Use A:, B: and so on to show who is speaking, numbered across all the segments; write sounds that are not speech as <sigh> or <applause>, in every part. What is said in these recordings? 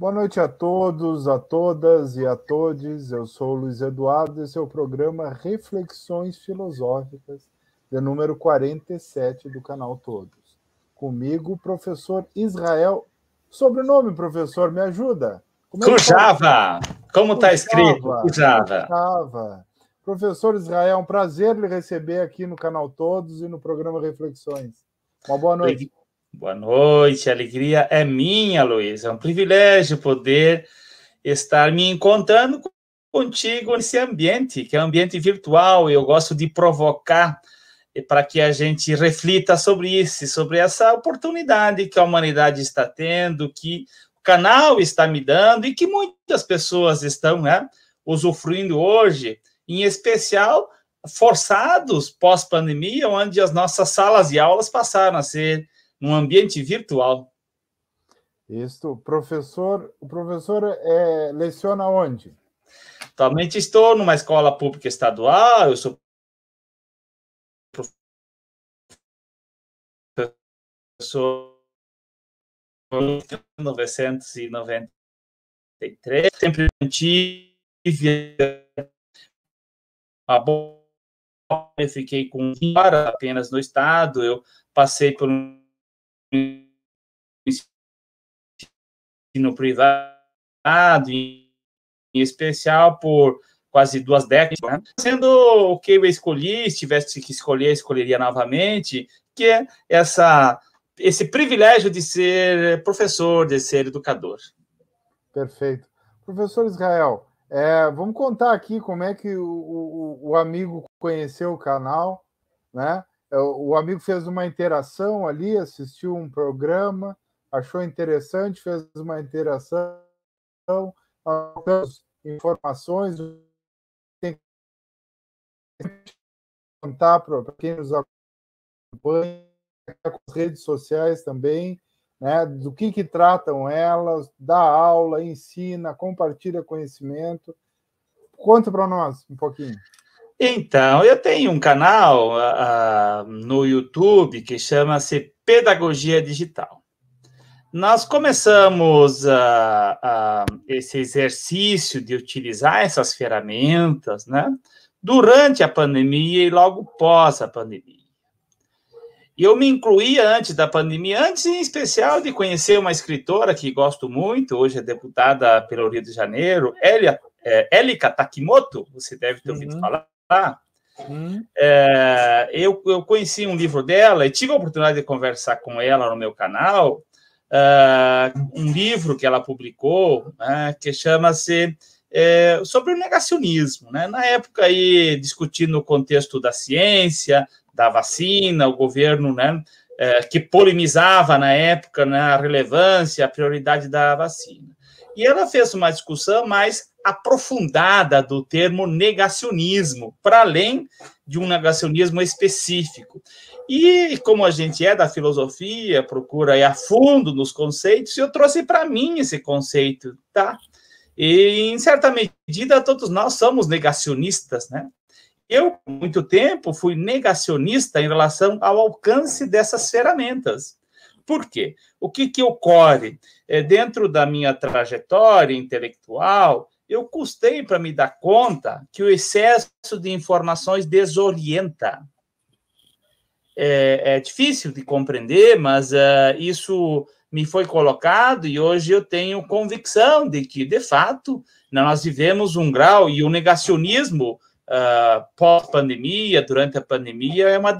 A: Boa noite a todos, a todas e a todes. Eu sou Luiz Eduardo e esse é o programa Reflexões Filosóficas, de número 47 do canal Todos. Comigo, o professor Israel. Sobrenome, professor, me ajuda. Como é Cujava! Como está escrito? Cujava. Cujava. Professor Israel, é um prazer lhe receber aqui no canal Todos e no programa Reflexões. Uma boa noite.
B: Boa noite, a alegria é minha, Luiz. É um privilégio poder estar me encontrando contigo nesse ambiente, que é um ambiente virtual. Eu gosto de provocar eh, para que a gente reflita sobre isso, sobre essa oportunidade que a humanidade está tendo, que o canal está me dando e que muitas pessoas estão né, usufruindo hoje, em especial forçados pós-pandemia, onde as nossas salas e aulas passaram a ser
A: num ambiente virtual. Isto, professor, o professor é, leciona onde?
B: Atualmente estou numa escola pública estadual, eu sou professor 1993, sempre tive a boa, eu fiquei com apenas no estado, eu passei por um ensino privado, em especial por quase duas décadas, né? sendo o que eu escolhi, se tivesse que escolher, escolheria novamente, que é essa, esse privilégio de ser professor, de ser educador.
A: Perfeito. Professor Israel, é, vamos contar aqui como é que o, o, o amigo conheceu o canal, né? É, o amigo fez uma interação ali, assistiu um programa, achou interessante, fez uma interação, informações, tem que contar para quem nos acompanha, né, as redes sociais também, né, do que, que tratam elas, dá aula, ensina, compartilha conhecimento. Conta para nós um pouquinho. Então,
B: eu tenho um canal uh, no YouTube que chama-se Pedagogia Digital. Nós começamos uh, uh, esse exercício de utilizar essas ferramentas né, durante a pandemia e logo pós a pandemia. E eu me incluía antes da pandemia, antes em especial de conhecer uma escritora que gosto muito, hoje é deputada pelo Rio de Janeiro, Elia, é, Elika Takimoto, você deve ter ouvido uhum. falar lá, tá? hum. é, eu, eu conheci um livro dela e tive a oportunidade de conversar com ela no meu canal, uh, um livro que ela publicou, né, que chama-se é, sobre o negacionismo. Né? Na época, aí, discutindo o contexto da ciência, da vacina, o governo né, é, que polemizava na época né, a relevância, a prioridade da vacina. E ela fez uma discussão mais aprofundada do termo negacionismo, para além de um negacionismo específico. E como a gente é da filosofia, procura ir a fundo nos conceitos, eu trouxe para mim esse conceito, tá? E em certa medida todos nós somos negacionistas, né? Eu, por muito tempo, fui negacionista em relação ao alcance dessas ferramentas. Por quê? O que, que ocorre? É, dentro da minha trajetória intelectual, eu custei para me dar conta que o excesso de informações desorienta. É, é difícil de compreender, mas uh, isso me foi colocado e hoje eu tenho convicção de que, de fato, né, nós vivemos um grau e o negacionismo uh, pós-pandemia, durante a pandemia, é uma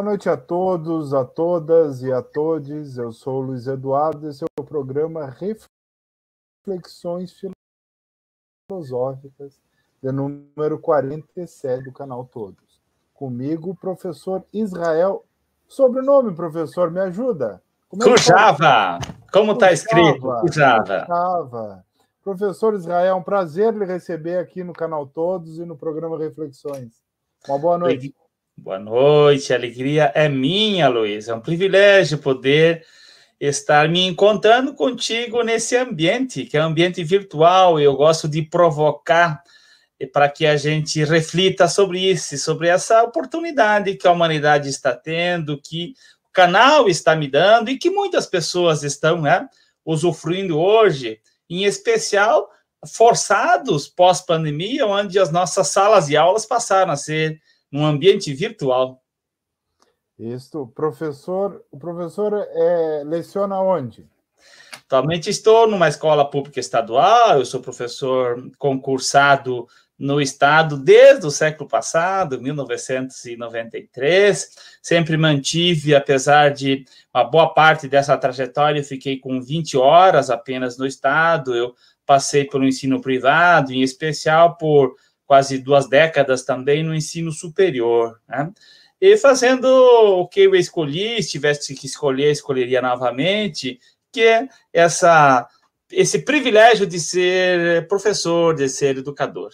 A: Boa noite a todos, a todas e a todos. Eu sou o Luiz Eduardo e esse é o programa Reflexões Filosóficas, de número 47 do canal Todos. Comigo, o professor Israel. Sobrenome, professor, me ajuda. Como é tá? Cujava!
B: Como está escrito? Cujava.
A: Cujava. Professor Israel, é um prazer lhe receber aqui no canal Todos e no programa Reflexões. Uma boa noite. Boa noite,
B: a alegria é minha, Luiz. É um privilégio poder estar me encontrando contigo nesse ambiente, que é um ambiente virtual. Eu gosto de provocar eh, para que a gente reflita sobre isso, sobre essa oportunidade que a humanidade está tendo, que o canal está me dando e que muitas pessoas estão né, usufruindo hoje, em especial forçados pós-pandemia, onde as nossas salas e aulas passaram a ser num ambiente virtual.
A: Isso, professor, o professor é, leciona onde?
B: Atualmente estou numa escola pública estadual, eu sou professor concursado no estado desde o século passado, 1993. Sempre mantive, apesar de uma boa parte dessa trajetória, eu fiquei com 20 horas apenas no estado. Eu passei pelo ensino privado, em especial por quase duas décadas também no ensino superior. Né? E fazendo o que eu escolhi, se tivesse que escolher, escolheria novamente, que é essa, esse privilégio de ser professor, de ser educador.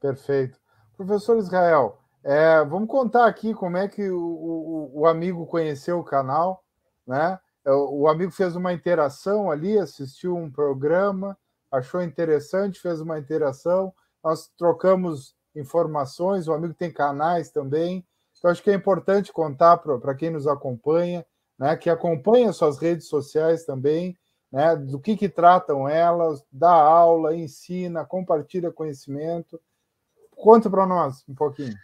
A: Perfeito. Professor Israel, é, vamos contar aqui como é que o, o, o amigo conheceu o canal, né? É, o amigo fez uma interação ali, assistiu um programa, achou interessante, fez uma interação, nós trocamos informações, o amigo tem canais também. Então, acho que é importante contar para quem nos acompanha, né, que acompanha suas redes sociais também, né, do que, que tratam elas, dá aula, ensina, compartilha conhecimento. Conta para nós um pouquinho.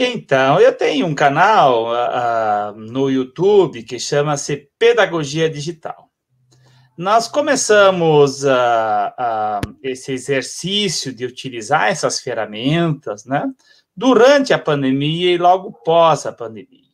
B: Então, eu tenho um canal uh, no YouTube que chama-se Pedagogia Digital. Nós começamos uh, uh, esse exercício de utilizar essas ferramentas, né? Durante a pandemia e logo pós a pandemia.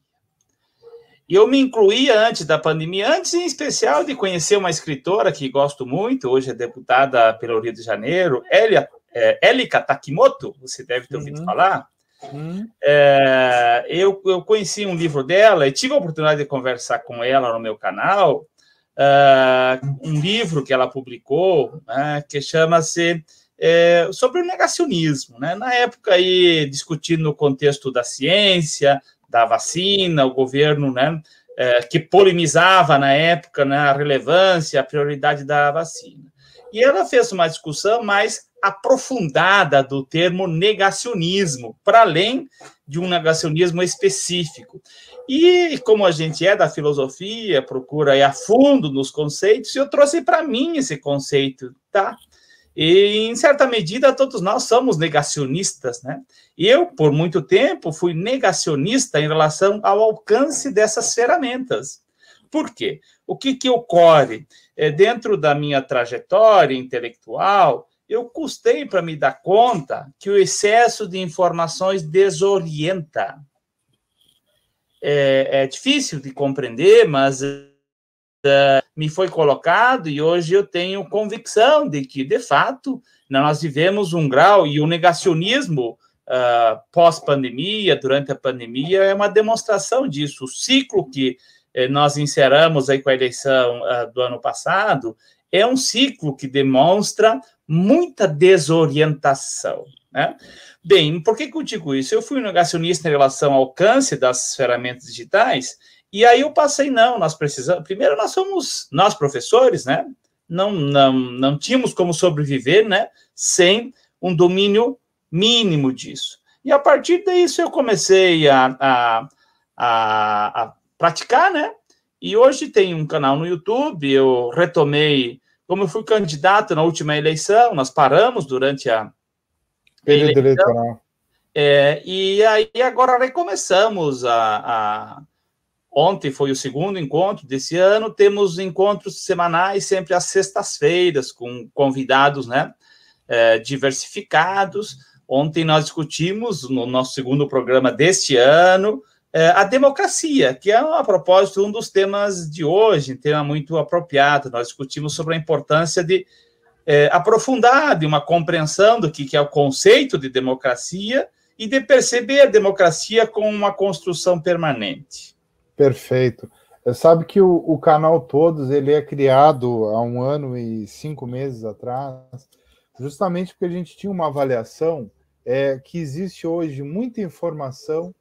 B: E eu me incluía antes da pandemia, antes em especial de conhecer uma escritora que gosto muito, hoje é deputada pelo Rio de Janeiro, Elia, é, Elika Takimoto, você deve ter ouvido uhum. falar. Uhum. É, eu, eu conheci um livro dela e tive a oportunidade de conversar com ela no meu canal uh, um livro que ela publicou, né, que chama-se é, sobre o negacionismo. Né? Na época, aí, discutindo no contexto da ciência, da vacina, o governo né, é, que polemizava na época né, a relevância, a prioridade da vacina. E ela fez uma discussão mais aprofundada do termo negacionismo, para além de um negacionismo específico. E como a gente é da filosofia, procura ir a fundo nos conceitos, eu trouxe para mim esse conceito, tá? E, em certa medida, todos nós somos negacionistas, né? Eu, por muito tempo, fui negacionista em relação ao alcance dessas ferramentas. Por quê? O que, que ocorre? É, dentro da minha trajetória intelectual, eu custei para me dar conta que o excesso de informações desorienta. É, é difícil de compreender, mas uh, me foi colocado e hoje eu tenho convicção de que, de fato, nós vivemos um grau e o negacionismo uh, pós-pandemia, durante a pandemia, é uma demonstração disso. O ciclo que eh, nós encerramos aí com a eleição uh, do ano passado é um ciclo que demonstra muita desorientação. Né? Bem, por que, que eu digo isso? Eu fui negacionista em relação ao alcance das ferramentas digitais, e aí eu passei, não, nós precisamos. Primeiro, nós somos, nós professores, né? Não, não, não tínhamos como sobreviver, né? Sem um domínio mínimo disso. E a partir disso eu comecei a, a, a, a praticar, né? E hoje tem um canal no YouTube, eu retomei como eu fui candidato na última eleição, nós paramos durante a. Período eleitoral. É, e aí agora recomeçamos a, a, Ontem foi o segundo encontro desse ano, temos encontros semanais sempre às sextas-feiras, com convidados né, é, diversificados. Ontem nós discutimos no nosso segundo programa deste ano é, a democracia, que é, a propósito, um dos temas de hoje, um tema muito apropriado. Nós discutimos sobre a importância de é, aprofundar de uma compreensão do que, que é o conceito de democracia e de perceber a democracia como uma construção permanente.
A: Perfeito. É, sabe que o, o, canal Todos ele é criado há um ano e cinco meses atrás, justamente porque a gente tinha uma avaliação é, que existe hoje muita informação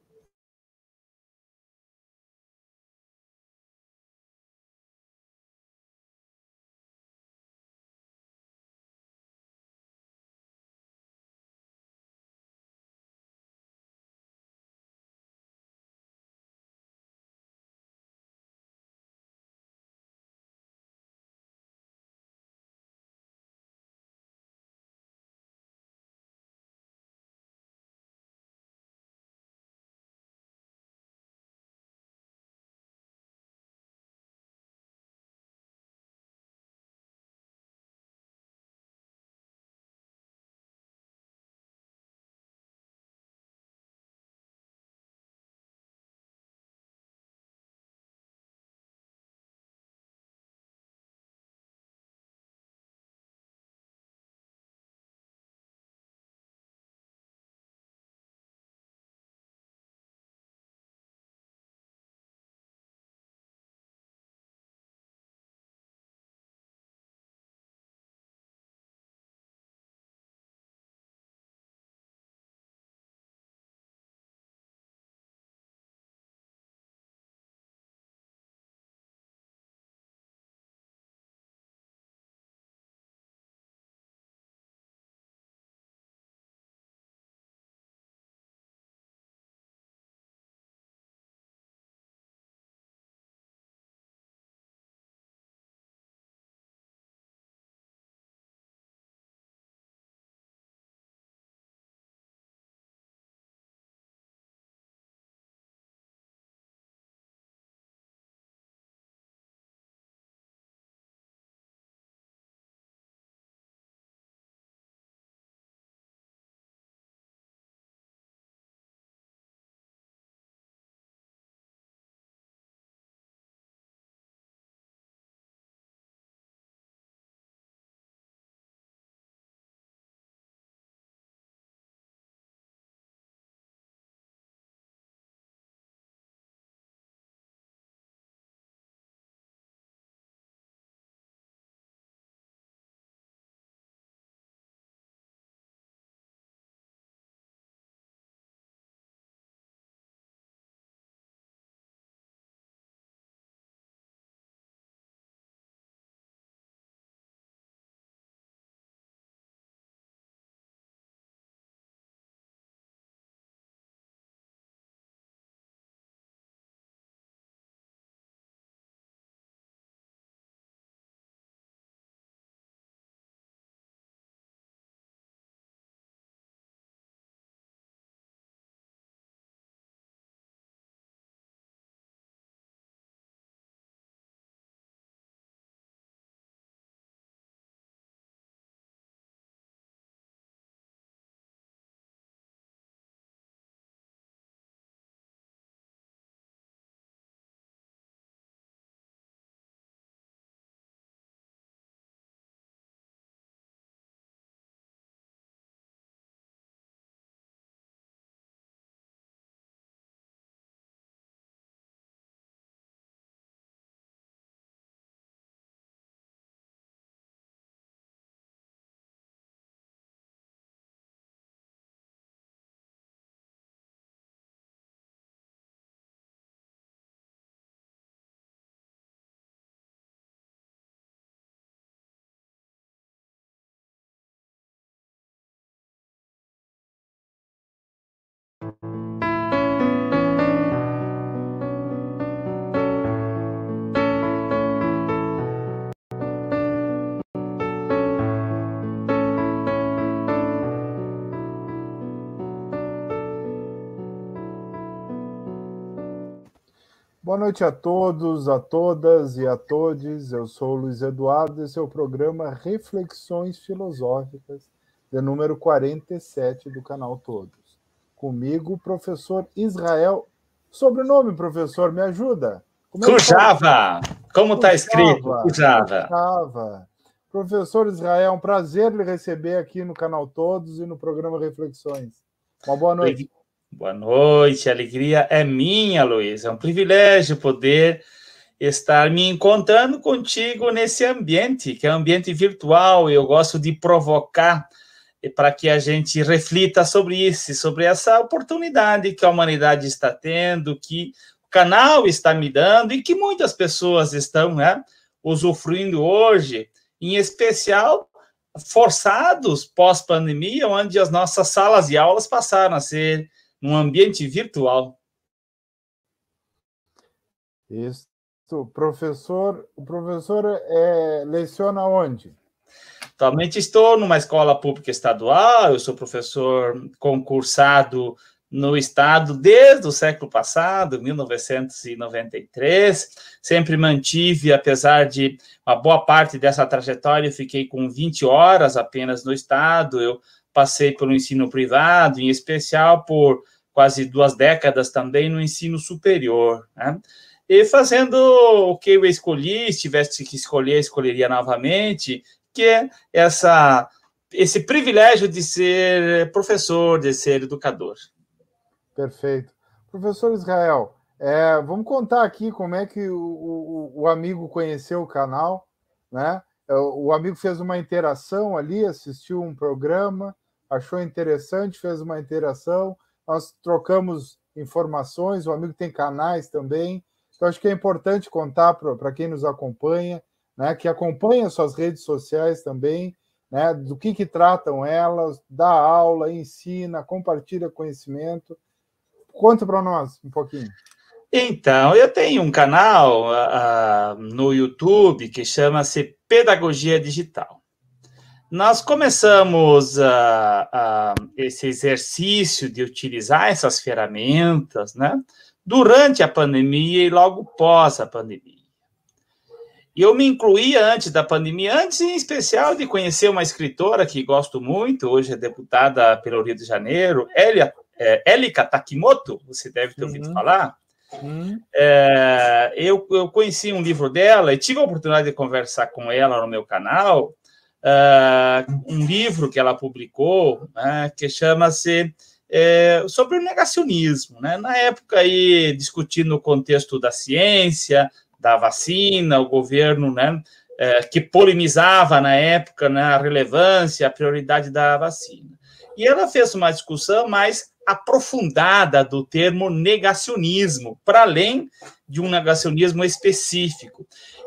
A: Boa noite a todos, a todas e a todos. Eu sou Luiz Eduardo e esse é o programa Reflexões Filosóficas, de número 47 do canal Todos. Comigo, o professor Israel. Sobrenome, professor, me ajuda. Como é tá? Como está escrito? Crujava. Professor Israel, é um prazer lhe receber aqui no canal Todos e no programa Reflexões. Uma boa noite.
B: Boa noite, a alegria é minha, Luiz. É um privilégio poder estar me encontrando contigo nesse ambiente, que é um ambiente virtual, eu gosto de provocar eh, para que a gente reflita sobre isso, sobre essa oportunidade que a humanidade está tendo, que o canal está me dando e que muitas pessoas estão né, usufruindo hoje, em especial forçados pós-pandemia, onde as nossas salas de aulas passaram a ser num ambiente virtual. Isso.
A: O professor, o professor é, leciona onde?
B: Atualmente estou numa escola pública estadual, eu sou professor concursado no estado desde o século passado, 1993. Sempre mantive, apesar de uma boa parte dessa trajetória, eu fiquei com 20 horas apenas no estado. Eu passei pelo ensino privado, em especial por quase duas décadas também no ensino superior, né? E fazendo o que eu escolhi, se tivesse que escolher, escolheria novamente, que é essa, esse privilégio de ser professor, de ser educador.
A: Perfeito. Professor Israel, é, vamos contar aqui como é que o, o, o amigo conheceu o canal, né? O, o amigo fez uma interação ali, assistiu um programa, achou interessante, fez uma interação, nós trocamos informações, o amigo tem canais também. Então, acho que é importante contar para quem nos acompanha, né, que acompanha suas redes sociais também, né, do que, que tratam elas, dá aula, ensina, compartilha conhecimento. Conta para nós um pouquinho.
B: Então, eu tenho um canal uh, no YouTube que chama-se Pedagogia Digital. Nós começamos uh, uh, esse exercício de utilizar essas ferramentas né, durante a pandemia e logo pós a pandemia. E eu me incluía antes da pandemia, antes em especial de conhecer uma escritora que gosto muito, hoje é deputada pelo Rio de Janeiro, Elia, é, Elika Takimoto, você deve ter uhum. ouvido falar. Uhum. É, eu, eu conheci um livro dela e tive a oportunidade de conversar com ela no meu canal uh, um livro que ela publicou, né, que chama-se é, sobre o negacionismo. Né? Na época, aí, discutindo o contexto da ciência, da vacina, o governo né, é, que polemizava na época né, a relevância, a prioridade da vacina. E ela fez uma discussão mais aprofundada do termo negacionismo, para além de um negacionismo específico.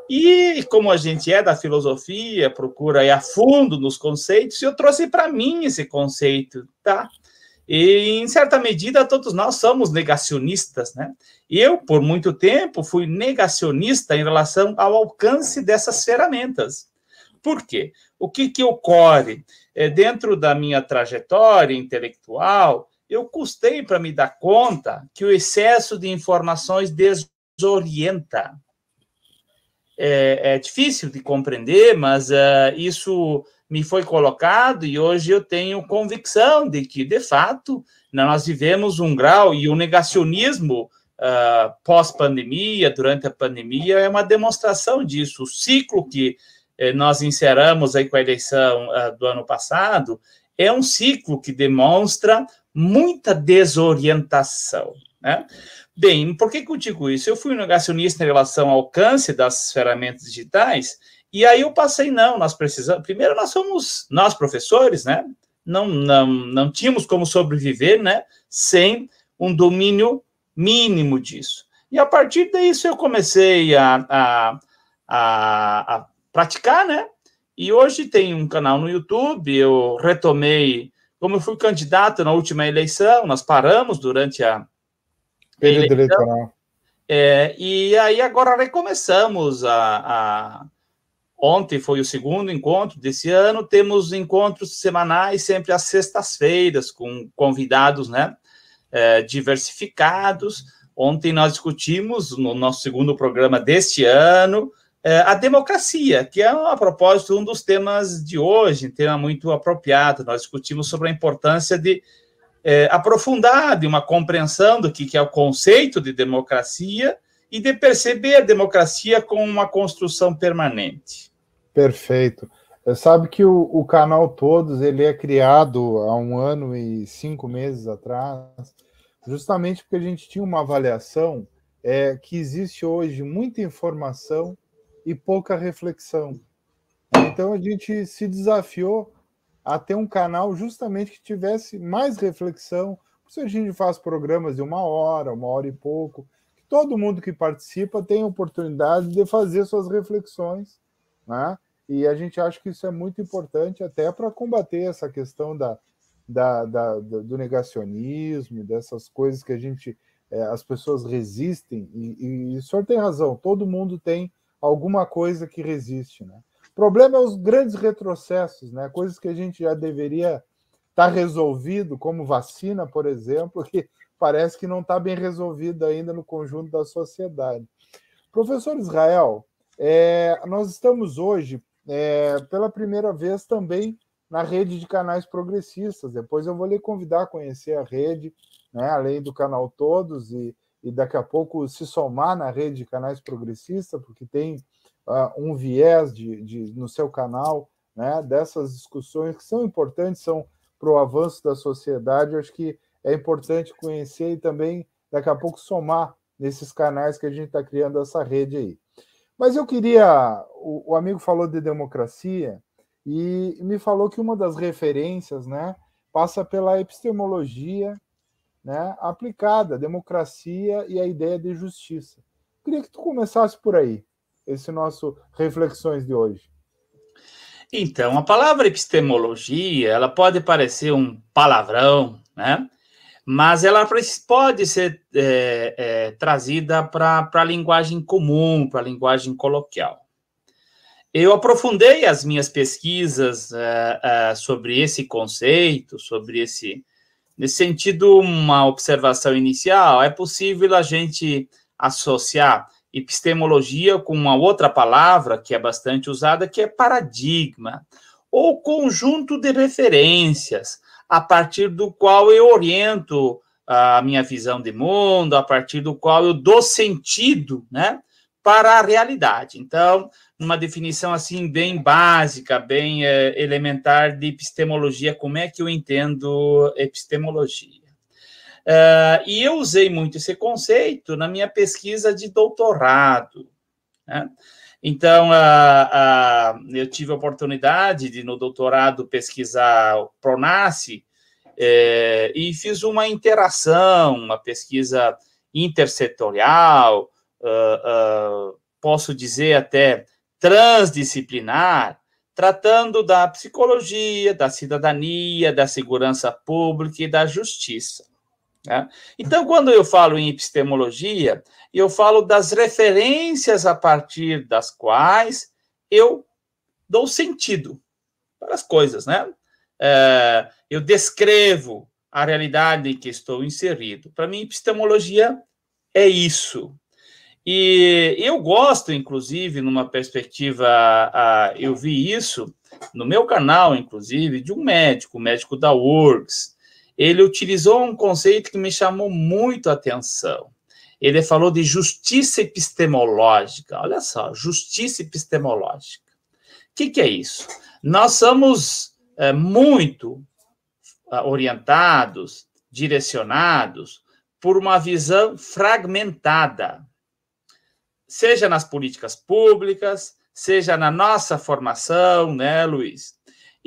B: E como a gente é da filosofia, procura ir a fundo nos conceitos, eu trouxe para mim esse conceito, tá? E, em certa medida, todos nós somos negacionistas, né? Eu, por muito tempo, fui negacionista em relação ao alcance dessas ferramentas. Por quê? O que, que ocorre? É, dentro da minha trajetória intelectual, eu custei para me dar conta que o excesso de informações desorienta é, é difícil de compreender, mas uh, isso me foi colocado e hoje eu tenho convicção de que, de fato, né, nós vivemos um grau e o negacionismo uh, pós-pandemia, durante a pandemia, é uma demonstração disso. O ciclo que eh, nós encerramos aí com a eleição uh, do ano passado é um ciclo que demonstra muita desorientação. Né? Bem, por que, que eu digo isso? Eu fui um negacionista em relação ao alcance das ferramentas digitais, e aí eu passei, não, nós precisamos. Primeiro, nós somos, nós professores, né? Não, não, não tínhamos como sobreviver, né? Sem um domínio mínimo disso. E a partir disso eu comecei a, a, a, a praticar, né? E hoje tem um canal no YouTube, eu retomei, como eu fui candidato na última eleição, nós paramos durante a
A: Período eleitoral. Então,
B: é, e aí agora recomeçamos a, a, Ontem foi o segundo encontro desse ano, temos encontros semanais sempre às sextas-feiras, com convidados né, é, diversificados. Ontem nós discutimos, no nosso segundo programa deste ano, é, a democracia, que é, a propósito, um dos temas de hoje, um tema muito apropriado. Nós discutimos sobre a importância de é, aprofundada e uma compreensão do que, que é o conceito de democracia e de perceber a democracia como uma construção permanente.
A: Perfeito. É, sabe que o, o, canal Todos ele é criado há um ano e cinco meses atrás, justamente porque a gente tinha uma avaliação é, que existe hoje muita informação e pouca reflexão. Então a gente se desafiou a ter um canal justamente que tivesse mais reflexão. Por isso a gente faz programas de uma hora, uma hora e pouco. Que todo mundo que participa tem a oportunidade de fazer suas reflexões, né? E a gente acha que isso é muito importante até para combater essa questão da, da, da, do negacionismo, dessas coisas que a gente é, as pessoas resistem, e, e, e o senhor tem razão, todo mundo tem alguma coisa que resiste, né? problema é os grandes retrocessos, né? coisas que a gente já deveria estar tá resolvido, como vacina, por exemplo, que parece que não está bem resolvida ainda no conjunto da sociedade. Professor Israel, é, nós estamos hoje, é, pela primeira vez, também na rede de canais progressistas. Depois eu vou lhe convidar a conhecer a rede, né, além do canal Todos, e, e daqui a pouco se somar na rede de canais progressistas, porque tem uh, um viés de, de, no seu canal né, dessas discussões que são importantes, são para o avanço da sociedade. Eu acho que é importante conhecer e também, daqui a pouco, somar nesses canais que a gente está criando essa rede aí. Mas eu queria. O, o amigo falou de democracia e me falou que uma das referências né, passa pela epistemologia né, aplicada, democracia e a ideia de justiça. Queria que tu começasse por aí esse nosso reflexões de hoje?
B: Então, a palavra epistemologia, ela pode parecer um palavrão, né? Mas ela pode ser é, é, trazida para a linguagem comum, para a linguagem coloquial. Eu aprofundei as minhas pesquisas é, é, sobre esse conceito, sobre esse. Nesse sentido, uma observação inicial: é possível a gente associar epistemologia com uma outra palavra que é bastante usada, que é paradigma, ou conjunto de referências, a partir do qual eu oriento a minha visão de mundo, a partir do qual eu dou sentido, né, para a realidade. Então, uma definição assim bem básica, bem é, elementar de epistemologia, como é que eu entendo epistemologia? Uh, e eu usei muito esse conceito na minha pesquisa de doutorado. Né? Então, uh, uh, eu tive a oportunidade de, no doutorado, pesquisar o Pronace eh, e fiz uma interação, uma pesquisa intersetorial, ah, ah, posso dizer até transdisciplinar, tratando da psicologia, da cidadania, da segurança pública e da justiça. Né? Então, quando eu falo em epistemologia, eu falo das referências a partir das quais eu dou sentido para as coisas, né? É, eu descrevo a realidade em que estou inserido. Para mim, epistemologia é isso. E eu gosto, inclusive, numa perspectiva, eu vi isso no meu canal, inclusive, de um médico, o médico da URGS, ele utilizou um conceito que me chamou muito a atenção. Ele falou de justiça epistemológica. Olha só, justiça epistemológica. O que, que, é isso? Nós somos é, muito ah, orientados, direcionados por uma visão fragmentada, seja nas políticas públicas, seja na nossa formação, né, Luiz?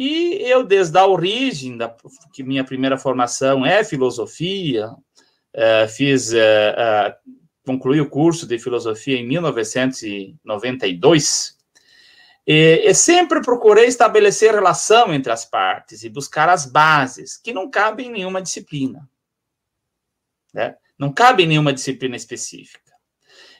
B: E eu, desde a origem, da, que minha primeira formação é filosofia, é, fiz, uh, concluí o curso de filosofia em 1992, e, e, sempre procurei estabelecer relação entre as partes e buscar as bases, que não cabem em nenhuma disciplina. Né? Não cabem em nenhuma disciplina específica.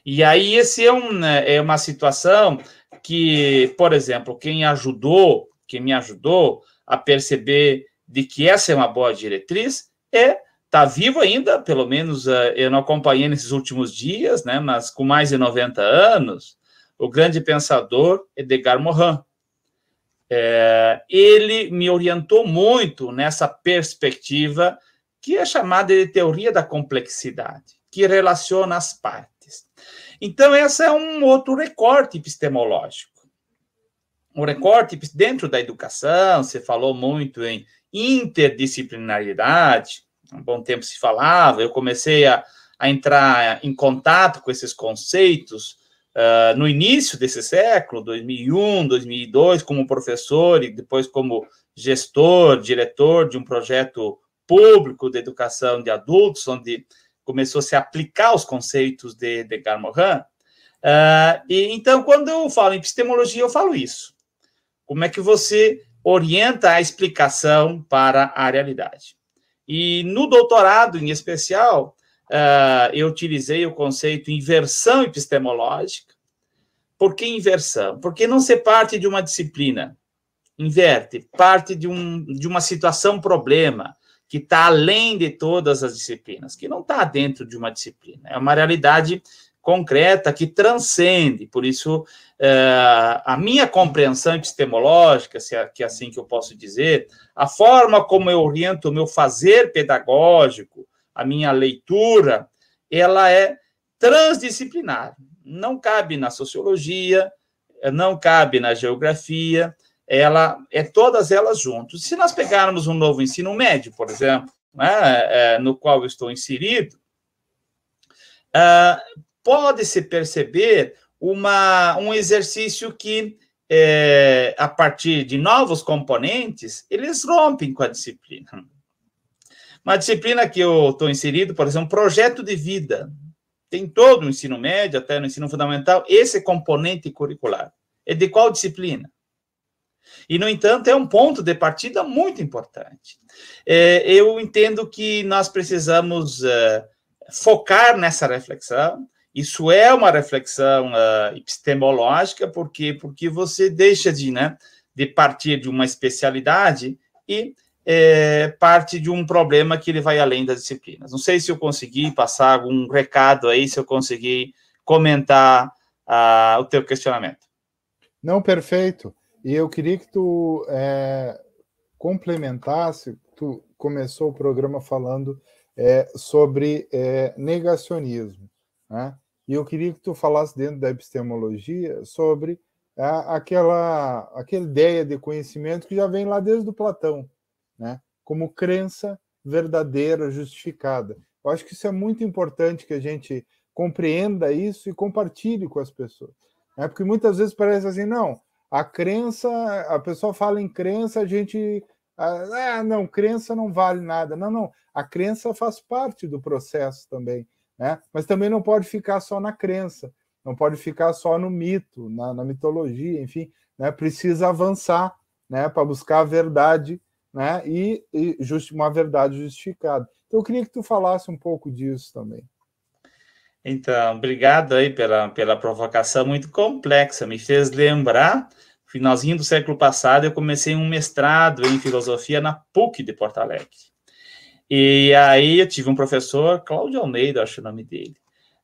B: E aí, esse é, um, né, é uma situação que, por exemplo, quem ajudou que me ajudou a perceber de que essa é uma boa diretriz, é tá vivo ainda, pelo menos eh, eu não acompanhei nesses últimos dias, né, mas com mais de 90 anos, o grande pensador Edgar Morin. É, ele me orientou muito nessa perspectiva que é chamada de teoria da complexidade, que relaciona as partes. Então, esse é um outro recorte epistemológico um recorte dentro da educação, você falou muito em interdisciplinaridade, Há um bom tempo se falava, eu comecei a, a entrar em contato com esses conceitos uh, no início desse século, 2001, 2002, como professor e depois como gestor, diretor de um projeto público de educação de adultos, onde começou a se aplicar os conceitos de, de Garmohan. Uh, ah, e, então, quando eu falo em epistemologia, eu falo isso. Como é que você orienta a explicação para a realidade? E no doutorado, em especial, uh, eu utilizei o conceito inversão epistemológica. Por que inversão? Porque não se parte de uma disciplina, inverte, parte de, um, de uma situação problema que está além de todas as disciplinas, que não está dentro de uma disciplina, é uma realidade concreta que transcende. Por isso, é, a minha compreensão epistemológica, se é, que é assim que eu posso dizer, a forma como eu oriento o meu fazer pedagógico, a minha leitura, ela é transdisciplinar. Não cabe na sociologia, eh, não cabe na geografia, ela é todas elas juntas. Se nós pegarmos um novo ensino médio, por exemplo, né, eh, no qual eu estou inserido, pode-se perceber uma, um exercício que, é, a partir de novos componentes, eles rompem com a disciplina. Uma disciplina que eu estou inserido, por exemplo, projeto de vida. Tem todo o ensino médio, até no ensino fundamental, esse componente curricular. É de qual disciplina? E, no entanto, é um ponto de partida muito importante. É, eu entendo que nós precisamos é, focar nessa reflexão, isso é uma reflexão uh, epistemológica, porque porque você deixa de, né, de partir de uma especialidade e é, parte de um problema que ele vai além das disciplinas. Não sei se eu consegui passar algum recado aí, se eu consegui comentar uh, o teu questionamento.
A: Não, perfeito. E eu queria que tu é, complementasse, tu começou o programa falando é, sobre é, negacionismo. Né? E eu queria que tu falasse dentro da epistemologia sobre a, aquela, aquela ideia de conhecimento que já vem lá desde o Platão, né? como crença verdadeira, justificada. Eu acho que isso é muito importante que a gente compreenda isso e compartilhe com as pessoas. Né? Porque muitas vezes parece assim, não, a crença, a pessoa fala em crença, a gente. Ah, não, crença não vale nada. Não, não, a crença faz parte do processo também né? mas também não pode ficar só na crença, não pode ficar só no mito, na, na mitologia, enfim, né? precisa avançar né? para buscar a verdade né? e, e just, uma verdade justificada. Então, eu queria que tu falasse um pouco disso também.
B: Então, obrigado aí pela, pela provocação muito complexa, me fez lembrar finalzinho do século passado, eu comecei um mestrado em filosofia na PUC de Porto Alegre. E aí eu tive um professor, Cláudio Almeida, acho o nome dele.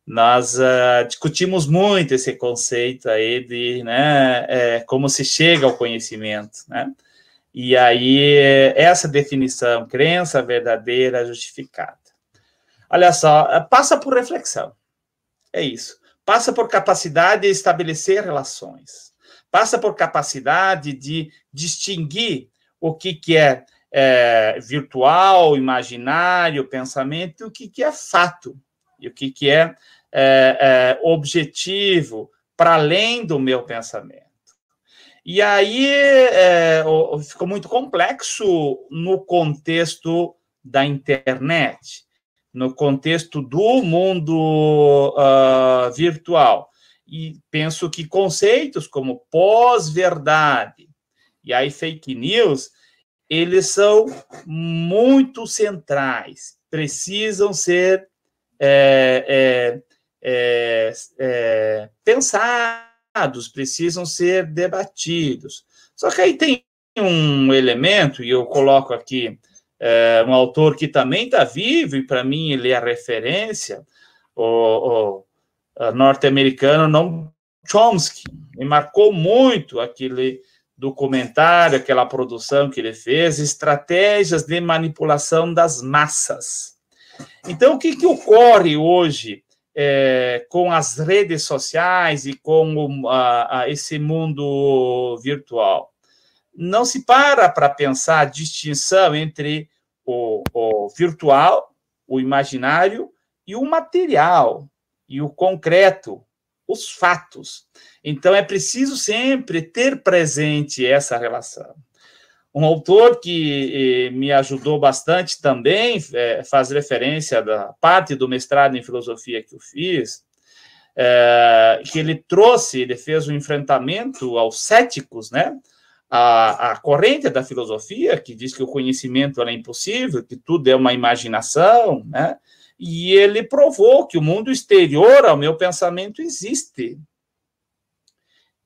B: Nós uh, discutimos muito esse conceito aí de né, é, como se chega ao conhecimento, né? E aí, é, essa definição, crença verdadeira justificada. Olha só, passa por reflexão. É isso. Passa por capacidade de estabelecer relações. Passa por capacidade de distinguir o que, que é é, virtual, imaginário, pensamento, e o que, que é fato, e o que, que é, é, é objetivo para além do meu pensamento. E aí é, ficou muito complexo no contexto da internet, no contexto do mundo uh, virtual. E penso que conceitos como pós-verdade e aí fake news eles são muito centrais, precisam ser é, é, é, é, pensados, precisam ser debatidos. Só que aí tem um elemento, e eu coloco aqui é, um autor que também está vivo, e para mim ele é a referência, o, o norte-americano Noam Chomsky, e marcou muito aquele documentário, aquela produção que ele fez, estratégias de manipulação das massas. Então, o que, que ocorre hoje é, com as redes sociais e com o, a, a esse mundo virtual? Não se para para pensar a distinção entre o, o virtual, o imaginário e o material e o concreto, os fatos. Então é preciso sempre ter presente essa relação. Um autor que eh, me ajudou bastante também, é, faz referência da parte do mestrado em filosofia que eu fiz, é, que ele trouxe, ele fez um enfrentamento aos céticos, né? A, a corrente da filosofia que diz que o conhecimento é impossível, que tudo é uma imaginação, né? e ele provou que o mundo exterior ao meu pensamento existe.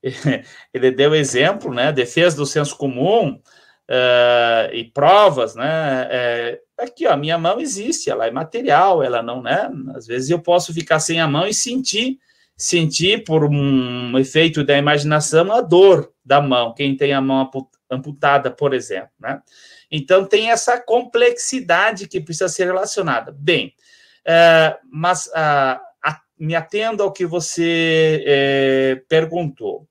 B: <laughs> Ele deu exemplo, né, defesa do senso comum uh, e provas, né, uh, aqui, ó, minha mão existe, ela é material, ela não, né, às vezes eu posso ficar sem a mão e sentir, sentir por um efeito da imaginação a dor da mão, quem tem a mão amputada, por exemplo, né, então tem essa complexidade que precisa ser relacionada. Bem, é, mas a, ah, a, me atendo ao que você é, perguntou.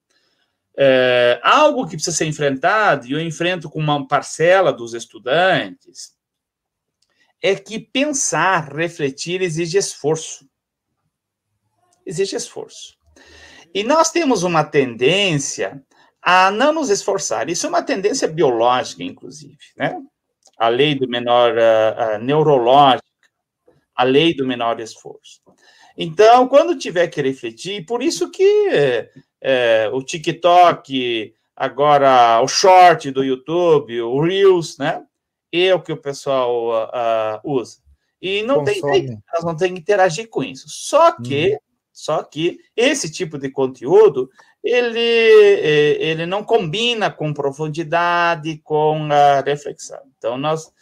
B: É, algo que precisa ser enfrentado, e eu enfrento com uma parcela dos estudantes, é que pensar, refletir exige esforço. Exige esforço. E nós temos uma tendência a não nos esforçar. Isso é uma tendência biológica, inclusive, né? A lei do menor a, ah, ah, neurológica a lei do menor esforço. Então, quando tiver que refletir, por isso que é, é, o TikTok, agora o short do YouTube, o Reels, né? É o que o pessoal uh, usa. E não Consome. tem, nós não tem que interagir com isso. Só hum. que, hum. só que esse tipo de conteúdo ele, é, ele não combina com profundidade, com a reflexão. Então, nós,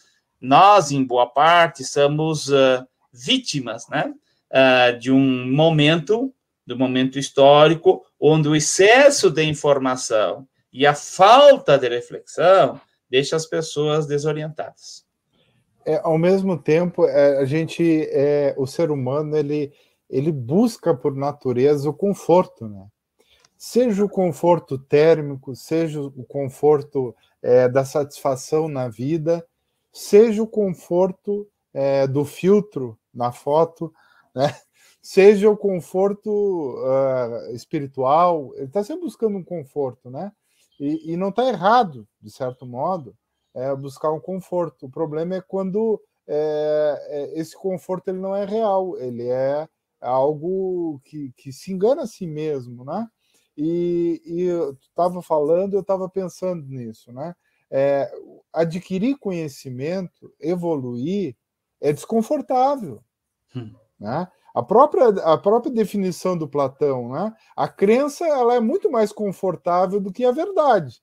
B: nós em boa parte, somos uh, vítimas, né? Uh, de um momento, do momento histórico, onde o excesso de informação e a falta de reflexão deixa as pessoas desorientadas.
A: É, ao mesmo tempo, é, a gente, é, o ser humano, ele, ele busca por natureza o conforto, né? Seja o conforto térmico, seja o conforto é, da satisfação na vida, seja o conforto é, do filtro na foto, né? <laughs> seja o conforto uh, espiritual, ele está sempre buscando um conforto, né? E, e não está errado, de certo modo, é buscar um conforto. O problema é quando é, é, esse conforto ele não é real, ele é algo que, que se engana a si mesmo, né? E, e eu estava falando, eu estava pensando nisso, né? É, adquirir conhecimento, evoluir, é desconfortável. Hum. Né? A, própria, a própria definição do Platão, né? a crença ela é muito mais confortável do que a verdade.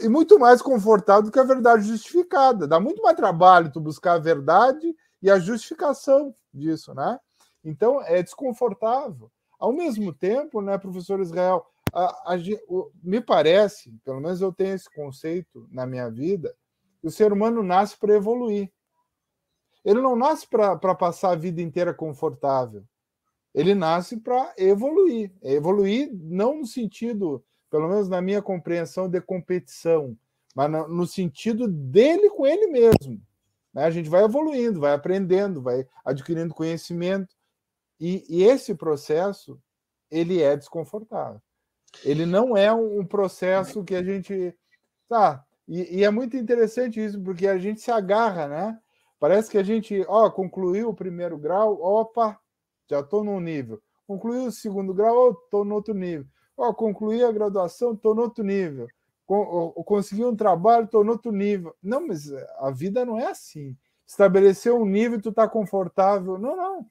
A: E muito mais confortável do que a verdade justificada. Dá muito mais trabalho tu buscar a verdade e a justificação disso, né? Então é desconfortável. Ao mesmo tempo, né, professor Israel, a, a, o, me parece, pelo menos eu tenho esse conceito na minha vida, que o ser humano nasce para evoluir. Ele não nasce para passar a vida inteira confortável. Ele nasce para evoluir. É evoluir não no sentido, pelo menos na minha compreensão, de competição, mas no sentido dele com ele mesmo. Né? A gente vai evoluindo, vai aprendendo, vai adquirindo conhecimento. E, e esse processo, ele é desconfortável. Ele não é um processo que a gente. Tá, e, e, é muito interessante isso, porque a gente se agarra, né? Parece que a gente, ó, concluiu o primeiro grau, opa, já estou num nível. Concluiu o segundo grau, estou no outro nível. Ó, concluí a graduação, estou no outro nível. Consegui um trabalho, estou no outro nível. Não, mas a vida não é assim. Estabelecer um nível, tu está confortável. Não, não.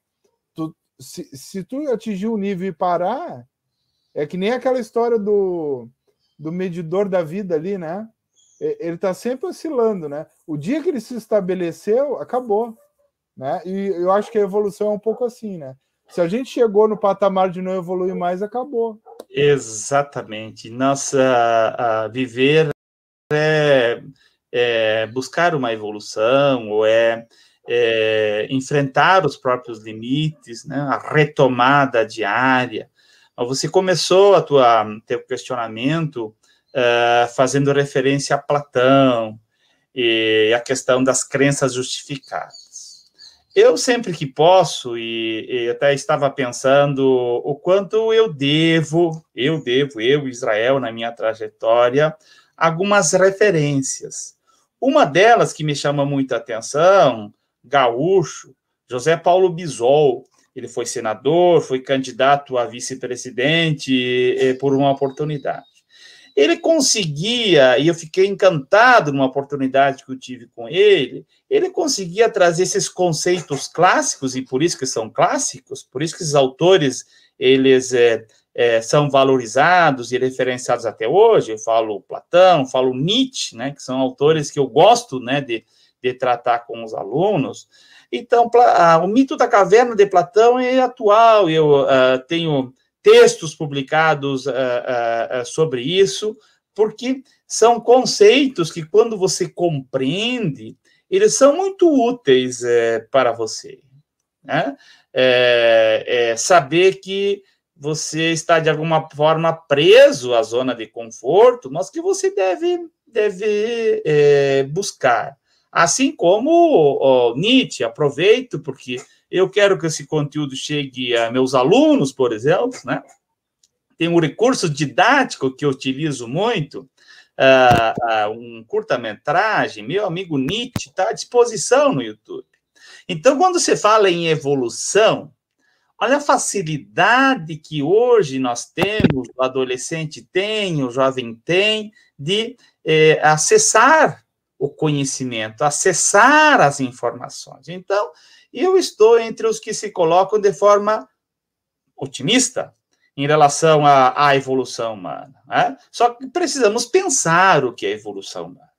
A: Tu, se, se tu atingir um nível e parar, é que nem aquela história do, do medidor da vida ali, né? Ele está sempre oscilando, né? O dia que ele se estabeleceu, acabou. Né? E eu acho que a evolução é um pouco assim, né? Se a gente chegou no patamar de não evoluir mais, acabou.
B: Exatamente. Nossa, viver é, é, buscar uma evolução, ou é, é, enfrentar os próprios limites, né? a retomada diária. Você começou a tua teu questionamento uh, fazendo referência a Platão, e a questão das crenças justificadas. Eu sempre que posso, e, e até estava pensando o quanto eu devo, eu devo, eu, Israel, na minha trajetória, algumas referências. Uma delas que me chama muita atenção, gaúcho, José Paulo Bisol. Ele foi senador, foi candidato a vice-presidente por uma oportunidade ele conseguia, e eu fiquei encantado numa oportunidade que eu tive com ele, ele conseguia trazer esses conceitos clássicos, e por isso que são clássicos, por isso que esses autores, eles é, é, são valorizados e referenciados até hoje, eu falo Platão, falo Nietzsche, né, que são autores que eu gosto, né, de, de tratar com os alunos. Então, ah, o mito da caverna de Platão é atual, eu uh, tenho textos publicados uh, uh, sobre isso, porque são conceitos que, quando você compreende, eles são muito úteis é, para você. Né? É, é, saber que você está, de alguma forma, preso à zona de conforto, mas que você deve, deve buscar. Assim como oh, Nietzsche, aproveito, porque eu quero que esse conteúdo chegue a meus alunos, por exemplo, né? Tem um recurso didático que eu utilizo muito, uh, uh, um curta-metragem, meu amigo Nietzsche, está à disposição no YouTube. Então, quando você fala em evolução, olha a facilidade que hoje nós temos, o adolescente tem, o jovem tem, de eh, acessar o conhecimento, acessar as informações. Então, eu estou entre os que se colocam de forma otimista em relação à, à evolução humana. Né? Só que precisamos pensar o que é evolução humana.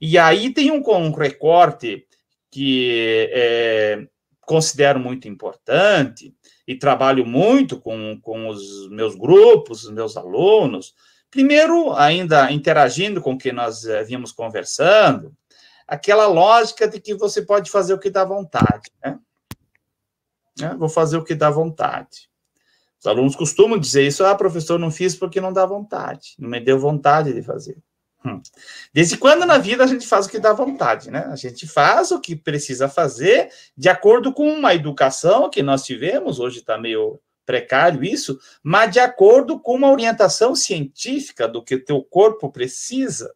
B: E aí tem um, um recorte que é, considero muito importante e trabalho muito com, com os meus grupos, os meus alunos. Primeiro, ainda interagindo com o que nós é, eh, vimos conversando, aquela lógica de que você pode fazer o que dá vontade. Né? né? Vou fazer o que dá vontade. Os alunos costumam dizer isso, ah, professor, não fiz porque não dá vontade, não me deu vontade de fazer. Hum. Desde quando na vida a gente faz o que dá vontade, né? A gente faz o que precisa fazer de acordo com uma educação que nós tivemos, hoje está meio precário isso, mas de acordo com uma orientação científica do que o teu corpo precisa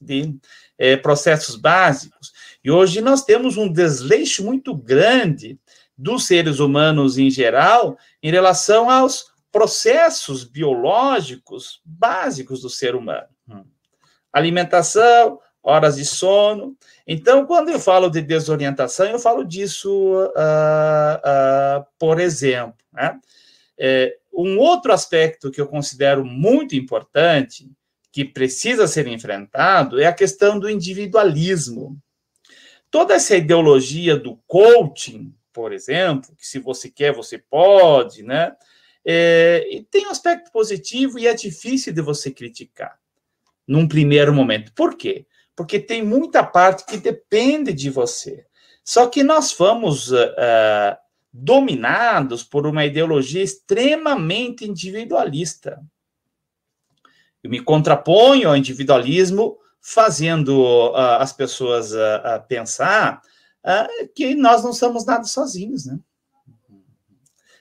B: de é, processos básicos. E hoje nós temos um desleixo muito grande dos seres humanos em geral em relação aos processos biológicos básicos do ser humano. Hum. Alimentação, horas de sono. Então, quando eu falo de desorientação, eu falo disso, uh, uh, por exemplo. Né? É, um outro aspecto que eu considero muito importante que precisa ser enfrentado é a questão do individualismo. Toda essa ideologia do coaching, por exemplo, que se você quer, você pode, né? É, e tem um aspecto positivo e é difícil de você criticar num primeiro momento. Por quê? Porque tem muita parte que depende de você. Só que nós fomos uh, eh, eh, dominados por uma ideologia extremamente individualista. Eu me contraponho ao individualismo, fazendo uh, as pessoas uh, pensar que nós não somos nada sozinhos, né?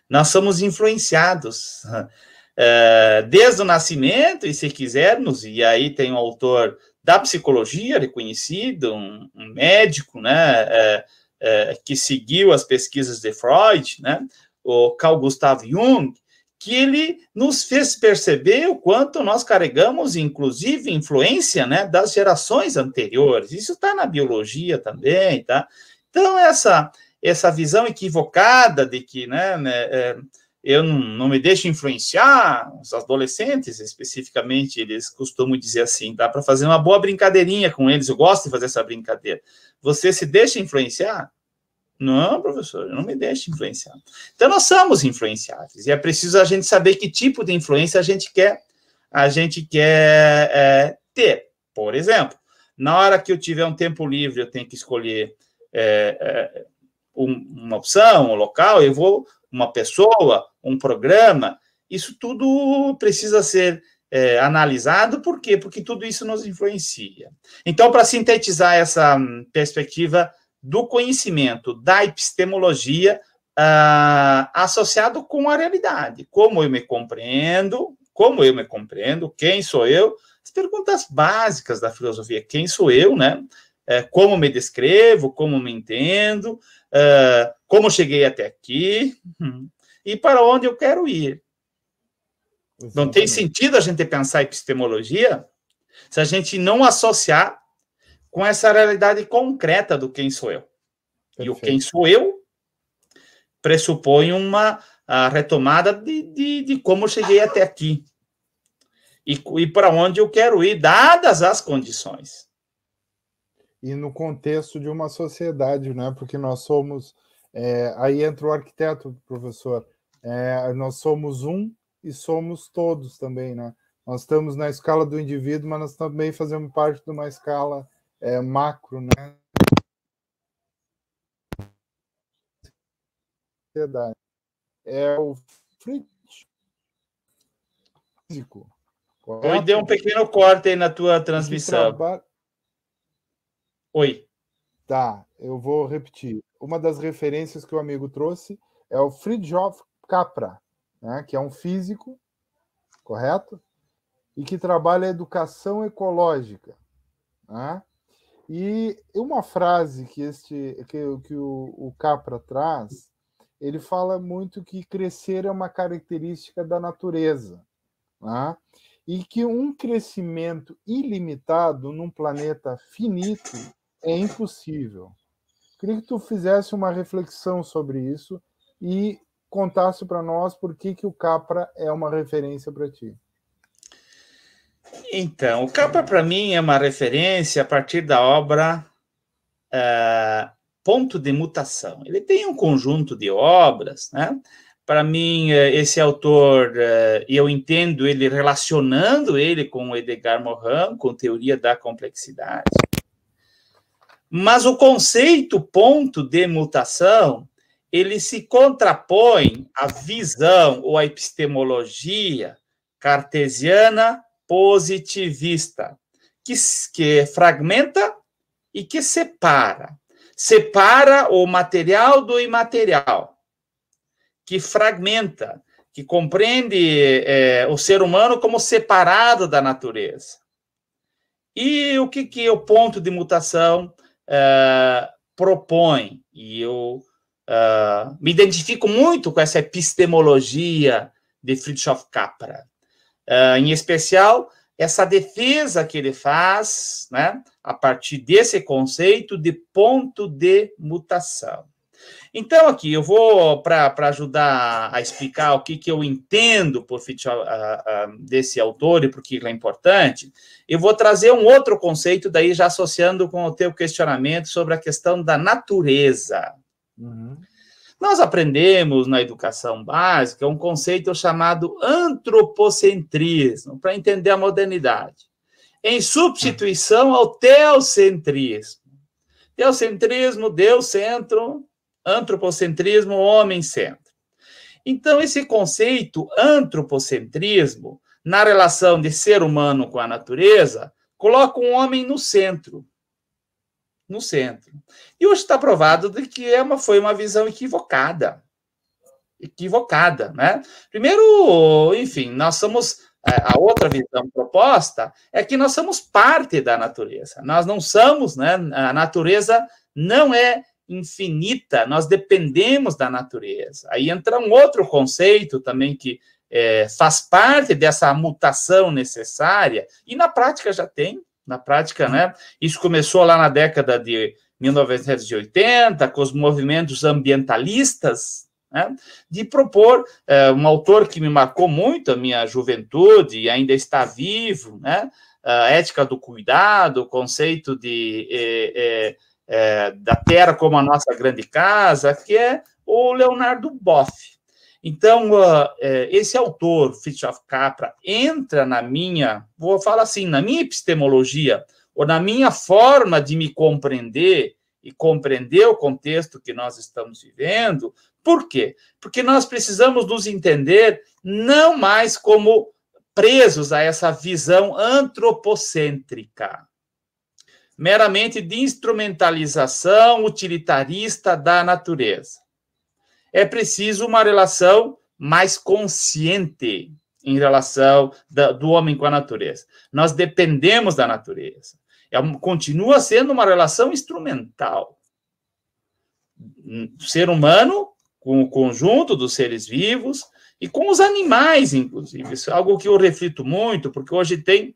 B: Nós somos influenciados <laughs> eh, desde o nascimento, e se quisermos, e aí tem um autor da psicologia reconhecido, é um, um médico, né? Eh, eh, que seguiu as pesquisas de Freud, né? o Carl Gustav Jung, que ele nos fez perceber o quanto nós carregamos, inclusive, influência né, das gerações anteriores. Isso está na biologia também, tá? Então, essa, essa visão equivocada de que né, né é, eu não, não, me deixo influenciar, os adolescentes, especificamente, eles costumam dizer assim, dá tá? para fazer uma boa brincadeirinha com eles, eu gosto de fazer essa brincadeira. Você se deixa influenciar? Não, professor, não me deixe influenciar. Então, nós somos influenciados e é preciso a gente saber que tipo de influência a gente quer, a gente quer é, ter. Por exemplo, na hora que eu tiver um tempo livre, eu tenho que escolher é, é, uma opção, um local, eu vou, uma pessoa, um programa. Isso tudo precisa ser é, analisado, por quê? Porque tudo isso nos influencia. Então, para sintetizar essa hum, perspectiva, do conhecimento da epistemologia ah, associado com a realidade. Como eu me compreendo, como eu me compreendo, quem sou eu, as perguntas básicas da filosofia, quem sou eu, né? É, como me descrevo, como me entendo, uh, como cheguei até aqui hum, e para onde eu quero ir. Exatamente. Não tem sentido a gente pensar epistemologia se a gente não associar com essa realidade concreta do quem sou eu. Perfeito. E o quem sou eu pressupõe uma retomada de, de, de, como eu cheguei até aqui e, e para onde eu quero ir, dadas as condições.
A: E no contexto de uma sociedade, né? porque nós somos. É, aí entra o arquiteto, professor. É, nós somos um e somos todos também, né? Nós estamos na escala do indivíduo, mas nós também fazemos parte de uma escala é, macro, né? É o físico. Oi, deu um
B: pequeno corte aí na tua transmissão.
A: Traba... Oi. Tá, eu vou repetir. Uma das referências que o amigo trouxe é o Friedhof Capra, né, que é um físico, correto? E que trabalha a educação ecológica. Né? E uma frase que este que, que o, o Capra traz, ele fala muito que crescer é uma característica da natureza, né? e que um crescimento ilimitado num planeta finito é impossível. Queria que tu fizesse uma reflexão sobre isso e contasse para nós por que, que o Capra é uma referência para ti.
B: Então, o Capa para mim é uma referência a partir da obra é, Ponto de Mutação. Ele tem um conjunto de obras, né? Para mim, é, esse autor, é, e eu entendo ele relacionando ele com o Edgar Morin, com Teoria da Complexidade. Mas o conceito ponto de mutação, ele se contrapõe à visão ou à epistemologia cartesiana positivista, que, que fragmenta e que separa. Separa o material do imaterial, que fragmenta, que compreende é, o ser humano como separado da natureza. E o que, que o ponto de mutação é, propõe? E eu é, me identifico muito com essa epistemologia de Friedrich Capra Uh, em especial, essa defesa que ele faz, né, a partir desse conceito de ponto de mutação. Então, aqui eu vou para ajudar a explicar o que, que eu entendo por Fichte, ah, ah, desse autor e por que ele é importante, eu vou trazer um outro conceito, daí já associando com o teu questionamento sobre a questão da natureza. Uhum. Nós aprendemos na educação básica um conceito chamado antropocentrismo, para entender a modernidade, em substituição ao teocentrismo. Teocentrismo, Deus centro, antropocentrismo, homem centro. Então, esse conceito antropocentrismo, na relação de ser humano com a natureza, coloca o um homem no centro. No centro. E hoje está provado de que é uma, foi uma visão equivocada. Equivocada, né? Primeiro, enfim, nós somos é, a outra visão proposta é que nós somos parte da natureza. Nós não somos, né? A natureza não é infinita, nós dependemos da natureza. Aí entra um outro conceito também que é, faz parte dessa mutação necessária, e na prática já tem, na prática, né? Isso começou lá na década de 1980, com os movimentos ambientalistas, né, de propor é, um autor que me marcou muito a minha juventude e ainda está vivo, né, a ética do cuidado, o conceito de, é, é, da terra como a nossa grande casa, que é o Leonardo Boff. Então, ah, esse autor, of Capra, entra na minha, vou falar assim, na minha epistemologia, ou na minha forma de me compreender e compreender o contexto que nós estamos vivendo. Por quê? Porque nós precisamos nos entender não mais como presos a essa visão antropocêntrica, meramente de instrumentalização utilitarista da natureza. É preciso uma relação mais consciente em relação da, do homem com a natureza. Nós dependemos da natureza. É continua sendo uma relação instrumental. O ser humano com o conjunto dos seres vivos e com os animais, inclusive. Isso é algo que eu reflito muito, porque hoje tem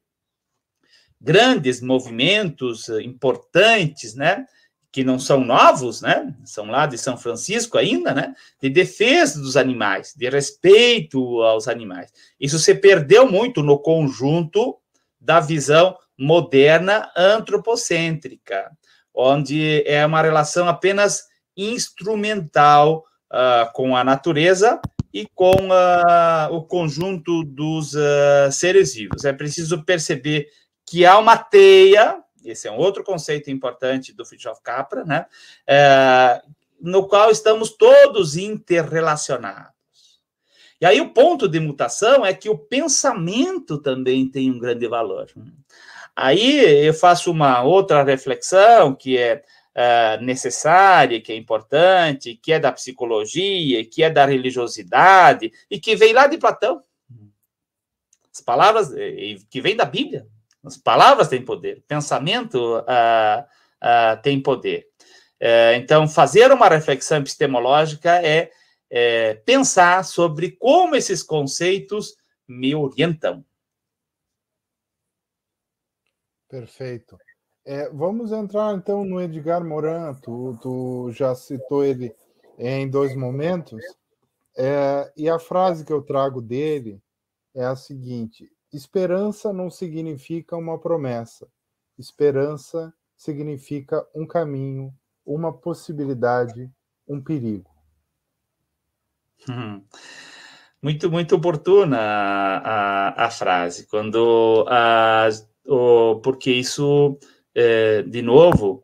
B: grandes movimentos eh, importantes, né? que não são novos, né? São lá de São Francisco ainda, né? De defesa dos animais, de respeito aos animais. Isso se perdeu muito no conjunto da visão moderna antropocêntrica, onde é uma relação apenas instrumental uh, com a natureza e com uh, o conjunto dos uh, seres vivos. É preciso perceber que há uma teia, esse é um outro conceito importante do Fritjof Capra, né? É, no qual estamos todos interrelacionados. E aí o ponto de mutação é que o pensamento também tem um grande valor. Aí eu faço uma outra reflexão que é uh, necessária, que é importante, que é da psicologia, que é da religiosidade e que vem lá de Platão. As palavras que vem da Bíblia. As palavras têm poder, pensamento uh, uh, tem poder. É, então, fazer uma reflexão epistemológica é, é pensar sobre como esses conceitos me orientam
A: Perfeito. É, vamos entrar então no Edgar Moran, tu, tu já citou ele em dois momentos, é, e a frase que eu trago dele é a seguinte: esperança não significa uma promessa, esperança significa um caminho, uma possibilidade, um perigo.
B: Hum. Muito, muito oportuna a, a, a frase. Quando as porque isso, é, de novo,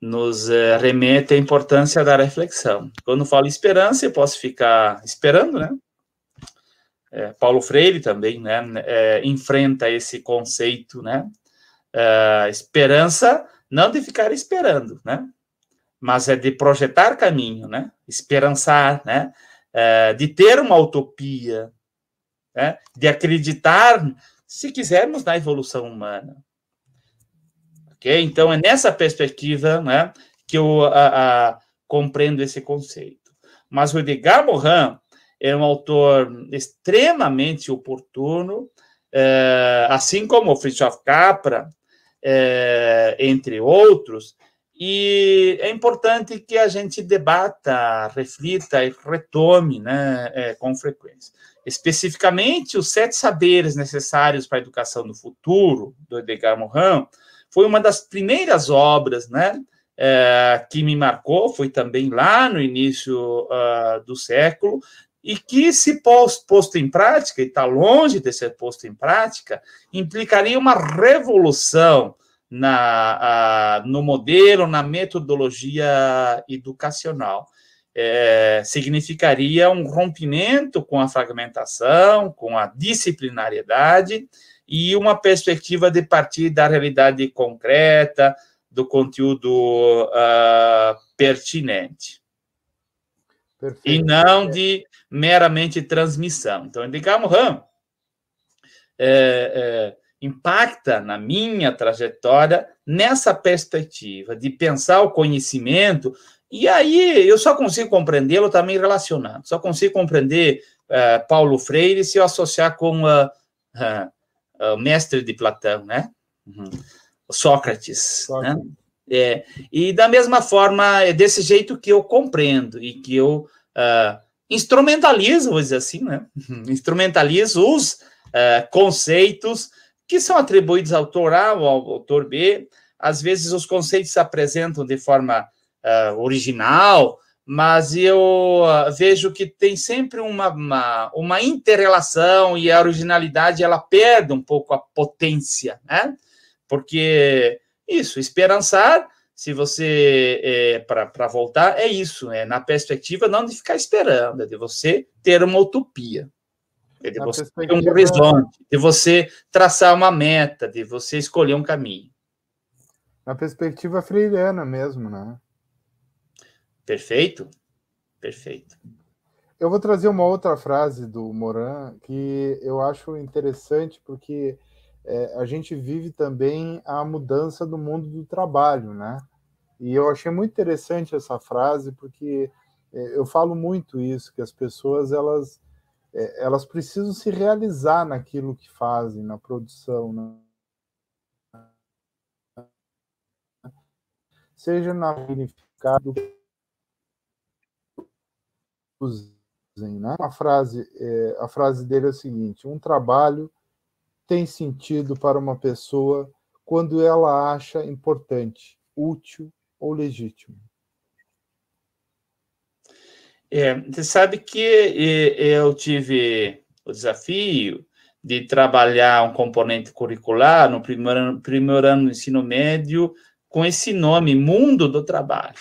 B: nos é, remete à importância da reflexão. Quando falo esperança, eu posso ficar esperando, né? É, Paulo Freire também né, é, enfrenta esse conceito, né? É, esperança não de ficar esperando, né? Mas é de projetar caminho, né? Esperançar, né? É, de ter uma utopia, né? de acreditar se quisermos na evolução humana. Ok? Então, é nessa perspectiva né, que eu a, a, compreendo esse conceito. Mas o Edgar Morin é um autor extremamente oportuno, é, assim como o Fritjof Capra, é, entre outros, e é importante que a gente debata, reflita e retome né, é, com frequência. Especificamente, os sete saberes necessários para a educação do futuro, do Edgar Morin, foi uma das primeiras obras né, é, que me marcou, foi também lá no início uh, do século, e que, se posto em prática, e está longe de ser posto em prática, implicaria uma revolução na, no modelo, na metodologia educacional. É, significaria um rompimento com a fragmentação, com a disciplinariedade e uma perspectiva de partir da realidade concreta, do conteúdo uh, pertinente. Perfeito. E não de meramente transmissão. Então, indicamos Morin é, é, impacta na minha trajetória nessa perspectiva de pensar o conhecimento. E aí eu só consigo compreendê-lo também relacionado. Só consigo compreender uh, Paulo Freire se eu associar com uh, uh, o mestre de Platão, né? Uhum. Sócrates. Né? Sócrates. Né? É, e da mesma forma, é desse jeito que eu compreendo e que eu instrumentalizo, vou dizer assim, né? <laughs> instrumentalizo os conceitos que são atribuídos ao autor A ou ao autor B. Às vezes os conceitos se apresentam de forma uh, original, mas eu ah, vejo que tem sempre uma, uma, uma interrelação e a originalidade ela perde um pouco a potência, né? Porque isso, esperançar, se você é, para voltar, é isso, é na perspectiva não de ficar esperando, é de você ter uma utopia. É de você ter um horizonte, de você traçar uma meta, de você escolher um caminho.
A: Na perspectiva freiriana mesmo, né?
B: Perfeito, perfeito.
A: Eu vou trazer uma outra frase do Moran que eu acho interessante, porque é, a gente vive também a mudança do mundo do trabalho, né? E eu achei muito interessante essa frase, porque é, eu falo muito isso, que as pessoas elas é, elas precisam se realizar naquilo que fazem, na produção, né? seja na verificado né? A frase, é, a frase dele é a seguinte: um trabalho tem sentido para uma pessoa quando ela acha importante, útil ou legítimo.
B: É, você sabe que eu tive o desafio de trabalhar um componente curricular no primeiro ano, primeiro ano do ensino médio com esse nome, Mundo do Trabalho.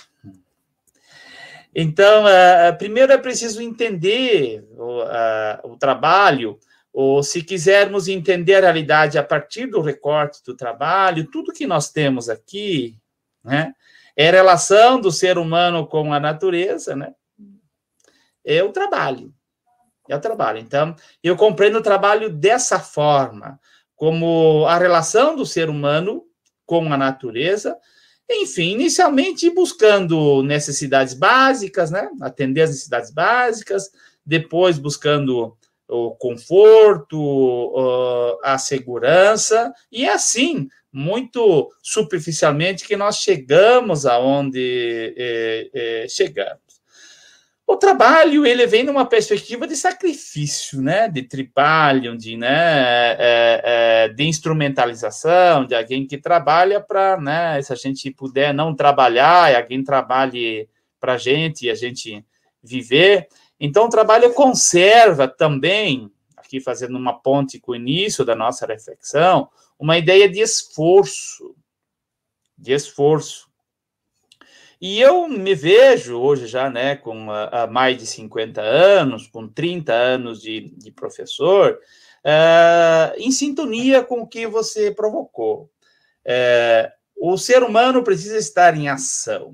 B: Então, é, é, primeiro é preciso entender o, o trabalho, ou se quisermos entender a realidade a partir do recorte do trabalho, tudo que nós temos aqui né, é relação do ser humano com a natureza, né? é o trabalho. É o trabalho. Então, eu compreendo o trabalho dessa forma, como a relação do ser humano com a natureza, enfim, inicialmente buscando necessidades básicas, né? Atender as necessidades básicas, depois buscando o conforto, a segurança, e é assim, muito superficialmente, que nós chegamos aonde é, é, chegamos o trabalho ele vem numa perspectiva de sacrifício, né? De tripalho, de, né? É, é, de instrumentalização, de alguém que trabalha para, né? Se a gente puder não trabalhar, alguém trabalhe para a gente e a gente viver. Então, o trabalho conserva também, aqui fazendo uma ponte com o início da nossa reflexão, uma ideia de esforço, de esforço e eu me vejo hoje já, né, com a, ah, a mais de 50 anos, com 30 anos de, de professor, é, em sintonia com o que você provocou. É, o ser humano precisa estar em ação,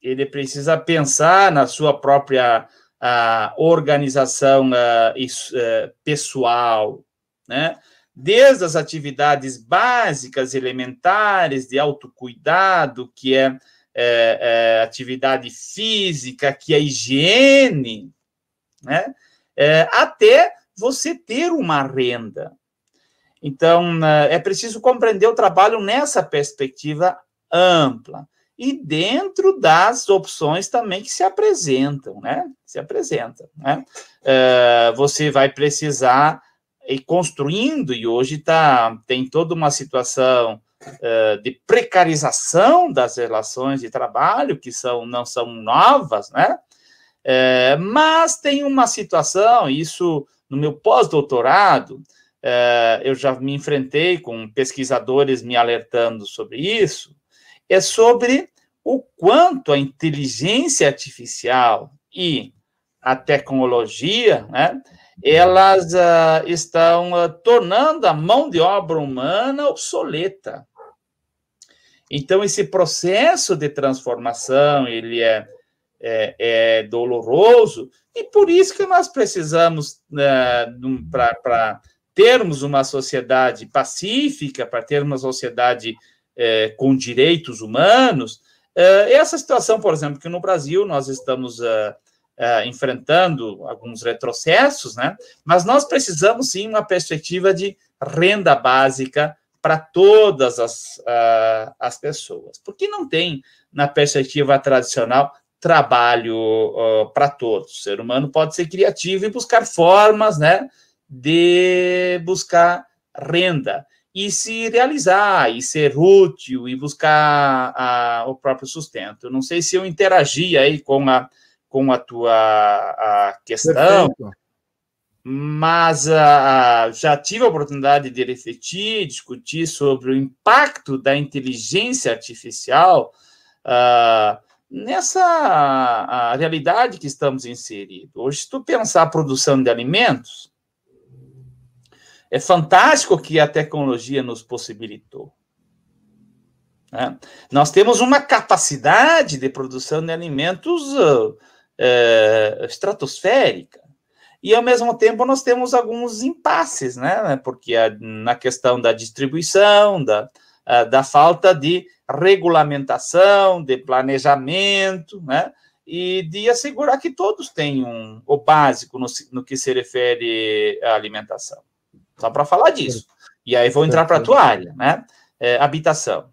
B: ele precisa pensar na sua própria a, organização a, ah, a, eh, pessoal, né? desde as atividades básicas, elementares, de autocuidado, que é é, é, atividade física, que a é higiene, né? É, até você ter uma renda. Então, é preciso compreender o trabalho nessa perspectiva ampla e dentro das opções também que se apresentam, né? Se apresentam, né? É, você vai precisar ir construindo, e hoje tá, tem toda uma situação é, de precarização das relações de trabalho, que são, não são novas, né? É, mas tem uma situação, isso no meu pós-doutorado, é, eu já me enfrentei com pesquisadores me alertando sobre isso, é sobre o quanto a inteligência artificial e a tecnologia, né? elas ah, estão ah, tornando a mão de obra humana obsoleta. Então, esse processo de transformação, ele é, é, é doloroso, e por isso que nós precisamos, né, para termos uma sociedade pacífica, para termos uma sociedade é, com direitos humanos, é, essa situação, por exemplo, que no Brasil nós estamos... Uh, é, enfrentando alguns retrocessos, né? mas nós precisamos sim uma perspectiva de renda básica para todas as, uh, as pessoas, porque não tem na perspectiva tradicional trabalho uh, para todos. O ser humano pode ser criativo e buscar formas né, de buscar renda e se realizar e ser útil e buscar o próprio sustento. Não sei se eu interagi aí com a com a tua a questão, Perfeito. mas a, ah, ah, já tive a oportunidade de refletir, discutir sobre o impacto da inteligência artificial a, ah, nessa a, realidade que estamos inseridos. Hoje, se tu pensar a produção de alimentos, é fantástico o que a tecnologia nos possibilitou. Né? Nós temos uma capacidade de produção de alimentos uh, é, estratosférica. E, ao mesmo tempo, nós temos alguns impasses, né? Porque a, na questão da distribuição, da, a, da falta de regulamentação, de planejamento, né? E de assegurar que todos tenham o básico no, no que se refere à alimentação. Só para falar disso. E aí vou entrar para a tua área, né? É, habitação.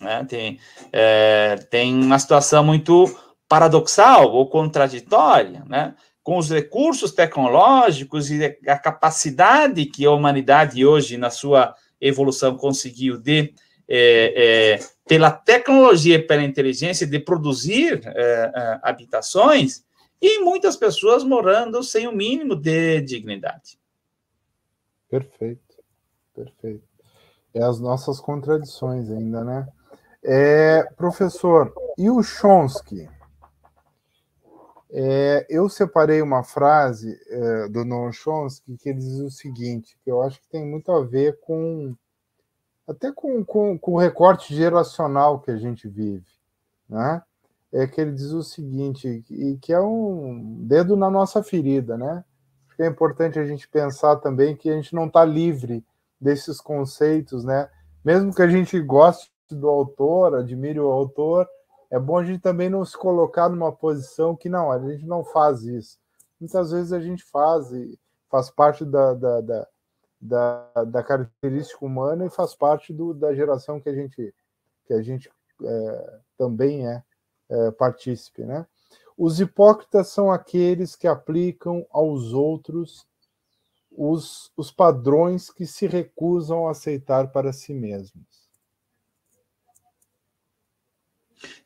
B: Né? Tem, é, tem uma situação muito paradoxal ou contraditória, né? com os recursos tecnológicos e a capacidade que a humanidade hoje, na sua evolução, conseguiu de, é, é, pela tecnologia e pela inteligência, de produzir é, habitações, e muitas pessoas morando sem o mínimo de dignidade.
A: Perfeito, perfeito. É as nossas contradições ainda, né? É, professor, e o Chomsky? É, eu separei uma frase é, do Noam Chomsky que diz o seguinte, que eu acho que tem muito a ver com até com, com, com o recorte geracional que a gente vive, né? É que ele diz o seguinte, e que é um dedo na nossa ferida, né? Acho que é importante a gente pensar também que a gente não está livre desses conceitos, né? Mesmo que a gente goste do autor, admire o autor, é bom a gente também não se colocar numa posição que não, a gente não faz isso. Muitas vezes a gente faz e faz parte da, da, da, da, da característica humana e faz parte do, da geração que a gente, que a gente é, também é, é partícipe. Né? Os hipócritas são aqueles que aplicam aos outros os, os padrões que se recusam a aceitar para si mesmos.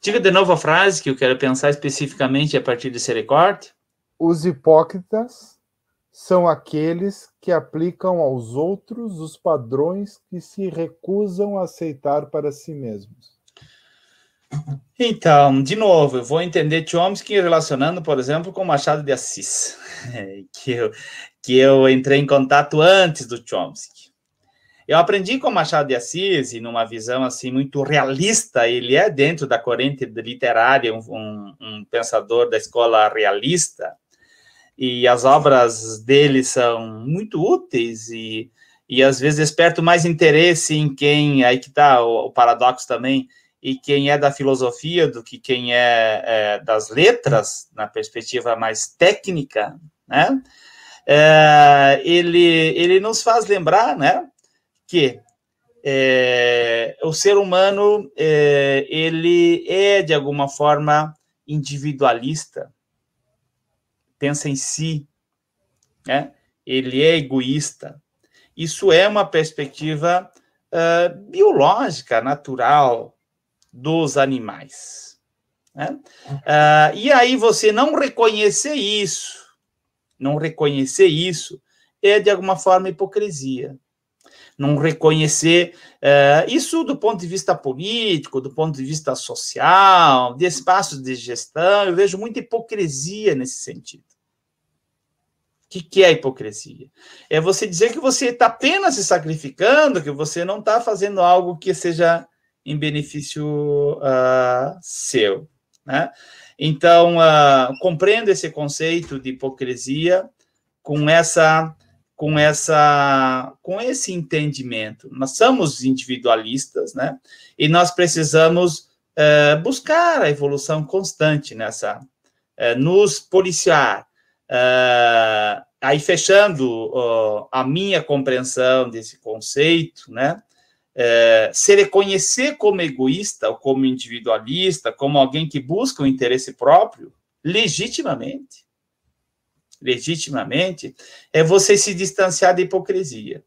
B: Diga de novo a frase que eu quero pensar especificamente a partir desse recorte.
A: Os hipócritas são aqueles que aplicam aos outros os padrões que se recusam a aceitar para si mesmos.
B: Então, de novo, eu vou entender Chomsky relacionando, por exemplo, com Machado de Assis, <laughs> que eu, que eu entrei em contato antes do Chomsky. Eu aprendi com Machado de Assis, e numa visão assim muito realista, ele é dentro da corrente literária um, um, um pensador da escola realista, e as obras dele são muito úteis e, e às vezes desperta mais interesse em quem, aí que está o, o, paradoxo também, e quem é da filosofia do que quem é, é das letras, na perspectiva mais técnica, né? É, ele, ele nos faz lembrar, né? que é, o ser humano é, ele é de alguma forma individualista, pensa em si, né? ele é egoísta. Isso é uma perspectiva uh, biológica, natural dos animais. Né? Uh, e aí você não reconhecer isso, não reconhecer isso, é de alguma forma hipocrisia não reconhecer uh, isso do ponto de vista político, do ponto de vista social, de espaços de gestão. Eu vejo muita hipocrisia nesse sentido. O que, que é hipocrisia? É você dizer que você está apenas se sacrificando, que você não está fazendo algo que seja em benefício uh, seu. Né? Então, uh, compreendo esse conceito de hipocrisia com essa com essa com esse entendimento. Nós somos individualistas, né? E nós precisamos eh, buscar a evolução constante nessa, eh, nos policiar. Eh, aí fechando a minha compreensão desse conceito, né? se reconhecer como egoísta ou como individualista, como alguém que busca o interesse próprio, legitimamente, legitimamente, é você se distanciar da hipocrisia.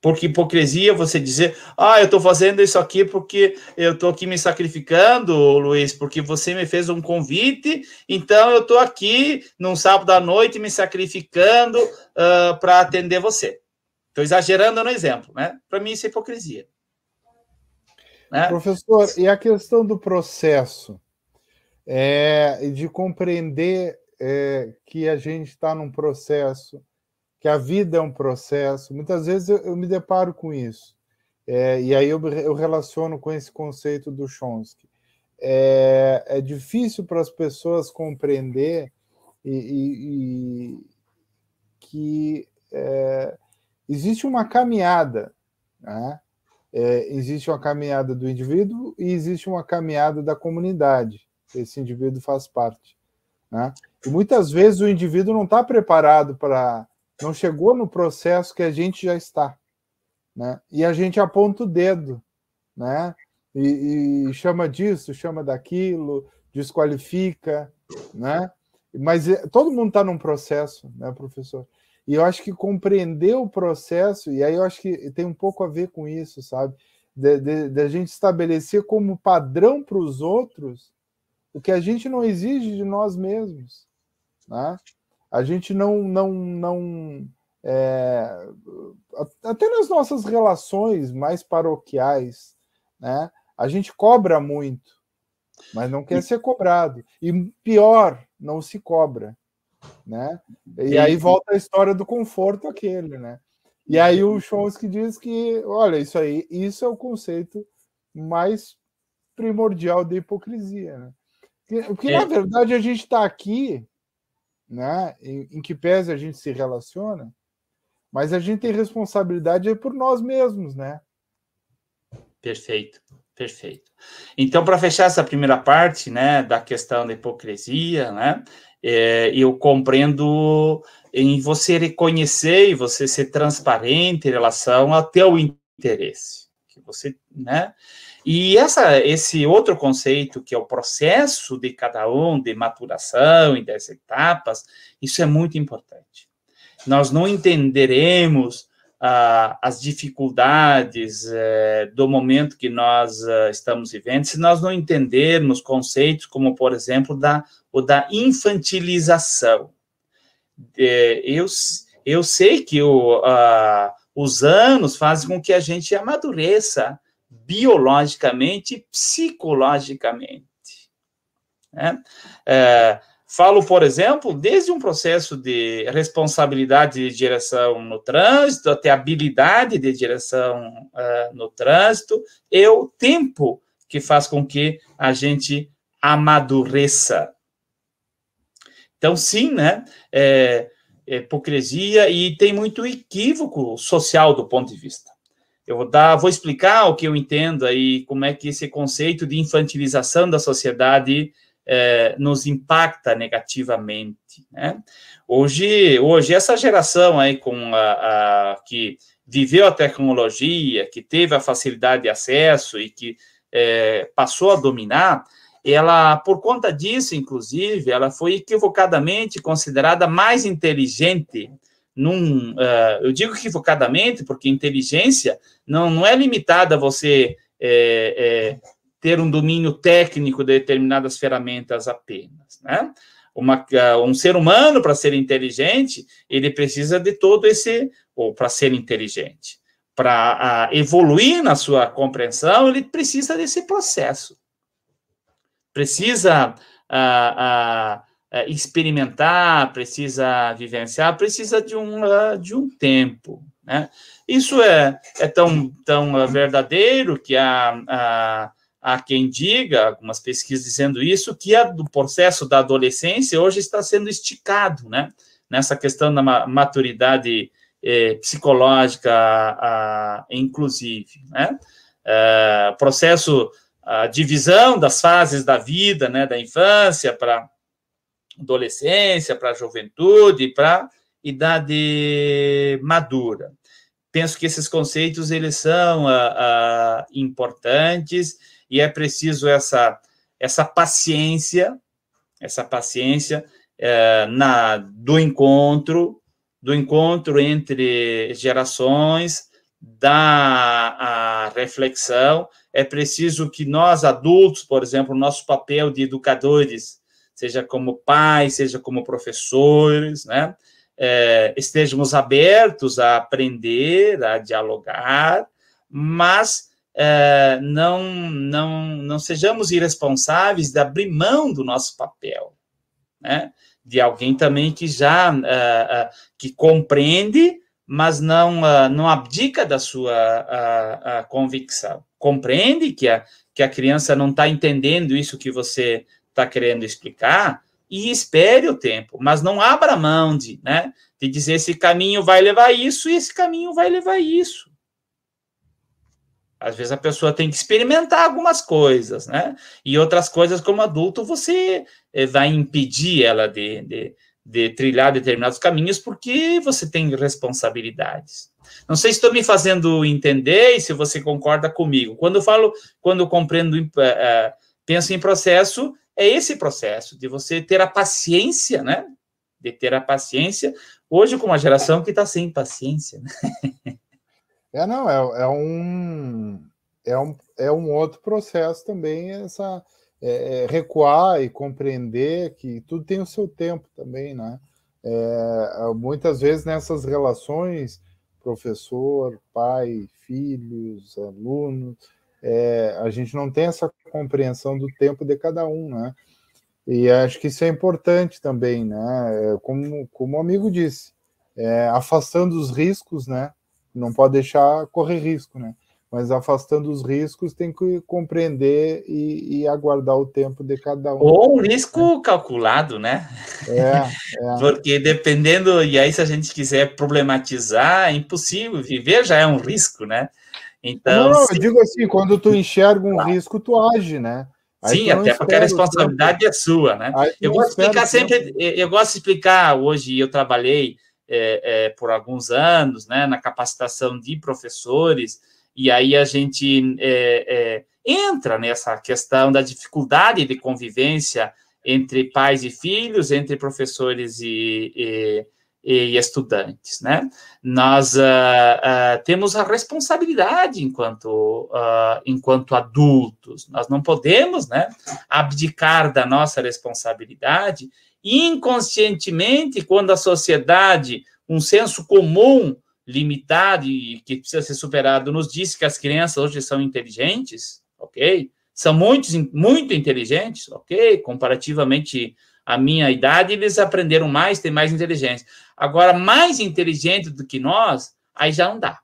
B: Porque hipocrisia você dizer, ah, eu estou fazendo isso aqui porque eu estou aqui me sacrificando, Luiz, porque você me fez um convite, então eu estou aqui num sábado à noite me sacrificando uh, para atender você. Estou exagerando no exemplo, né? Para mim isso é hipocrisia. Né?
A: Professor, e a questão do processo é, de compreender é, que a gente está num processo, que a vida é um processo. Muitas vezes eu, eu me deparo com isso. É, e aí eu, eu, relaciono com esse conceito do Chomsky. É, é difícil para as pessoas compreender e, e, e que é, existe uma caminhada, né? É, existe uma caminhada do indivíduo e existe uma caminhada da comunidade. Esse indivíduo faz parte. Né? E muitas vezes o indivíduo não está preparado para. não chegou no processo que a gente já está. Né? E a gente aponta o dedo, né? E, e chama disso, chama daquilo, desqualifica, né? Mas é, todo mundo está num processo, né, professor? E eu acho que compreender o processo, e aí eu acho que tem um pouco a ver com isso, sabe? Da gente estabelecer como padrão para os outros o que a gente não exige de nós mesmos. Né? A gente não. não, não é, até nas nossas relações mais paroquiais, né? a gente cobra muito, mas não quer e... ser cobrado. E pior, não se cobra. Né? E, e aí volta a história do conforto aquele, né? E uhum. aí o Chomsky diz que, olha, isso aí, isso é o conceito mais primordial da hipocrisia, né? Porque, é. na verdade, a gente está aqui, né, em, em, que pese a gente se relaciona, mas a gente tem responsabilidade por nós mesmos, né?
B: Perfeito, perfeito. Então, para fechar essa primeira parte, né, da questão da hipocrisia, né, é, eu compreendo em você reconhecer e você ser transparente em relação ao teu interesse, que você, né, e essa, esse outro conceito, que é o processo de cada um, de maturação e das etapas, isso é muito importante. Nós não entenderemos ah, as dificuldades eh, do momento que nós ah, estamos vivendo se nós não entendermos conceitos como, por exemplo, da, o da infantilização. eu, eu sei que o, ah, os anos fazem com que a gente amadureça, biologicamente e psicologicamente. Né? É, falo, por exemplo, desde um processo de responsabilidade de direção no trânsito até habilidade de direção uh, é, no trânsito e é o tempo que faz com que a gente amadureça. Então, sim, né? É, é hipocrisia e tem muito equívoco social do ponto de vista. Eu vou dar, vou explicar o que eu entendo aí, como é que esse conceito de infantilização da sociedade eh, nos impacta negativamente. Né? Hoje, hoje essa geração aí com a, a, que viveu a tecnologia, que teve a facilidade de acesso e que eh, passou a dominar, ela, por conta disso, inclusive, ela foi equivocadamente considerada mais inteligente num, uh, eu digo equivocadamente, porque inteligência não, não é limitada a você é, é, ter um domínio técnico de determinadas ferramentas apenas, né? Uma, um ser humano, para ser inteligente, ele precisa de todo esse, ou para ser inteligente, para evoluir na sua compreensão, ele precisa desse processo. Precisa a, é, experimentar, precisa vivenciar, precisa de um, ah, de um tempo. Né? Isso é, é tão, tão ah, verdadeiro que há, há, há quem diga, algumas pesquisas dizendo isso, que a, o processo da adolescência hoje está sendo esticado, né? nessa questão da maturidade eh, psicológica, inclusive. Né? É, processo, a ah, divisão das fases da vida, né, da infância para adolescência, para a juventude, para idade madura. Penso que esses conceitos eles são uh, uh, importantes e é preciso essa, essa paciência, essa paciência uh, na do encontro, do encontro entre gerações, da reflexão. É preciso que nós adultos, por exemplo, nosso papel de educadores seja como pais, seja como professores, né? É, estejamos abertos a aprender, a dialogar, mas é, não, não, não sejamos irresponsáveis de abrir mão do nosso papel, né? De alguém também que já é, é que compreende, mas não é, não abdica da sua a, a convicção. Compreende que a, que a criança não está entendendo isso que você está querendo explicar e espere o tempo, mas não abra mão de, né, de dizer esse caminho vai levar isso e esse caminho vai levar isso. Às vezes a pessoa tem que experimentar algumas coisas, né? E outras coisas, como adulto, você eh, vai impedir ela de, de, de trilhar determinados caminhos porque você tem responsabilidades. Não sei se estou me fazendo entender e se você concorda comigo. Quando eu falo, quando eu compreendo, eh, eh, penso em processo, é esse processo de você ter a paciência, né? De ter a paciência, hoje com uma geração que
A: está sem paciência. Né? <laughs> É, não, é, é, um, é, um, é um outro processo também, essa é, é, recuar e compreender que tudo tem o seu tempo também, né? É, muitas vezes nessas relações, professor, pai, filhos, alunos, é, a gente não tem essa compreensão do tempo de cada um, né? E acho que isso é importante também, né? É, como, como o amigo disse, é, afastando os riscos, né? Não pode deixar correr risco, né? Mas afastando os riscos, tem que compreender e, e aguardar o tempo de cada um. Ou um
B: risco calculado, né?
A: É, é. <laughs>
B: Porque dependendo, e aí se a gente quiser problematizar, é impossível, viver já é um risco, né? Então, não, eu digo
A: assim, quando tu enxerga um claro. risco, tu age, né? Aí Sim, até porque a
B: responsabilidade é sua, né? Eu gosto de explicar sempre, eu gosto de explicar hoje, eu trabalhei é, é, por alguns anos, né, na capacitação de professores, e aí a gente é, é entra nessa questão da dificuldade de convivência entre pais e filhos, entre professores e, e e estudantes, né? Nós uh, uh, temos a responsabilidade enquanto, uh, enquanto adultos. Nós não podemos, né, abdicar da nossa responsabilidade inconscientemente quando a sociedade, um senso comum limitado e que precisa ser superado, nos diz que as crianças hoje são inteligentes, ok? São muitos, muito inteligentes, ok? Comparativamente à minha idade, eles aprenderam mais, têm mais inteligência. Agora, mais inteligente do que nós, aí já não dá.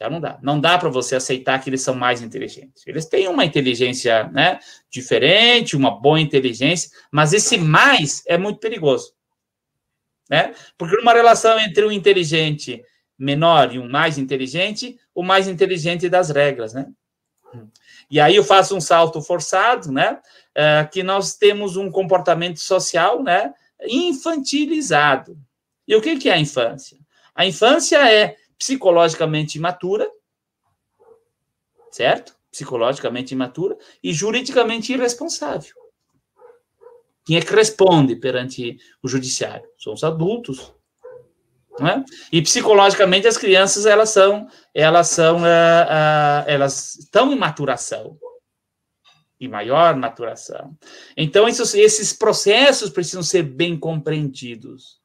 B: Já não dá. Não dá para você aceitar que eles são mais inteligentes. Eles têm uma inteligência né, diferente, uma boa inteligência, mas esse mais é muito perigoso. Né? Porque numa relação entre um inteligente menor e um mais inteligente, o mais inteligente das regras. Né? E aí eu faço um salto forçado, né? É, que nós temos um comportamento social, né? infantilizado. E o que é a infância? A infância é psicologicamente imatura, certo? Psicologicamente imatura e juridicamente irresponsável. Quem é que responde perante o judiciário? São os adultos, é? E psicologicamente as crianças elas são elas são ah, ah, elas estão em maturação e maior maturação. Então, esses, esses processos precisam ser bem compreendidos.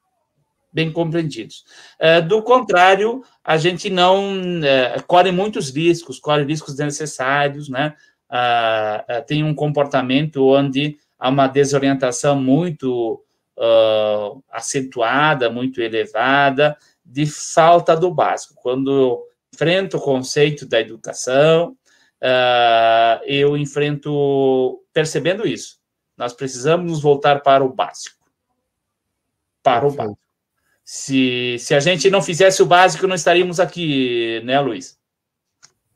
B: Bem compreendidos. É, do contrário, a gente não é, corre muitos riscos, corre riscos desnecessários, né? Ah, é, tem um comportamento onde há uma desorientação muito ah, acentuada, muito elevada, de falta do básico. Quando eu enfrento o conceito da educação, uh, eu enfrento percebendo isso. Nós precisamos nos voltar para o básico. Para o básico. Se, se a gente não fizesse o básico, não estaríamos aqui, né, Luiz?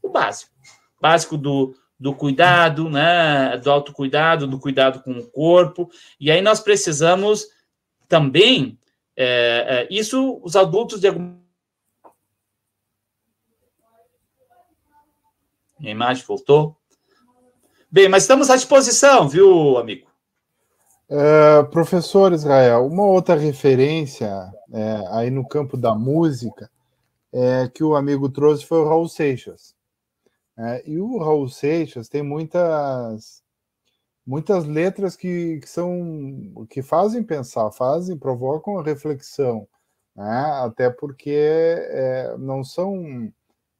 B: O básico. Básico do, do cuidado, né, do autocuidado, do cuidado com o corpo. E aí nós precisamos também, é, é, isso os adultos de alguma Minha imagem voltou. Bem, mas estamos à disposição, viu, amigo?
A: É, professor Israel, uma outra referência é, aí no campo da música é, que o amigo trouxe foi o Raul Seixas. É, e o Raul Seixas tem muitas muitas letras que, que são que fazem pensar, fazem provocam a reflexão, né? até porque é, não são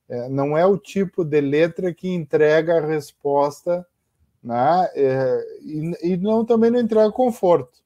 A: é, não é o tipo de letra que entrega a resposta, né? É, e, e não também não entrega conforto,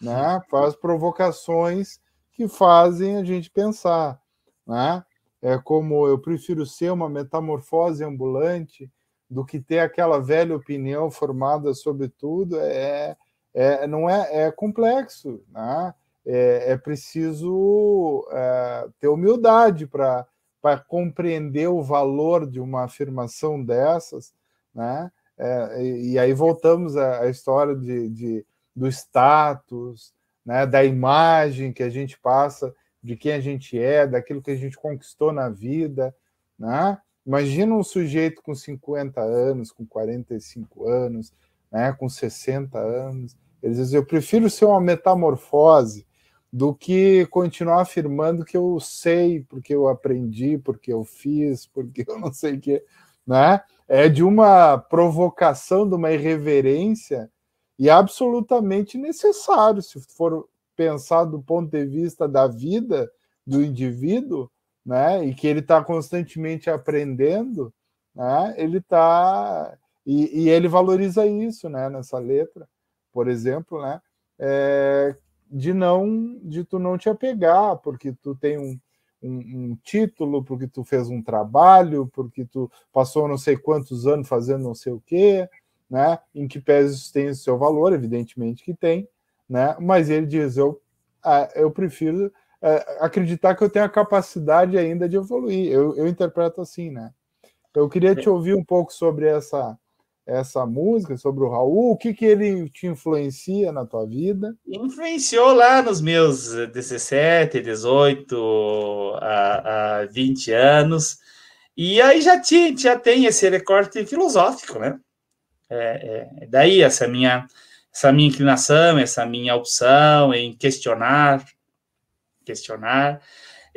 A: né? Faz provocações que fazem a gente pensar, né? É como eu prefiro ser uma metamorfose ambulante do que ter aquela velha opinião formada sobre tudo. É, é, é não é, é complexo, né? É, é preciso é, ter humildade para para compreender o valor de uma afirmação dessas, né? É, e aí voltamos à, à história de, de, do status, né, da imagem que a gente passa de quem a gente é, daquilo que a gente conquistou na vida. Né? Imagina um sujeito com 50 anos, com 45 anos, né, com 60 anos. Ele diz: Eu prefiro ser uma metamorfose do que continuar afirmando que eu sei, porque eu aprendi, porque eu fiz, porque eu não sei o quê, né? É de uma provocação, de uma irreverência, e absolutamente necessário, se for pensar do ponto de vista da vida do indivíduo, né? E que ele está constantemente aprendendo, né? Ele está e, e, ele valoriza isso, né? Nessa letra, por exemplo, né? É, de não de tu não te apegar, porque tu tem um, um, um, título, porque tu fez um trabalho, porque tu passou não sei quantos anos fazendo não sei o quê, né? Em que pese isso tem o seu valor, evidentemente que tem, né? Mas ele diz, eu, ah, eu prefiro eh, acreditar que eu tenho a capacidade ainda de evoluir. Eu, eu interpreto assim, né? Eu queria te é. ouvir um pouco sobre essa essa música, sobre o Raul, o que, que ele te influencia na tua vida?
B: Influenciou lá nos meus 17, 18 a, a 20 anos, e aí já, tinha, já tem esse recorte filosófico, né? É, é, é, daí essa minha, essa minha inclinação, essa minha opção em questionar, questionar,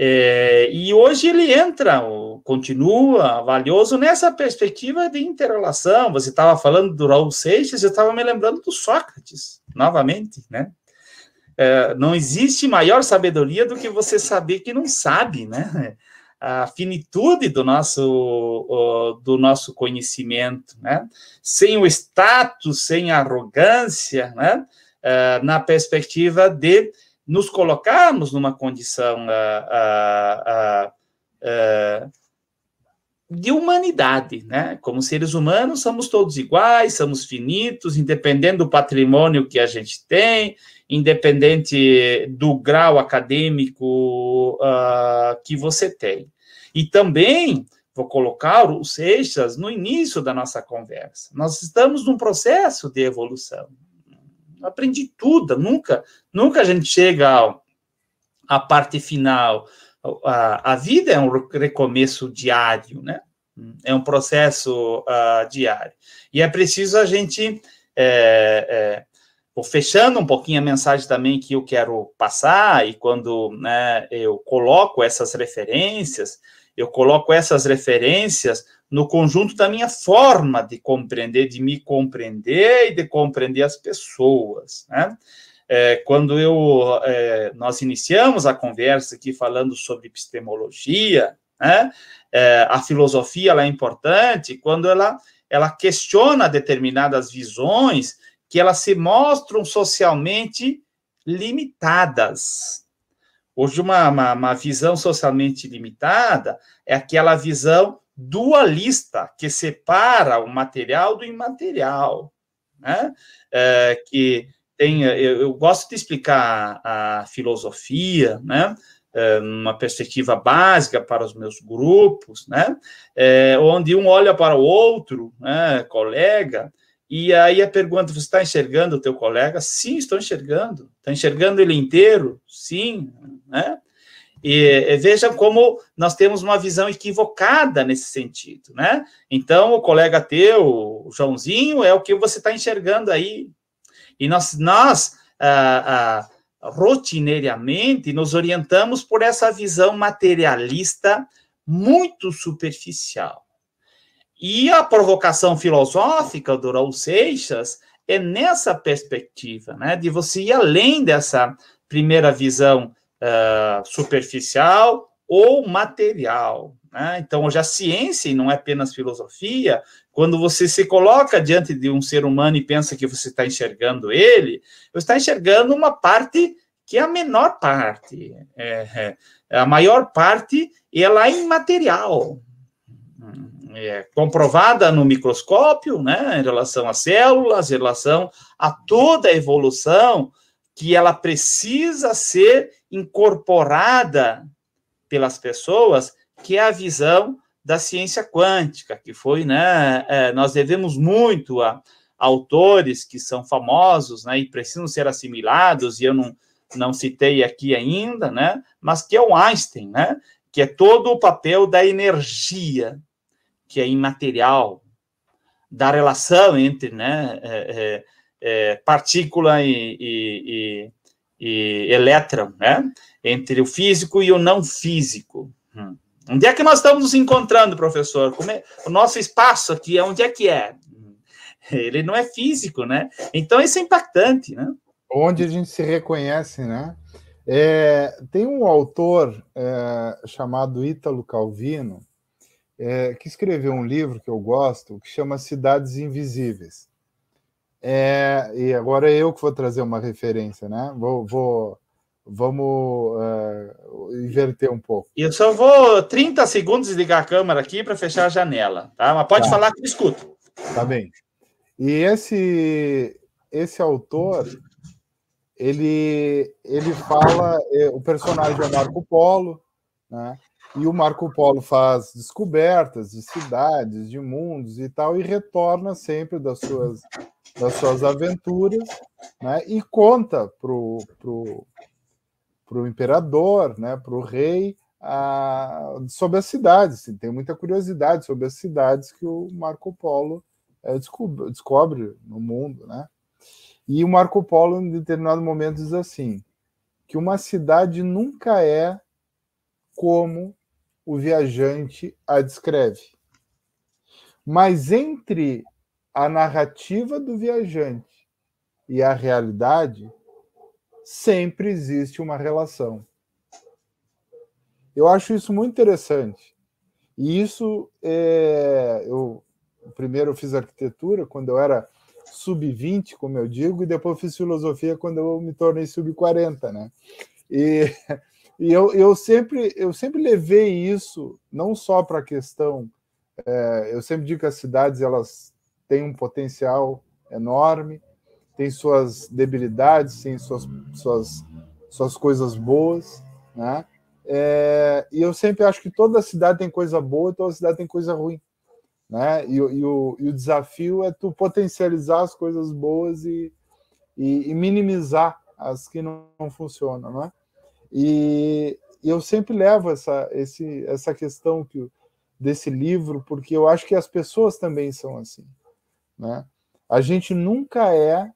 B: é, e hoje ele entra, continua valioso nessa perspectiva de interrelação. Você estava falando do Raul Seixas, eu estava me lembrando do Sócrates, novamente, né? É, não existe maior sabedoria do que você saber que não sabe, né? A finitude do nosso, do nosso conhecimento, né? Sem o status, sem a arrogância, né? É, na perspectiva de nos colocarmos numa condição ah, ah, ah, de humanidade, né? Como seres humanos, somos todos iguais, somos finitos, independente do patrimônio que a gente tem, independente do grau acadêmico uh, que você tem. E também vou colocar o Seixas no início da nossa conversa. Nós estamos num processo de evolução aprendi tudo, nunca, nunca a gente chega à parte final. A, a vida é um recomeço diário, né? É um processo uh, diário. E é preciso a gente. É, é, fechando um pouquinho a mensagem também que eu quero passar, e quando né, eu coloco essas referências, eu coloco essas referências no conjunto da minha forma de compreender, de me compreender e de compreender as pessoas, né? É, quando eu, é, nós iniciamos a conversa aqui falando sobre epistemologia, né? É, a filosofia ela é importante quando ela, ela questiona determinadas visões que elas se mostram socialmente limitadas. Hoje, uma, uma, uma visão socialmente limitada é aquela visão dualista, que separa o material do imaterial, né? É, que tem, eu, eu, gosto de explicar a, filosofia, né? É, uma perspectiva básica para os meus grupos, né? É, onde um olha para o outro, né? colega, e aí a pergunta: você está enxergando o teu colega? Sim, estou enxergando. Está enxergando ele inteiro? Sim, né? E veja como nós temos uma visão equivocada nesse sentido, né? Então, o colega teu, o Joãozinho, é o que você está enxergando aí. E nós, nós ah, ah, rotineiramente, nos orientamos por essa visão materialista muito superficial. E a provocação filosófica do Raul Seixas é nessa perspectiva, né? De você ir além dessa primeira visão ah, superficial ou material. Né? Então, hoje a ciência, e não é apenas filosofia, quando você se coloca diante de um ser humano e pensa que você está enxergando ele, você está enxergando uma parte que é a menor parte. É, é a maior parte ela é imaterial. É comprovada no microscópio, né, em relação às células, em relação a toda a evolução que ela precisa ser incorporada pelas pessoas, que é a visão da ciência quântica, que foi, né, é, nós devemos muito a, autores que são famosos, né, e precisam ser assimilados, e eu não, não citei aqui ainda, né, mas que é o Einstein, né, que é todo o papel da energia, que é imaterial, da relação entre, né, é, é, é, partícula e, e, e, e elétron, né? Entre o físico e o não físico. Hum. Onde é que nós estamos nos encontrando, professor? É, o nosso espaço aqui, é onde é que é? Hum. <laughs> Ele não é físico, né? Então isso é
A: impactante, né? Onde a gente se reconhece, né? É, tem um autor é, chamado Ítalo Calvino é, que escreveu um livro que eu gosto que chama Cidades Invisíveis. É, e agora é eu que vou trazer uma referência, né? Vou, vou vamos uh, inverter um pouco.
B: Eu só vou 30 segundos ligar a câmera aqui para fechar a janela, tá? Mas pode tá.
A: falar que eu escuto. Tá bem. E esse esse autor ele ele fala é, o personagem é Marco Polo, né? E o Marco Polo faz descobertas de cidades, de mundos e tal, e retorna sempre das suas das suas aventuras, né? E conta pro pro, pro imperador, né? Pro rei a, sobre as cidades. Assim, tem muita curiosidade sobre as cidades que o Marco Polo é, descobre, descobre no mundo, né? E o Marco Polo, em determinado momento, diz assim: que uma cidade nunca é como o viajante a descreve. Mas entre a narrativa do viajante e a realidade, sempre existe uma relação. Eu acho isso muito interessante. E isso é, eu primeiro eu fiz arquitetura quando eu era sub-20, como eu digo, e depois fiz filosofia quando eu me tornei sub-40, né? E, e eu, eu, sempre, eu sempre levei isso não só para a questão, é, eu sempre digo que as cidades elas tem um potencial enorme, tem suas debilidades, tem suas, suas, suas coisas boas, né? É, e eu sempre acho que toda cidade tem coisa boa, e toda cidade tem coisa ruim, né? E, e, o, e o desafio é tu potencializar as coisas boas e, e, e minimizar as que não, não funcionam, né? E eu sempre levo essa, esse, essa questão que, desse livro, porque eu acho que as pessoas também são assim. Né? A gente nunca é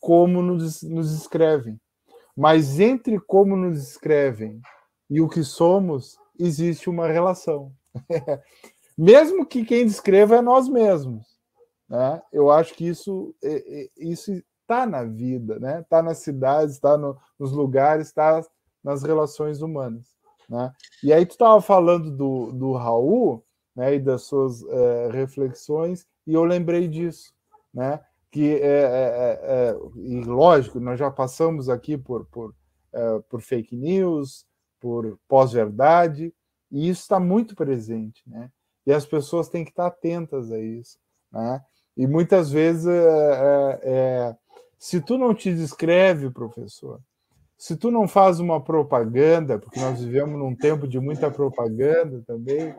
A: como nos, nos escrevem. Mas entre como nos escrevem e o que somos, existe uma relação. <laughs> Mesmo que quem descreva é nós mesmos. Né? Eu acho que isso é, é, isso está na vida, né? Está nas cidades, está no, nos lugares, está nas relações humanas, né? E aí tu estava falando do, do Raul, né? E das suas é, reflexões e eu lembrei disso, né? Que é, é, é, é e lógico, nós já passamos aqui por, por, é, por fake news, por pós-verdade, e isso está muito presente, né? E as pessoas têm que estar atentas a isso, né? E muitas vezes, é, é, se tu não te descreve, professor, se tu não faz uma propaganda, porque nós vivemos num tempo de muita propaganda também,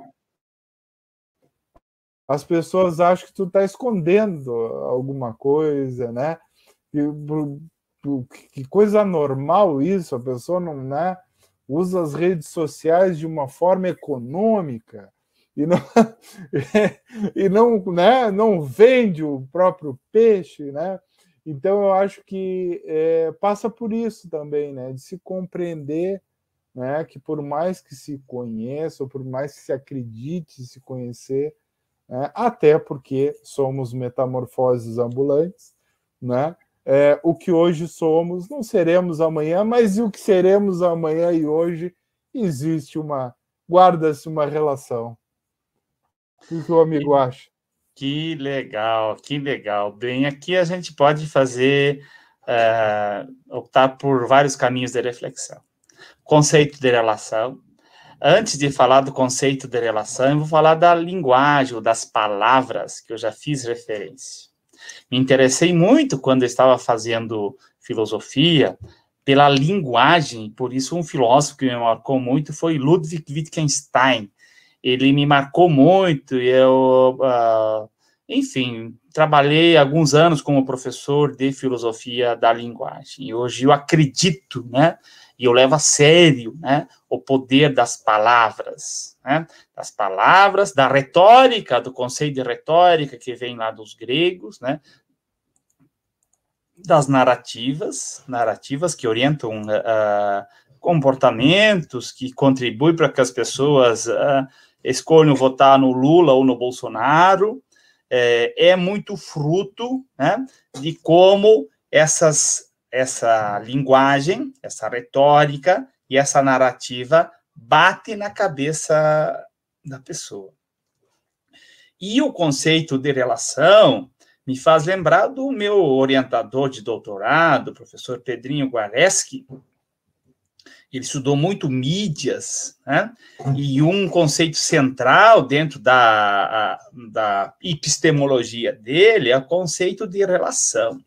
A: as pessoas acham que tu está escondendo alguma coisa, né? Que, que coisa normal isso, a pessoa não né, usa as redes sociais de uma forma econômica e não, <laughs> e não, né, não vende o próprio peixe, né? Então eu acho que é, passa por isso também, né? De se compreender né, que por mais que se conheça, ou por mais que se acredite se conhecer, né? até porque somos metamorfoses ambulantes, né? É, o que hoje somos, não seremos amanhã, mas o que seremos amanhã e hoje existe uma, guarda-se uma relação. O que o amigo acha?
B: Que legal, que legal. Bem, aqui a gente pode fazer, é, optar por vários caminhos de reflexão. Conceito de relação, antes de falar do conceito de relação, eu vou falar da linguagem, ou das palavras que eu já fiz referência. Me interessei muito quando eu estava fazendo filosofia pela linguagem, por isso um filósofo que me marcou muito foi Ludwig Wittgenstein. Ele me marcou muito, e eu uh, enfim, trabalhei alguns anos como professor de filosofia da linguagem. E hoje eu acredito, né? E eu levo a sério, né? O poder das palavras, né? Das palavras, da retórica, do conceito de retórica que vem lá dos gregos, né? Das narrativas, narrativas que orientam uh, comportamentos, que contribuem para que as pessoas uh, escolham votar no Lula ou no Bolsonaro, é, é muito fruto né, de como essas, essa linguagem, essa retórica e essa narrativa bate na cabeça da pessoa. E o conceito de relação me faz lembrar do meu orientador de doutorado, professor Pedrinho Guareschi, ele estudou muito mídias, né? Uhum. e um conceito central dentro da, da epistemologia dele é o conceito de relação.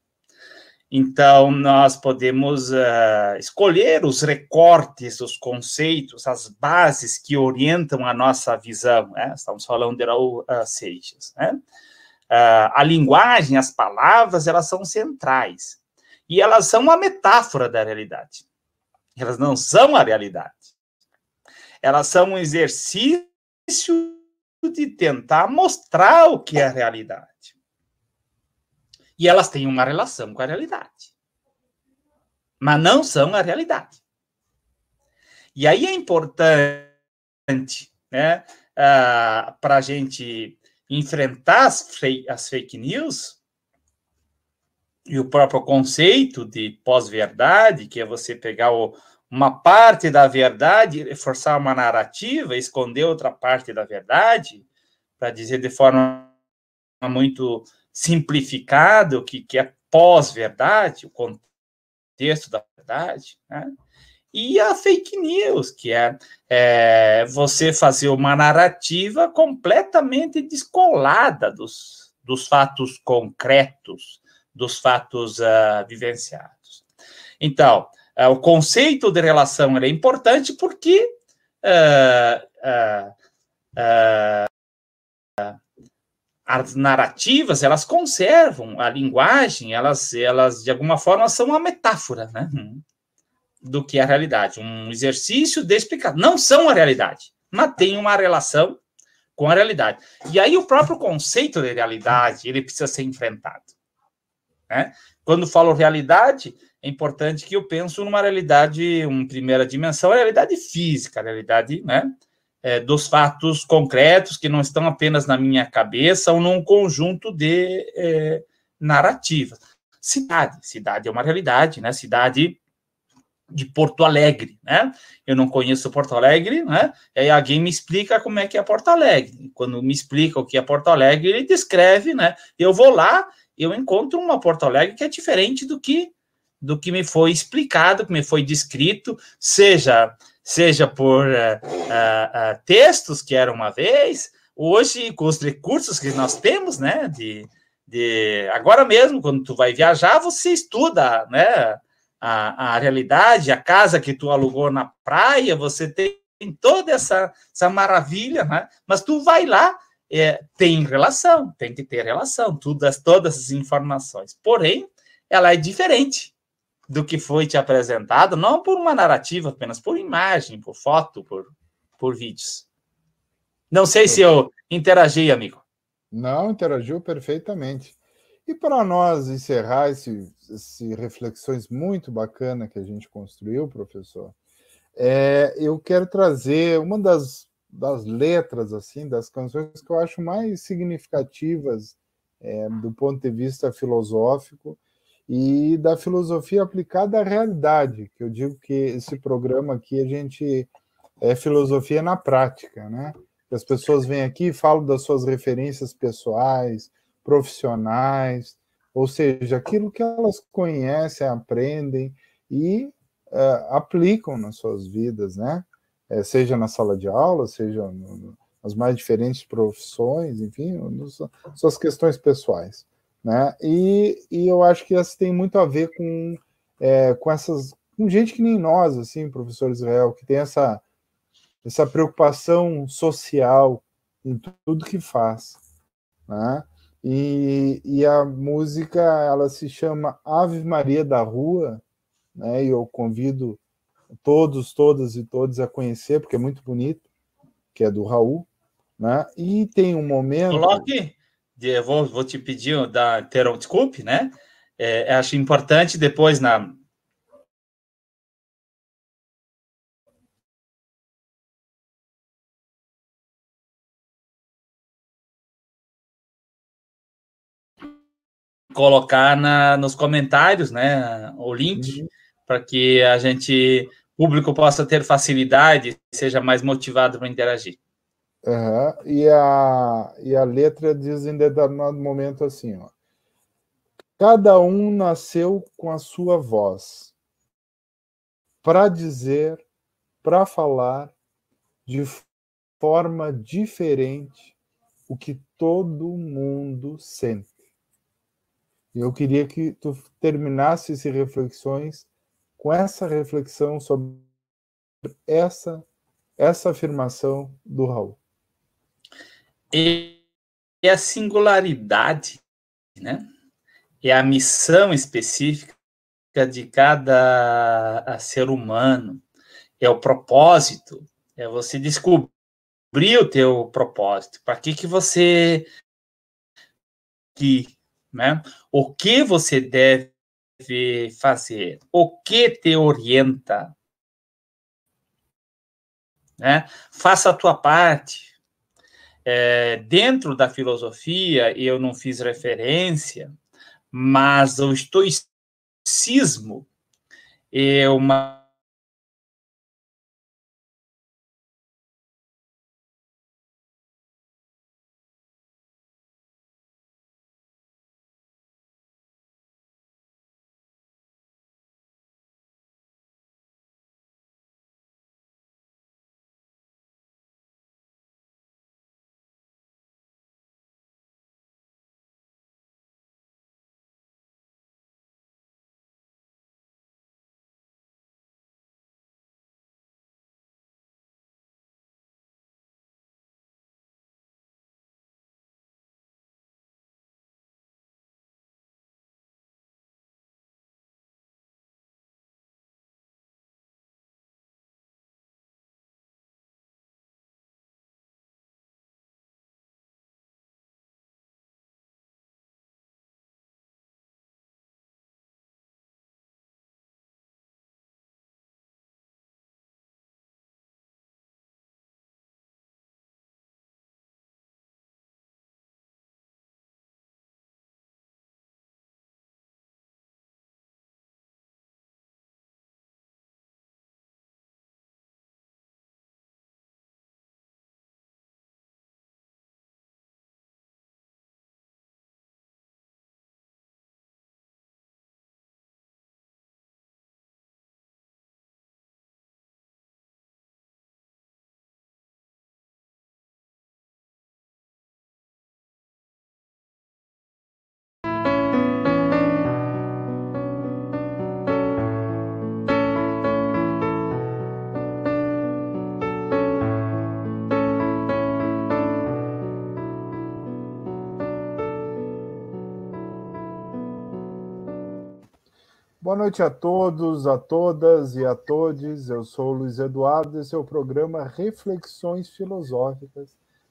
B: Então, nós podemos uh, escolher os recortes, os conceitos, as bases que orientam a nossa visão. Né? Estamos falando de Raul uh, Seixas. Né? Uh, a linguagem, as palavras, elas são centrais. E elas são uma metáfora da realidade. Elas não são a realidade. Elas são um exercício de tentar mostrar o que é a realidade. E elas têm uma relação com a realidade. Mas não são a realidade. E aí é importante né, uh, ah, para a gente enfrentar as, as fake news, e o próprio conceito de pós-verdade, que é você pegar o, uma parte da verdade, forçar uma narrativa, esconder outra parte da verdade, para dizer de forma muito simplificada o que, que é pós-verdade, o contexto da verdade, né? e a fake news, que é, é, você fazer uma narrativa completamente descolada dos, dos fatos concretos, dos fatos uh, vivenciados. Então, uh, o conceito de relação é importante porque ah, as narrativas elas conservam a linguagem, elas, elas de alguma forma são uma metáfora né? do que é a realidade, um exercício de explicar. Não são a realidade, mas tem uma relação com a realidade. E aí o próprio conceito de realidade ele precisa ser enfrentado. Né? Quando falo realidade, é importante que eu penso numa realidade, uma primeira dimensão, a realidade física, a realidade né, é, dos fatos concretos que não estão apenas na minha cabeça ou num conjunto de é, narrativas. Cidade, cidade é uma realidade, né? Cidade de Porto Alegre, né? Eu não conheço Porto Alegre, né? E aí alguém me explica como é que é Porto Alegre. Quando me explica o que é Porto Alegre, ele descreve, né? Eu vou lá eu encontro uma Porto Alegre que é diferente do que do que me foi explicado, que me foi descrito, seja seja por uh, uh, textos que era uma vez, hoje com os recursos que nós temos, né, de, de agora mesmo quando tu vai viajar você estuda, né, a, a realidade, a casa que tu alugou na praia, você tem toda essa, essa maravilha, né? Mas tu vai lá é, tem relação, tem que ter relação, todas, todas as informações. Porém, ela é diferente do que foi te apresentado, não por uma narrativa apenas, por imagem, por foto, por, por vídeos. Não sei se eu interagi, amigo.
A: Não, interagiu perfeitamente. E para nós encerrar esse, esse reflexões muito bacana que a gente construiu, professor, é, eu quero trazer uma das das letras, assim, das canções que eu acho mais significativas é, do ponto de vista filosófico e da filosofia aplicada à realidade, que eu digo que esse programa aqui a gente é filosofia na prática, né? As pessoas vêm aqui e falam das suas referências pessoais, profissionais, ou seja, aquilo que elas conhecem, aprendem e uh, aplicam nas suas vidas, né? é, seja na sala de aula, seja no, nas mais diferentes profissões, enfim, nos, suas questões pessoais. Né? E, e eu acho que isso tem muito a ver com, é, com essas com gente que nem nós, assim, professor Israel, que tem essa, essa preocupação social em tudo que faz. Né? E, e a música ela se chama Ave Maria da Rua, né? E eu convido todos, todas e todos a conhecer, porque é muito bonito, que é do Raul, né? E tem um momento. Coloque,
B: eu vou, vou te pedir da ter um desculpe, né? É, acho importante depois na colocar na, nos comentários, né, o link uhum. para que a gente público possa ter facilidade, seja mais motivado para interagir.
A: Uhum. E, a, e a letra diz em determinado momento assim: ó, Cada um nasceu com a sua voz, para dizer, para falar de forma diferente o que todo mundo sente. Eu queria que tu terminasse essas reflexões com essa reflexão sobre essa essa afirmação do Raul.
B: E a singularidade, né? é a missão específica de cada ser humano é o propósito, é você descobrir o teu propósito. Para que que você que, né? O que você deve deve fazer? O que te orienta? Né? Faça a tua parte. É, dentro da filosofia, eu não fiz referência, mas o estoicismo é uma
A: Boa noite a todos, a todas e a todos. Eu sou Luiz Eduardo e esse é o programa Reflexões Filosóficas,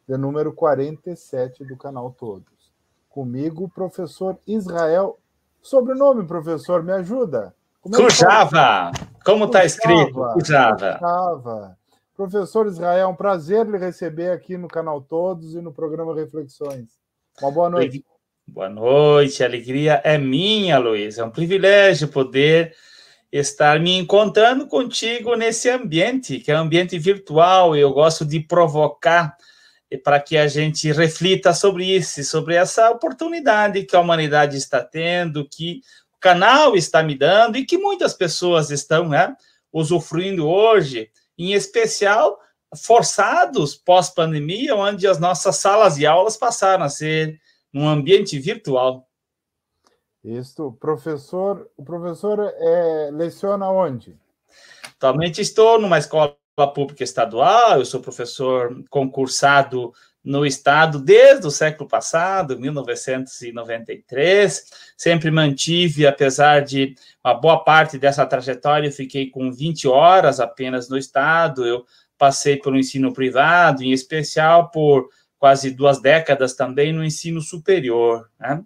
A: de número 47 do canal Todos. Comigo, o professor Israel. Sobrenome, professor, me ajuda. Como é tá?
B: Como está escrito?
A: Crujava. Professor Israel, é um prazer lhe receber aqui no canal Todos e no programa Reflexões. Uma boa noite.
B: Boa noite, a alegria é minha, Luiz. É um privilégio poder estar me encontrando contigo nesse ambiente, que é um ambiente virtual, eu gosto de provocar para que a gente reflita sobre isso, sobre essa oportunidade que a humanidade está tendo, que o canal está me dando e que muitas pessoas estão né, usufruindo hoje, em especial forçados pós-pandemia, onde as nossas salas de aulas passaram a ser num
A: ambiente virtual. Isso, professor, o professor é, leciona onde?
B: Atualmente estou numa escola pública estadual, eu sou professor concursado no estado desde o século passado, 1993. Sempre mantive, apesar de uma boa parte dessa trajetória, eu fiquei com 20 horas apenas no estado. Eu passei pelo ensino privado, em especial por quase duas décadas também no ensino superior. Né?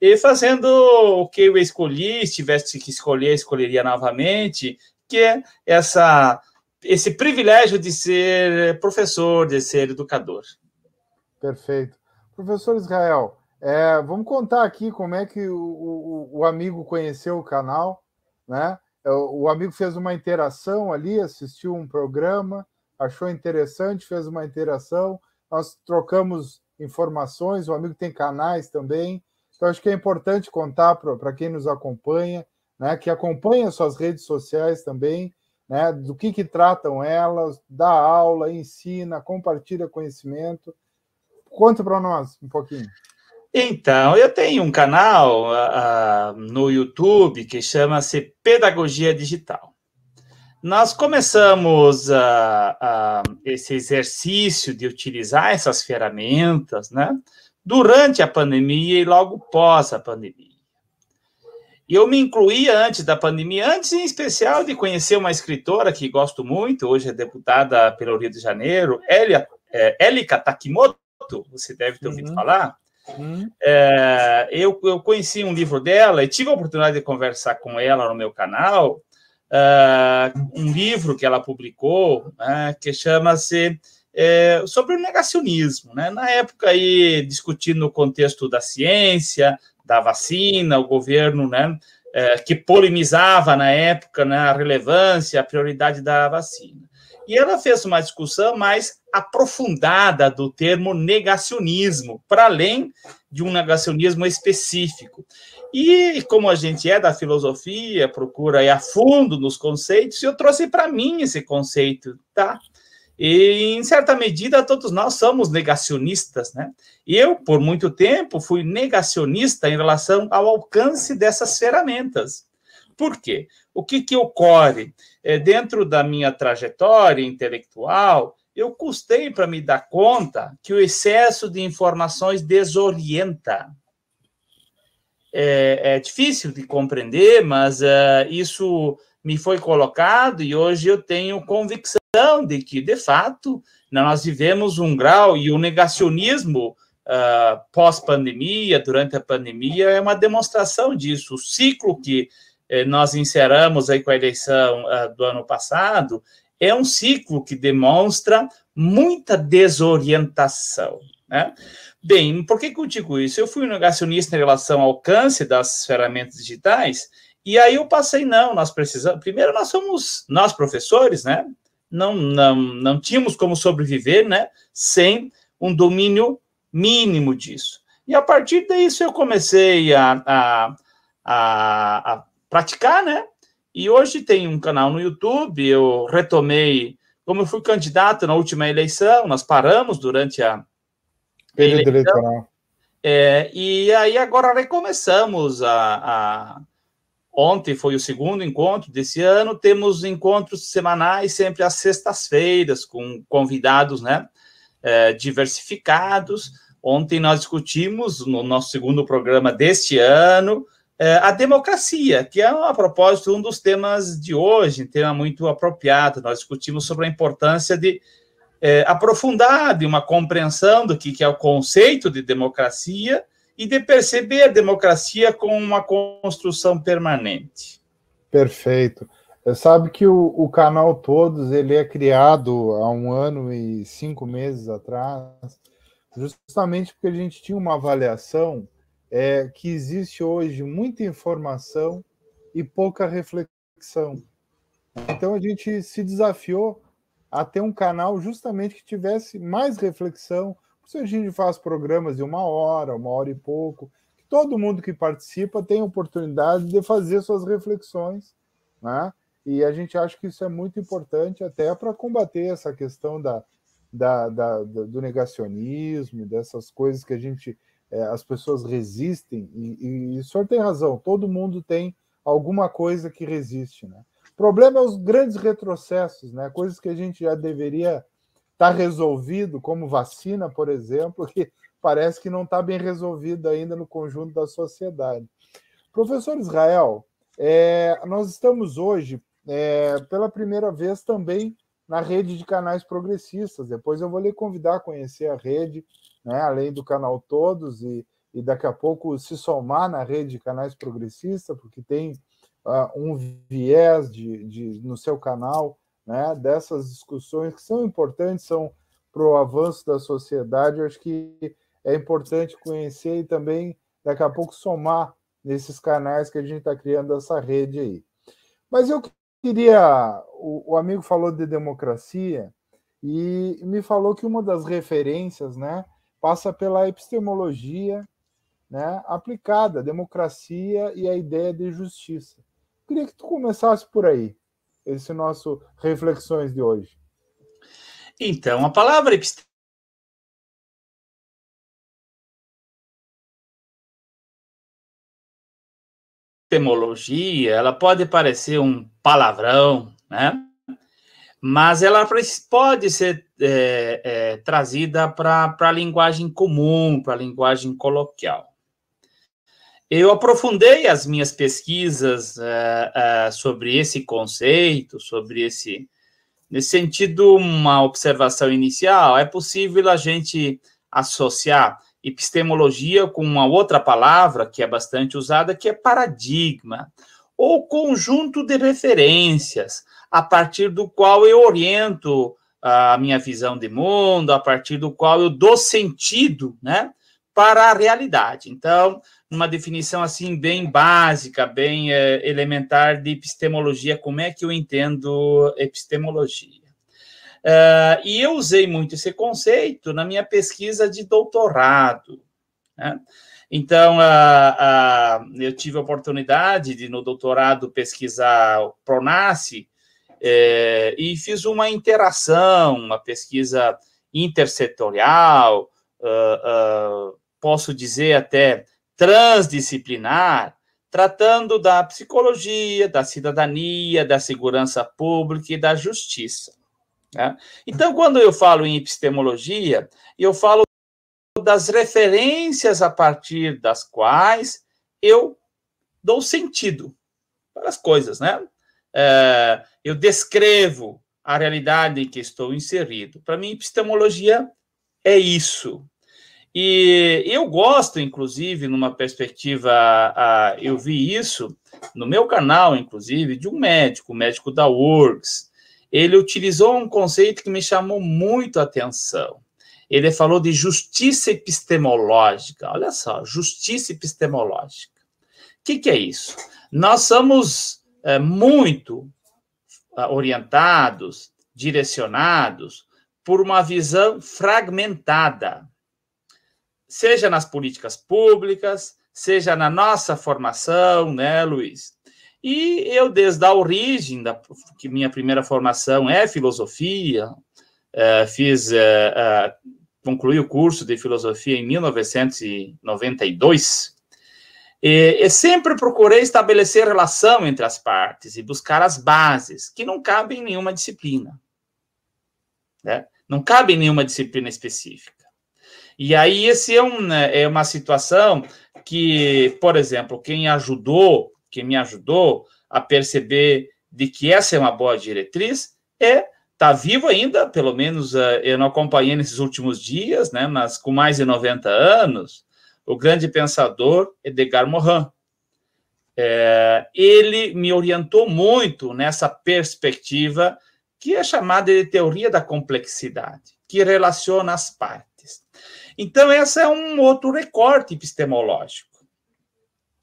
B: E fazendo o que eu escolhi, se tivesse que escolher, escolheria novamente, que é essa, esse privilégio de ser professor, de ser educador.
A: Perfeito. Professor Israel, é, vamos contar aqui como é que o, o, o amigo conheceu o canal, né? O, é, o amigo fez uma interação ali, assistiu um programa, achou interessante, fez uma interação, nós trocamos informações, o amigo tem canais também. Então, acho que é importante contar para quem nos acompanha, né, que acompanha suas redes sociais também, né, do que, que tratam elas, dá aula, ensina, compartilha conhecimento. Conta para nós um pouquinho. Então,
B: eu tenho um canal uh, no YouTube que chama-se Pedagogia Digital. Nós começamos uh, uh, esse exercício de utilizar essas ferramentas, né? Durante a pandemia e logo pós a pandemia. E eu me incluía antes da pandemia, antes em especial de conhecer uma escritora que gosto muito, hoje é deputada pelo Rio de Janeiro, Elia, é, Elika Takimoto, você deve ter ouvido uhum. falar. Uhum. É, eu, eu conheci um livro dela e tive a oportunidade de conversar com ela no meu canal uh, um livro que ela publicou, né, que chama-se é, sobre o negacionismo, né? Na época aí discutindo o contexto da ciência, da vacina, o governo, né, é, que polemizava na época né, a relevância, a prioridade da vacina. E ela fez uma discussão mais aprofundada do termo negacionismo, para além de um negacionismo específico. E como a gente é da filosofia, procura ir a fundo nos conceitos, eu trouxe para mim esse conceito, tá? E, em certa medida, todos nós somos negacionistas, né? Eu, por muito tempo, fui negacionista em relação ao alcance dessas ferramentas. Por quê? O que, que ocorre? É, dentro da minha trajetória intelectual, eu custei para me dar conta que o excesso de informações desorienta. É, é difícil de compreender, mas é, isso me foi colocado e hoje eu tenho convicção de que, de fato, nós vivemos um grau e o negacionismo uh, pós-pandemia, durante a pandemia, é uma demonstração disso. O ciclo que é, nós encerramos aí com a eleição ah, do ano passado, é um ciclo que demonstra muita desorientação. Né? Bem, por que, que eu digo isso? Eu fui um negacionista em relação ao alcance das ferramentas digitais, e aí eu passei, não, nós precisamos. Primeiro, nós somos, nós professores, né? Não, não, não tínhamos como sobreviver, né? Sem um domínio mínimo disso. E a partir disso eu comecei a, a, a, a praticar, né? E hoje tem um canal no YouTube, eu retomei, como eu fui candidato na última eleição, nós paramos durante a
A: período eleitoral.
B: É, e aí agora recomeçamos a, a, Ontem foi o segundo encontro desse ano, temos encontros semanais, sempre às sextas-feiras, com convidados né, é, diversificados. Ontem nós discutimos no nosso segundo programa deste ano é, a democracia, que é, a propósito, um dos temas de hoje, um tema muito apropriado. Nós discutimos sobre a importância de é, aprofundar de uma compreensão do que, que é o conceito de democracia e de perceber a democracia como uma construção permanente.
A: Perfeito. É, sabe que o, o canal Todos ele é criado há um ano e cinco meses atrás, justamente porque a gente tinha uma avaliação é que existe hoje muita informação e pouca reflexão. Então a gente se desafiou a ter um canal justamente que tivesse mais reflexão. Se a gente faz programas de uma hora, uma hora e pouco. Que todo mundo que participa tem a oportunidade de fazer suas reflexões, né? E a gente acha que isso é muito importante até para combater essa questão da, da, da, do negacionismo, dessas coisas que a gente é, as pessoas resistem, e, e, e o senhor tem razão, todo mundo tem alguma coisa que resiste. Né? O problema é os grandes retrocessos, né? coisas que a gente já deveria estar tá resolvido, como vacina, por exemplo, que parece que não está bem resolvido ainda no conjunto da sociedade. Professor Israel, é, nós estamos hoje, é, pela primeira vez, também na rede de canais progressistas. Depois eu vou lhe convidar a conhecer a rede, né? além do canal Todos, e, e daqui a pouco se somar na rede de canais progressista, porque tem uh, um viés de, de, no seu canal né? dessas discussões que são importantes, são para o avanço da sociedade. Eu acho que é importante conhecer e também, daqui a pouco, somar nesses canais que a gente está criando essa rede aí. Mas eu queria. O, o amigo falou de democracia e me falou que uma das referências né, passa pela epistemologia né, aplicada, democracia e a ideia de justiça. Queria que tu começasse por aí, esse nosso reflexões de hoje. Então, a palavra epistemologia
B: epistemologia, ela pode parecer um palavrão, né? mas ela pode ser é, é, trazida para a linguagem comum, para a linguagem coloquial. Eu aprofundei as minhas pesquisas é, é, sobre esse conceito, sobre esse. Nesse sentido, uma observação inicial: é possível a gente associar epistemologia com uma outra palavra que é bastante usada, que é paradigma, ou conjunto de referências a partir do qual eu oriento a minha visão de mundo, a partir do qual eu dou sentido, né, para a realidade. Então, uma definição assim bem básica, bem é, elementar de epistemologia, como é que eu entendo epistemologia? Uh, e eu usei muito esse conceito na minha pesquisa de doutorado. Né? Então, uh, uh, eu tive a oportunidade de, no doutorado, pesquisar o PRONASSE, é, e fiz uma interação, uma pesquisa intersetorial, uh, uh, posso dizer até transdisciplinar, tratando da psicologia, da cidadania, da segurança pública e da justiça. Né? Então, quando eu falo em epistemologia, eu falo das referências a partir das quais eu dou sentido para as coisas, né? Eh, eu descrevo a realidade em que estou inserido. Para mim, epistemologia é isso. E eu gosto, inclusive, numa perspectiva, eu vi isso no meu canal, inclusive, de um médico, o médico da URGS. Ele utilizou um conceito que me chamou muito a atenção. Ele falou de justiça epistemológica. Olha só, justiça epistemológica. O que, que é isso? Nós somos eh, muito ah, orientados, direcionados por uma visão fragmentada, seja nas políticas públicas, seja na nossa formação, né, Luiz? E eu, desde a origem, da, que minha primeira formação é filosofia, eh, fiz, eh, concluí o curso de filosofia em 1992, e, e, sempre procurei estabelecer relação entre as partes e buscar as bases, que não cabem em nenhuma disciplina. Né? Não cabem em nenhuma disciplina específica. E aí, esse é, um, né, é uma situação que, por exemplo, quem ajudou, quem me ajudou a perceber de que essa é uma boa diretriz é tá vivo ainda, pelo menos eh, eu não acompanhei nesses últimos dias, né, mas com mais de 90 anos, o grande pensador Edgar Morin. É, ele me orientou muito nessa perspectiva que é chamada de teoria da complexidade, que relaciona as partes. Então, esse é um outro recorte epistemológico.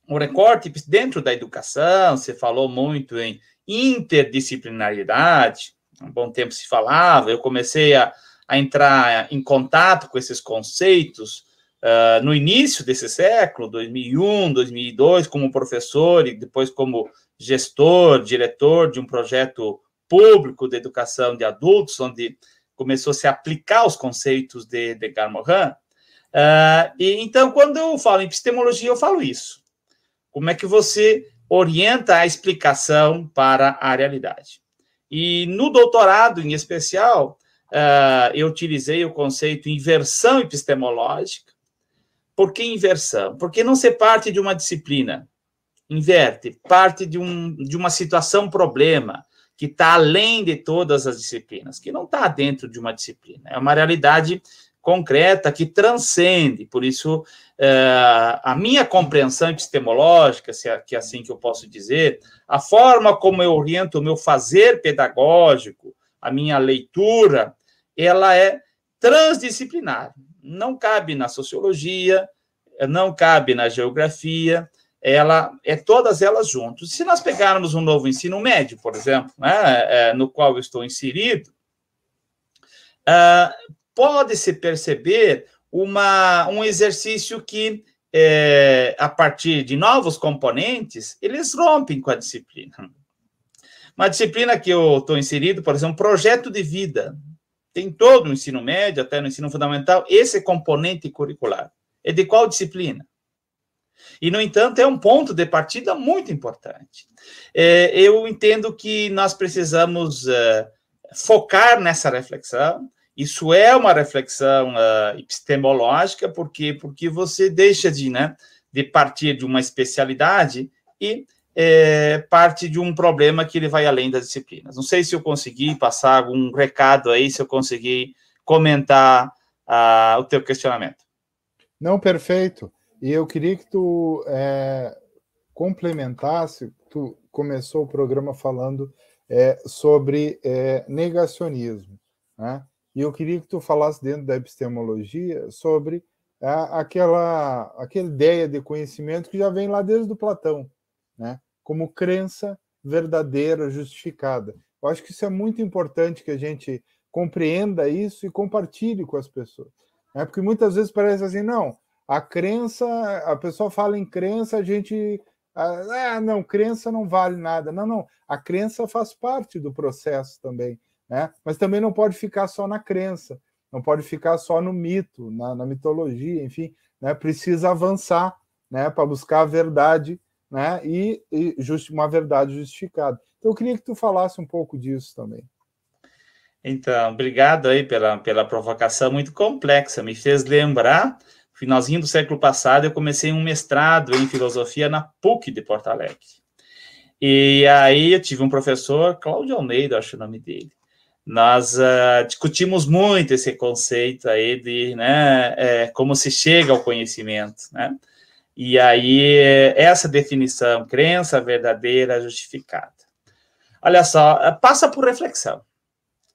B: Um recorte dentro da educação, se falou muito em interdisciplinaridade, há um bom tempo se falava, eu comecei a, a entrar em contato com esses conceitos uh, no início desse século, 2001, 2002, como professor e depois como gestor, diretor de um projeto público de educação de adultos, onde começou a se aplicar os conceitos de, de Garmohan. Uh, ah, e, então, quando eu falo em epistemologia, eu falo isso. Como é que você orienta a explicação para a realidade? E no doutorado, em especial, uh, eu utilizei o conceito inversão epistemológica, por que inversão? Porque não se parte de uma disciplina, inverte, parte de, um, de uma situação problema que está além de todas as disciplinas, que não está dentro de uma disciplina, é uma realidade concreta que transcende. Por isso, é, a minha compreensão epistemológica, se é, que é assim que eu posso dizer, a forma como eu oriento o meu fazer pedagógico, a minha leitura, ela é transdisciplinar não cabe na sociologia, não cabe na geografia, ela é todas elas juntas. Se nós pegarmos um novo ensino médio, por exemplo, né, é, no qual eu estou inserido, uh, pode-se perceber uma, um exercício que, é, a partir de novos componentes, eles rompem com a disciplina. Uma disciplina que eu estou inserido, por exemplo, projeto de vida tem todo o ensino médio, até no ensino fundamental, esse componente curricular. É de qual disciplina? E, no entanto, é um ponto de partida muito importante. É, eu entendo que nós precisamos uh, focar nessa reflexão. Isso é uma reflexão uh, epistemológica, porque porque você deixa de, né, de partir de uma especialidade e é, parte de um problema que ele vai além das disciplinas. Não sei se eu consegui passar algum recado aí, se eu consegui comentar uh, o teu questionamento.
A: Não, perfeito. E eu queria que tu é, complementasse, tu começou o programa falando é, sobre é, negacionismo, né? E eu queria que tu falasse dentro da epistemologia sobre a, é, aquela, aquela ideia de conhecimento que já vem lá desde o Platão, né? como crença verdadeira, justificada. Eu acho que isso é muito importante que a gente compreenda isso e compartilhe com as pessoas. Né? Porque muitas vezes parece assim, não, a crença, a pessoa fala em crença, a gente. Ah, ah, não, crença não vale nada. Não, não, a crença faz parte do processo também. Né? Mas também não pode ficar só na crença, não pode ficar só no mito, na, na mitologia, enfim, né? precisa avançar né? para buscar a verdade né? E, e just, uma verdade justificada. Então, eu queria que tu falasse um pouco disso também.
B: Então, obrigado aí pela, pela provocação muito complexa. Me fez lembrar, finalzinho do século passado, eu comecei um mestrado em filosofia na PUC de Porto Alegre. E aí eu tive um professor, Cláudio Almeida, acho o nome dele. Nós uh, discutimos muito esse conceito aí de né, é, como se chega ao conhecimento, né? E aí, é essa definição, crença verdadeira justificada. Olha só, passa por reflexão.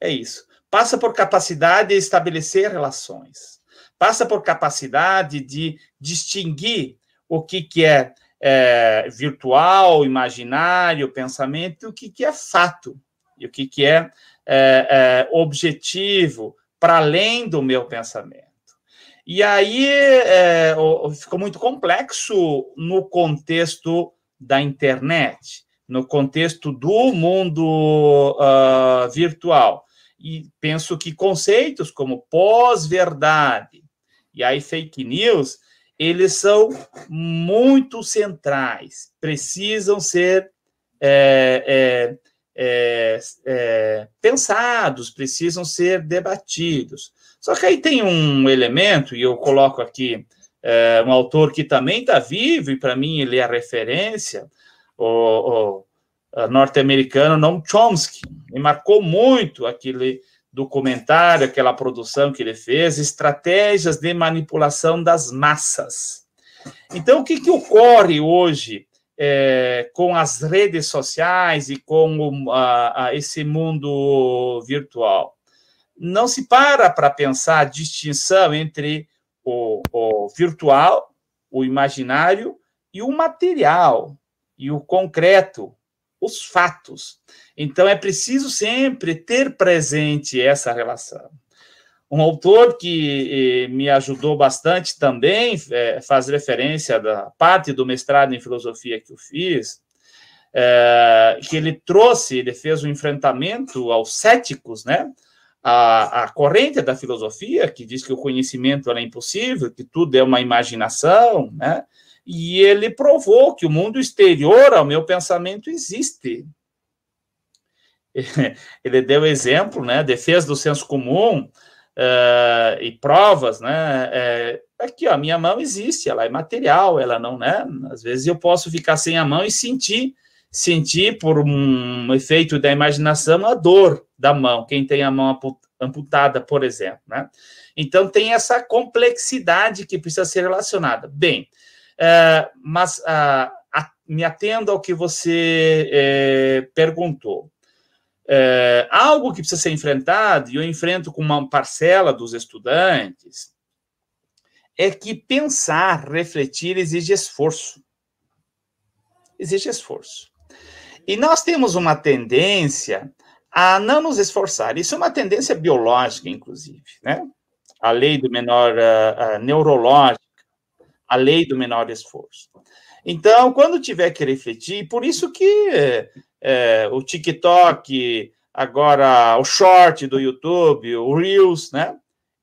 B: É isso. Passa por capacidade de estabelecer relações. Passa por capacidade de distinguir o que, que é, é virtual, imaginário, pensamento, e o que, que é fato, e o que, que é, é, é objetivo, para além do meu pensamento. E aí é, ficou muito complexo no contexto da internet, no contexto do mundo uh, virtual. E penso que conceitos como pós-verdade e aí fake news, eles são muito centrais, precisam ser é, é, é, é pensados, precisam ser debatidos só que aí tem um elemento, e eu coloco aqui é, um autor que também está vivo, e para mim ele é a referência, o, o norte-americano Noam Chomsky. Me marcou muito aquele documentário, aquela produção que ele fez, Estratégias de Manipulação das Massas. Então, o que, que ocorre hoje é, com as redes sociais e com a, a esse mundo virtual? não se para para pensar a distinção entre o, o virtual, o imaginário e o material e o concreto, os fatos. Então é preciso sempre ter presente essa relação. Um autor que eh, me ajudou bastante também é, faz referência da parte do mestrado em filosofia que eu fiz, é, que ele trouxe, ele fez um enfrentamento aos céticos, né? a, a corrente da filosofia, que diz que o conhecimento é impossível, que tudo é uma imaginação, né? e ele provou que o mundo exterior ao meu pensamento existe. <laughs> Ele deu exemplo, né? Defesa do senso comum uh, e provas, né? Eh, aqui, ó, minha mão existe, ela é material, ela não, né? Às vezes eu posso ficar sem a mão e sentir sentir por um efeito da imaginação a dor da mão, quem tem a mão amputada, por exemplo, né? Então tem essa complexidade que precisa ser relacionada. Bem, é, mas a, ah, a, me atendo ao que você é, perguntou. É, algo que precisa ser enfrentado, e eu enfrento com uma parcela dos estudantes, é que pensar, refletir exige esforço. Exige esforço. E nós temos uma tendência a não nos esforçar. Isso é uma tendência biológica, inclusive, né? A lei do menor uh, uh, neurológica, a lei do menor esforço. Então, quando tiver que refletir, por isso que é, o TikTok, agora o short do YouTube, o Reels, né?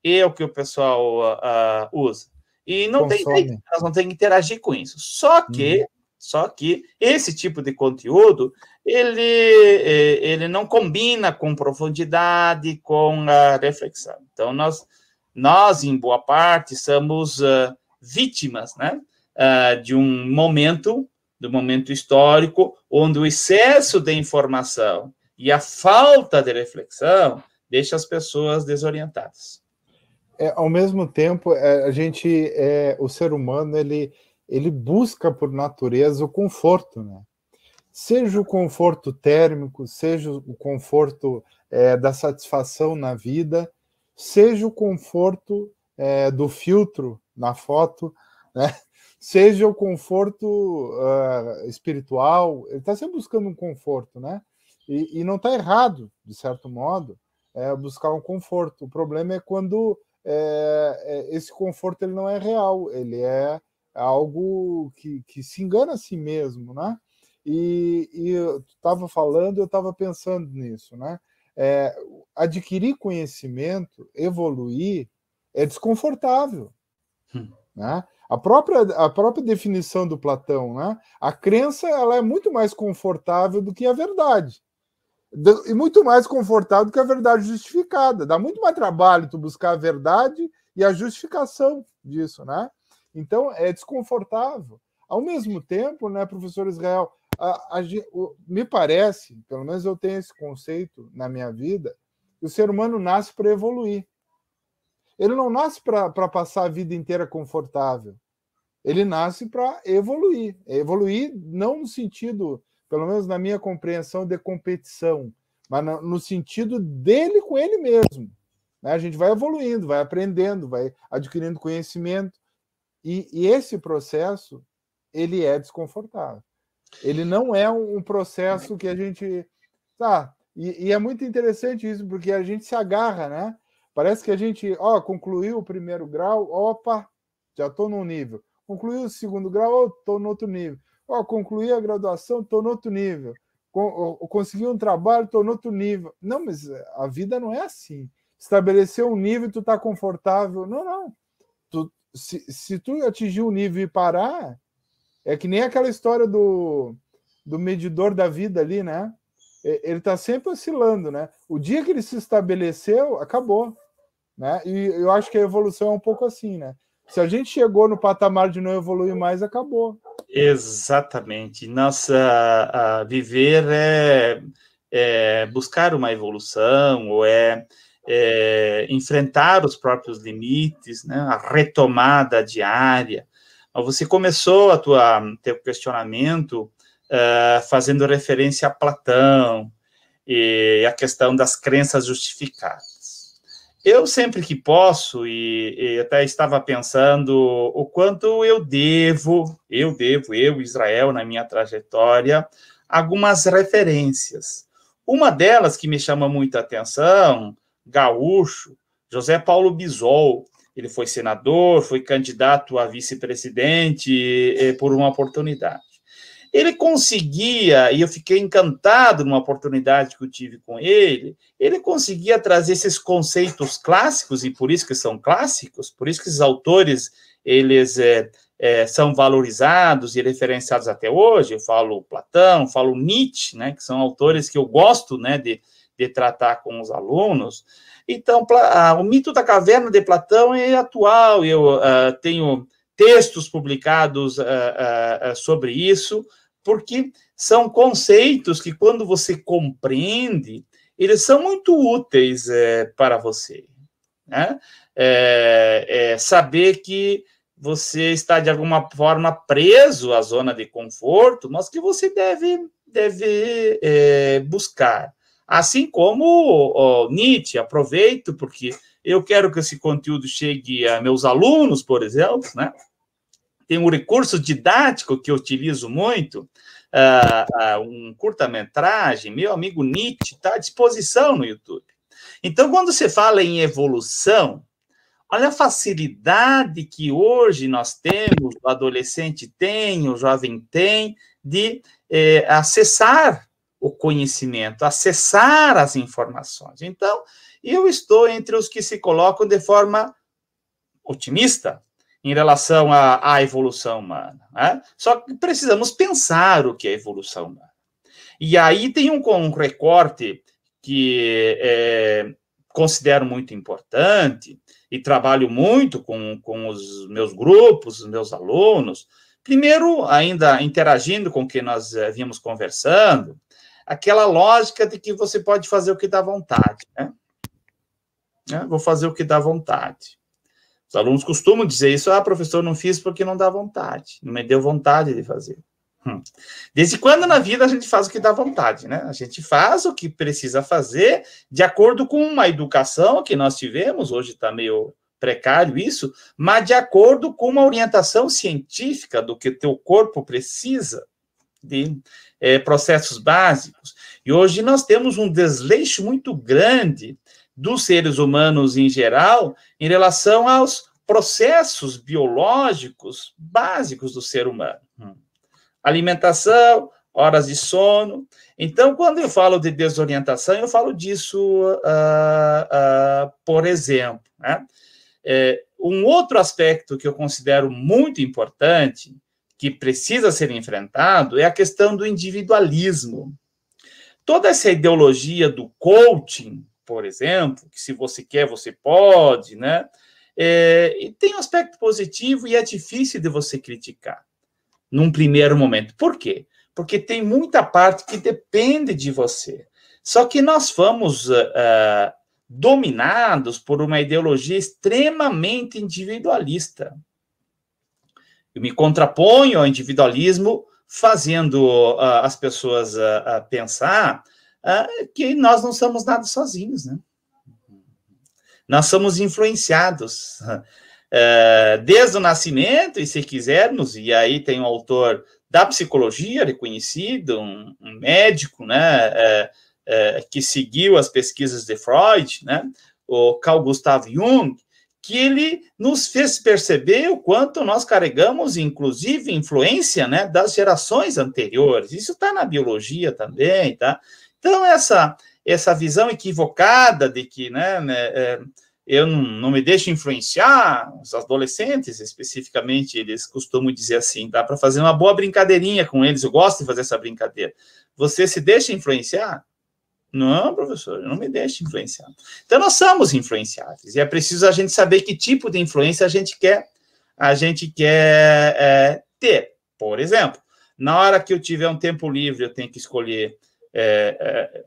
B: É o que o pessoal uh, usa. E não Consome. tem, nós não tem que interagir com isso. Só que hum. Só que esse tipo de conteúdo ele, eh, ele não combina com profundidade, com a reflexão. Então, nós, nós em boa parte, somos uh, vítimas né, uh, de um momento, do momento histórico, onde o excesso de informação e a falta de reflexão deixa as pessoas desorientadas.
A: É, ao mesmo tempo, eh, a gente, é, o ser humano, ele ele busca por natureza o conforto, né? Seja o conforto térmico, seja o conforto é, da satisfação na vida, seja o conforto é, do filtro na foto, né? seja o conforto uh, espiritual, ele está sempre buscando um conforto, né? E, e não está errado, de certo modo, é, buscar um conforto. O problema é quando é, é esse conforto ele não é real, ele é é algo que, que se engana a si mesmo, né? E, e eu estava falando, eu estava pensando nisso, né? É, adquirir conhecimento, evoluir, é desconfortável, hum. né? A própria, a própria definição do Platão, né? A crença ela é muito mais confortável do que a verdade. E muito mais confortável do que a verdade justificada. Dá muito mais trabalho tu buscar a verdade e a justificação disso, né? Então, é desconfortável. Ao mesmo tempo, né, professor Israel, a, a, o, me parece, pelo menos eu tenho esse conceito na minha vida, que o ser humano nasce para evoluir. Ele não nasce para passar a vida inteira confortável. Ele nasce para evoluir. É evoluir não no sentido, pelo menos na minha compreensão, de competição, mas no sentido dele com ele mesmo. Né? A gente vai evoluindo, vai aprendendo, vai adquirindo conhecimento. E, e esse processo ele é desconfortável. Ele não é um processo que a gente. Tá, e, e, é muito interessante isso, porque a gente se agarra, né? Parece que a gente, ó, concluiu o primeiro grau, opa, já estou num nível. Concluiu o segundo grau, estou no outro nível. Ó, concluí a graduação, estou no outro nível. consegui um trabalho, estou no outro nível. Não, mas a vida não é assim. Estabelecer um nível, tu está confortável. Não, não se, se tu atingir o um nível e parar, é que nem aquela história do, do medidor da vida ali, né? Ele tá sempre oscilando, né? O dia que ele se estabeleceu, acabou, né? E eu acho que a evolução é um pouco assim, né? Se a gente chegou no patamar de não evoluir mais, acabou.
B: Exatamente. Nossa, viver é, é buscar uma evolução ou é é, enfrentar os próprios limites, né, a retomada diária. Você começou a tua teu questionamento uh, fazendo referência a Platão e a questão das crenças justificadas. Eu sempre que posso e, e até estava pensando o quanto eu devo, eu devo, eu Israel na minha trajetória, algumas referências. Uma delas que me chama muito a atenção gaúcho, José Paulo Bisol. Ele foi senador, foi candidato a vice-presidente eh, por uma oportunidade. Ele conseguia, e eu fiquei encantado numa oportunidade que eu tive com ele, ele conseguia trazer esses conceitos clássicos, e por isso que são clássicos, por isso que esses autores, eles... é, são valorizados e referenciados até hoje. Eu falo Platão, falo Nietzsche, né, que são autores que eu gosto né, de, de tratar com os alunos. Então, ah, o mito da caverna de Platão é atual, eu uh, tenho textos publicados uh, uh, sobre isso, porque são conceitos que, quando você compreende, eles são muito úteis eh, para você. Né? É, é saber que você está, de alguma forma, preso à zona de conforto, mas que você deve, deve é, buscar. Assim como Nietzsche, aproveito, porque eu quero que esse conteúdo chegue a meus alunos, por exemplo, né? Tem um recurso didático que eu utilizo muito, uh, uh, um curta-metragem, meu amigo Nietzsche, está à disposição no YouTube. Então, quando você fala em evolução, olha a facilidade que hoje nós temos, o adolescente tem, o jovem tem, de eh, acessar o conhecimento, acessar as informações. Então, eu estou entre os que se colocam de forma otimista em relação à, à evolução humana. Né? Só que precisamos pensar o que é evolução humana. E aí tem um, um recorte que é, considero muito importante e trabalho muito com, com os meus grupos, os meus alunos. Primeiro, ainda interagindo com o que nós é, vínhamos conversando, aquela lógica de que você pode fazer o que dá vontade. Né? né? Vou fazer o que dá vontade. Os alunos costumam dizer isso, ah, professor, não fiz porque não dá vontade, não me deu vontade de fazer. Hum. Desde quando na vida a gente faz o que dá vontade, né? A gente faz o que precisa fazer de acordo com uma educação que nós tivemos, hoje está meio precário isso, mas de acordo com uma orientação científica do que o teu corpo precisa de é, processos básicos. E hoje nós temos um desleixo muito grande dos seres humanos em geral em relação aos processos biológicos básicos do ser humano. Hum. Alimentação, horas de sono. Então, quando eu falo de desorientação, eu falo disso, uh, uh, por exemplo. Né? É, um outro aspecto que eu considero muito importante que precisa ser enfrentado é a questão do individualismo. Toda essa ideologia do coaching, por exemplo, que se você quer, você pode, né? É, e tem um aspecto positivo e é difícil de você criticar num primeiro momento. Por quê? Porque tem muita parte que depende de você. Só que nós fomos uh, ah, ah, dominados por uma ideologia extremamente individualista. Eu me contraponho ao individualismo, fazendo uh, as pessoas uh, uh, pensar que nós não somos nada sozinhos, né? Nós somos influenciados desde o nascimento, e se quisermos, e aí tem um autor da psicologia reconhecido, um, um médico, né, eh, eh, que seguiu as pesquisas de Freud, né, o Carl Gustav Jung, que ele nos fez perceber o quanto nós carregamos, inclusive, influência né, das gerações anteriores. Isso está na biologia também, tá? Então, essa, essa visão equivocada de que né, né, é, eu não, não me deixo influenciar, os adolescentes, especificamente, eles costumam dizer assim, dá para fazer uma boa brincadeirinha com eles, eu gosto de fazer essa brincadeira. Você se deixa influenciar? Não, professor, não me deixe influenciar. Então, nós somos influenciáveis. E é preciso a gente saber que tipo de influência a gente quer, a gente quer é, ter. Por exemplo, na hora que eu tiver um tempo livre, eu tenho que escolher é, é,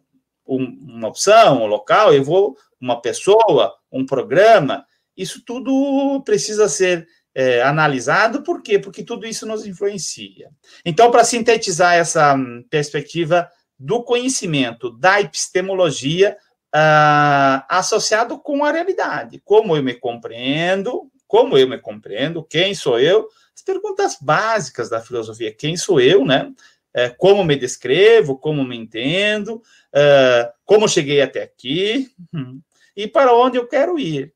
B: um, uma opção, um local, eu vou, uma pessoa, um programa. Isso tudo precisa ser é, analisado. Por quê? Porque tudo isso nos influencia. Então, para sintetizar essa hum, perspectiva do conhecimento da epistemologia uh, associado com a realidade. Como eu me compreendo, como eu me compreendo, quem sou eu, as perguntas básicas da filosofia, quem sou eu, né? É, como me descrevo, como me entendo, uh, como cheguei até aqui hum, e para onde eu quero ir.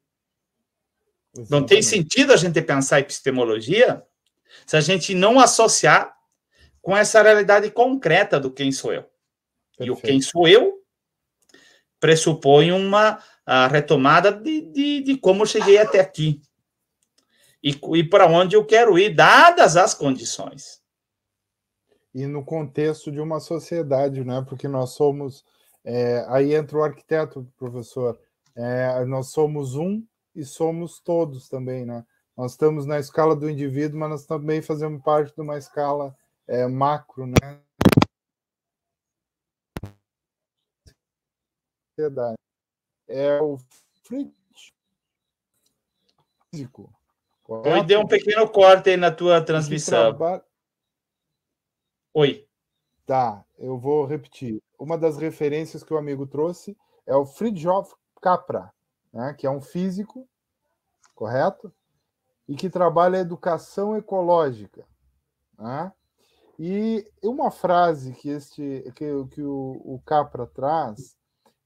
B: Exatamente. Não tem sentido a gente pensar epistemologia se a gente não associar com essa realidade concreta do quem sou eu. Perfeito. E o quem sou eu pressupõe uma retomada de, de, de, como eu cheguei até
A: aqui e, e para onde eu quero ir, dadas as condições. E no contexto de uma sociedade, né? Porque nós somos. É, aí entra o arquiteto, professor. É, nós somos um e somos todos também, né? Nós estamos na escala do indivíduo, mas nós também fazemos parte de uma escala é, macro, né? sociedade. É o físico. Correto? Oi, deu um pequeno corte aí na tua transmissão. Trabalha... Oi. Tá, eu vou repetir. Uma das referências que o amigo trouxe é o Fridtjof Capra, né, que é um físico, correto? E que trabalha a educação ecológica. Né? E uma frase que, este, que, que o, o Capra traz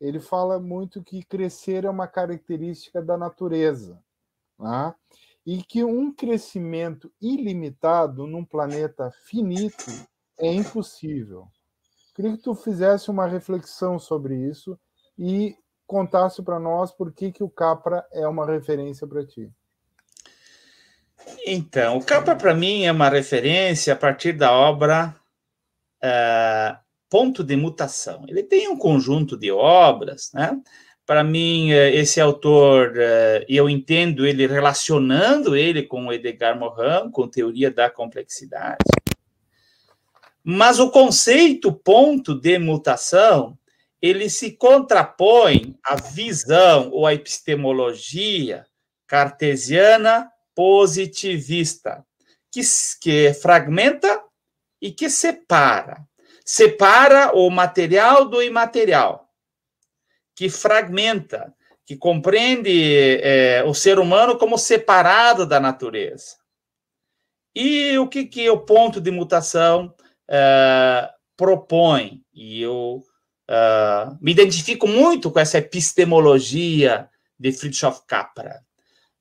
A: ele fala muito que crescer é uma característica da natureza, né? e que um crescimento ilimitado num planeta finito é impossível. Queria que tu fizesse uma reflexão sobre isso e contasse para nós por que, que o Capra é uma referência para ti.
B: Então, o Capra para mim é uma referência a partir da obra eh, ponto de mutação. Ele tem um conjunto de obras, né? Para mim, eh, esse autor, eh, eu entendo ele relacionando ele com Edgar Morin, com teoria da complexidade. Mas o conceito ponto de mutação, ele se contrapõe à visão ou à epistemologia cartesiana positivista, que, que fragmenta e que separa separa o material do imaterial, que fragmenta, que compreende é, o ser humano como separado da natureza. E o que, que o ponto de mutação é, propõe? E eu é, me identifico muito com essa epistemologia de Friedrich Capra,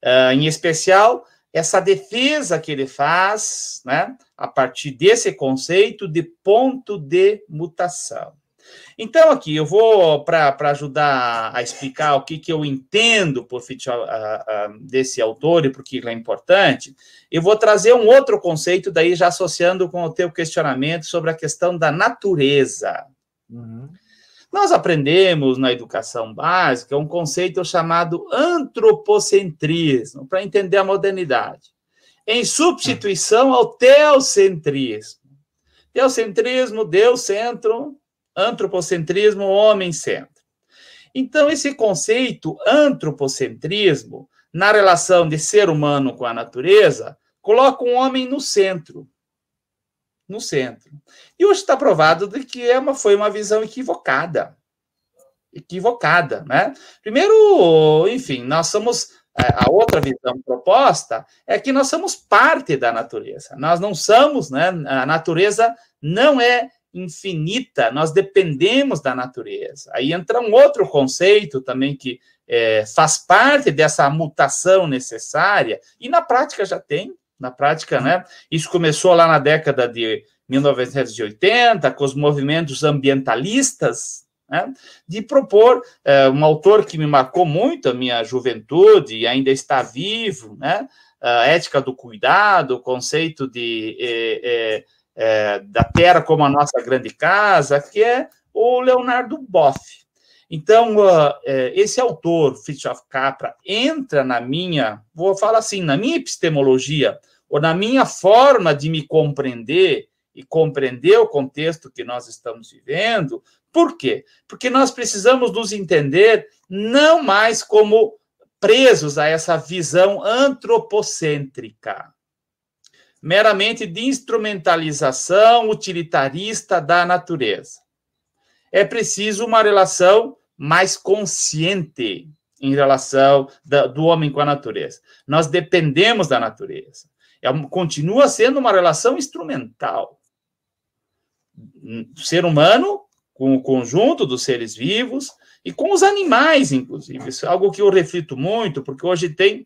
B: é, em especial essa defesa que ele faz, né, a partir desse conceito de ponto de mutação. Então, aqui eu vou para ajudar a explicar o que, que eu entendo por Fichte, desse autor e por que ele é importante, eu vou trazer um outro conceito, daí já associando com o teu questionamento sobre a questão da natureza. Uhum. Nós aprendemos na educação básica um conceito chamado antropocentrismo, para entender a modernidade, em substituição ao teocentrismo. Teocentrismo, Deus centro, antropocentrismo, homem centro. Então, esse conceito antropocentrismo, na relação de ser humano com a natureza, coloca o um homem no centro no centro. E hoje está provado de que é uma, foi uma visão equivocada. Equivocada, né? Primeiro, enfim, nós somos. É, a outra visão proposta é que nós somos parte da natureza. Nós não somos, né? A natureza não é infinita, nós dependemos da natureza. Aí entra um outro conceito também que é, faz parte dessa mutação necessária, e na prática já tem, na prática, uhum. né? Isso começou lá na década de 1980, com os movimentos ambientalistas, né? de propor é, um autor que me marcou muito a minha juventude e ainda está vivo, né? A ética do cuidado, o conceito de, é, é, da terra como a nossa grande casa, que é o Leonardo Boff. Então, ah, esse autor, of Capra, entra na minha, vou falar assim, na minha epistemologia, ou na minha forma de me compreender e compreender o contexto que nós estamos vivendo. Por quê? Porque nós precisamos nos entender não mais como presos a essa visão antropocêntrica, meramente de instrumentalização utilitarista da natureza. É preciso uma relação mais consciente em relação do homem com a natureza. Nós dependemos da natureza. É, continua sendo uma relação instrumental. O ser humano com o conjunto dos seres vivos e com os animais, inclusive. Isso é algo que eu reflito muito, porque hoje tem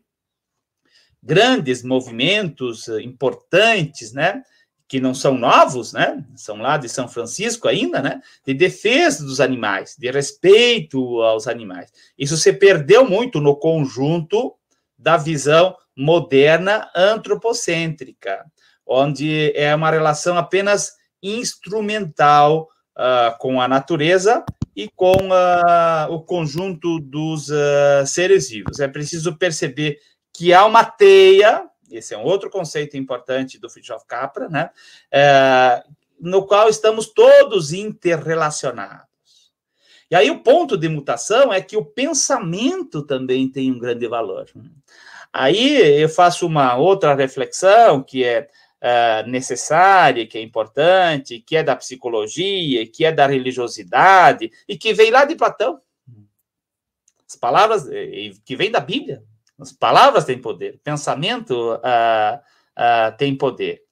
B: grandes movimentos eh, importantes, né? que não são novos, né? São lá de São Francisco ainda, né? De defesa dos animais, de respeito aos animais. Isso se perdeu muito no conjunto da visão moderna antropocêntrica, onde é uma relação apenas instrumental uh, com a natureza e com uh, o conjunto dos uh, seres vivos. É preciso perceber que há uma teia, esse é um outro conceito importante do Fritjof Capra, né? É, no qual estamos todos interrelacionados. E aí o ponto de mutação é que o pensamento também tem um grande valor. Aí eu faço uma outra reflexão que é uh, necessária, que é importante, que é da psicologia, que é da religiosidade e que vem lá de Platão. As palavras que vem da Bíblia. As palavras têm poder, pensamento uh, uh, tem poder.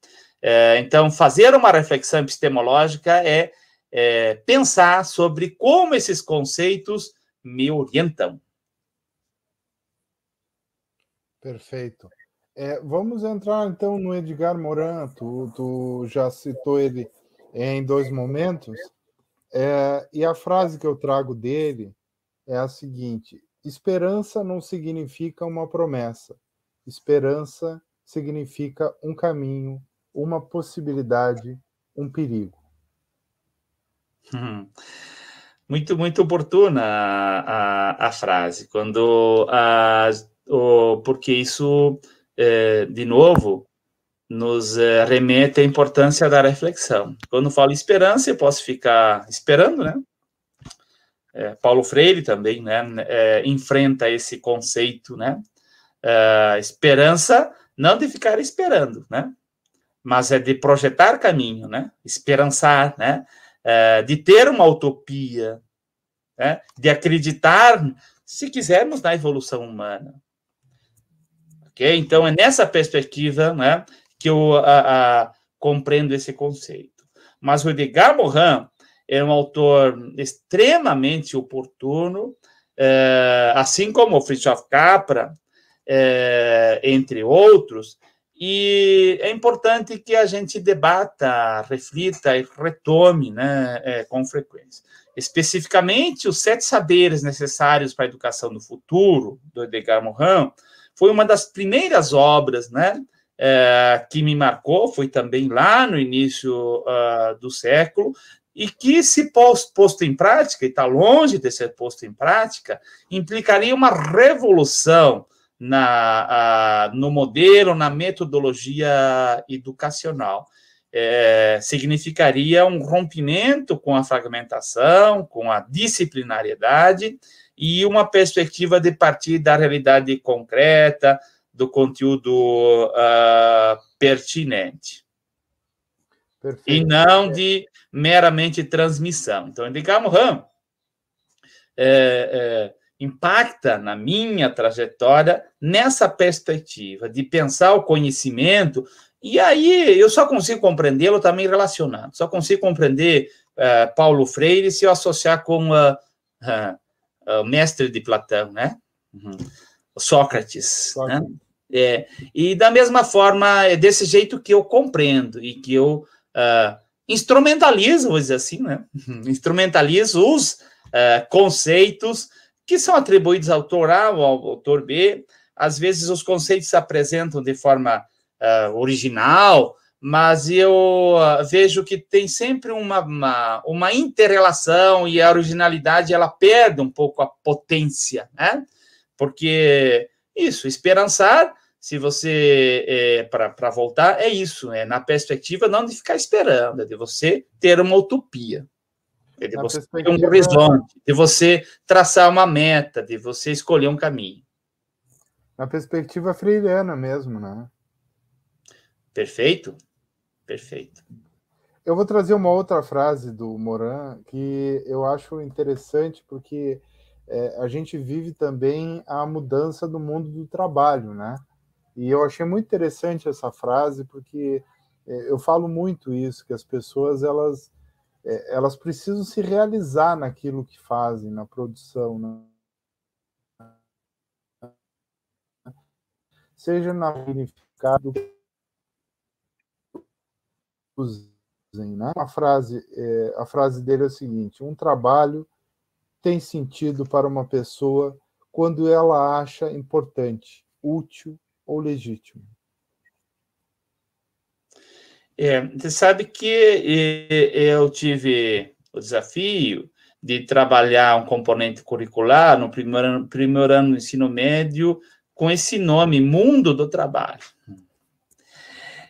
B: É, então, fazer uma reflexão epistemológica é, é pensar sobre como esses conceitos me orientam.
A: Perfeito. É, vamos entrar então no Edgar Moran, tu, tu já citou ele em dois momentos, é, e a frase que eu trago dele é a seguinte: esperança não significa uma promessa, esperança significa um caminho, uma possibilidade, um perigo.
B: Hum. Muito, muito oportuna a, a, a frase. Quando as porque isso, é, de novo, nos é, remete à importância da reflexão. Quando falo esperança, eu posso ficar esperando, né? É, Paulo Freire também, né, enfrenta esse conceito, né? esperança não de ficar esperando, né? Mas é de projetar caminho, né? Esperançar, né? É, de ter uma utopia, né? de acreditar, se quisermos, na evolução humana ok? Então, é nessa perspectiva né, que eu a, a, compreendo esse conceito. Mas o Edgar Morin é um autor extremamente oportuno, é, assim como o Fritjof Capra, é, entre outros, e é importante que a gente debata, reflita e retome né, é, com frequência. Especificamente, os sete saberes necessários para a educação do futuro, do Edgar Morin, foi uma das primeiras obras, né? É, que me marcou, foi também lá no início uh, do século, e que, se posto em prática, e está longe de ser posto em prática, implicaria uma revolução na, uh, no modelo, na metodologia educacional. É, significaria um rompimento com a fragmentação, com a disciplinariedade, e uma perspectiva de partir da realidade concreta, do conteúdo uh, pertinente. Perfeito. E não de meramente transmissão. Então, Edgar ram é, é, impacta na minha trajetória nessa perspectiva de pensar o conhecimento, e aí eu só consigo compreendê-lo também relacionado. Só consigo compreender eh, Paulo Freire se eu associar com a. Ah, ah, ah, o mestre de Platão, né? Uhum. Sócrates, né? É, e da mesma forma, é desse jeito que eu compreendo e que eu uh, instrumentalizo, vou dizer assim, né? <laughs> instrumentalizo os uh, conceitos que são atribuídos ao autor A ou ao autor B. Às vezes, os conceitos se apresentam de forma uh, original, mas eu ah, vejo que tem sempre uma, uma, uma interrelação e a originalidade ela perde um pouco a potência, né? Porque isso, esperançar, se você é, para voltar, é isso, é na perspectiva não de ficar esperando, é de você ter uma utopia, é de na você ter um horizonte, de você traçar uma meta, de você escolher um caminho.
A: Na perspectiva freiriana mesmo, né?
B: Perfeito? Perfeito.
A: Eu vou trazer uma outra frase do Moran que eu acho interessante, porque é, a gente vive também a mudança do mundo do trabalho, né? E eu achei muito interessante essa frase, porque é, eu falo muito isso, que as pessoas elas, é, elas precisam se realizar naquilo que fazem, na produção, né? seja na significado né? A frase, é, a frase dele é a seguinte: um trabalho tem sentido para uma pessoa quando ela acha importante, útil ou legítimo.
B: É, você sabe que eu tive o desafio de trabalhar um componente curricular no primeiro, primeiro ano do ensino médio com esse nome, Mundo do Trabalho.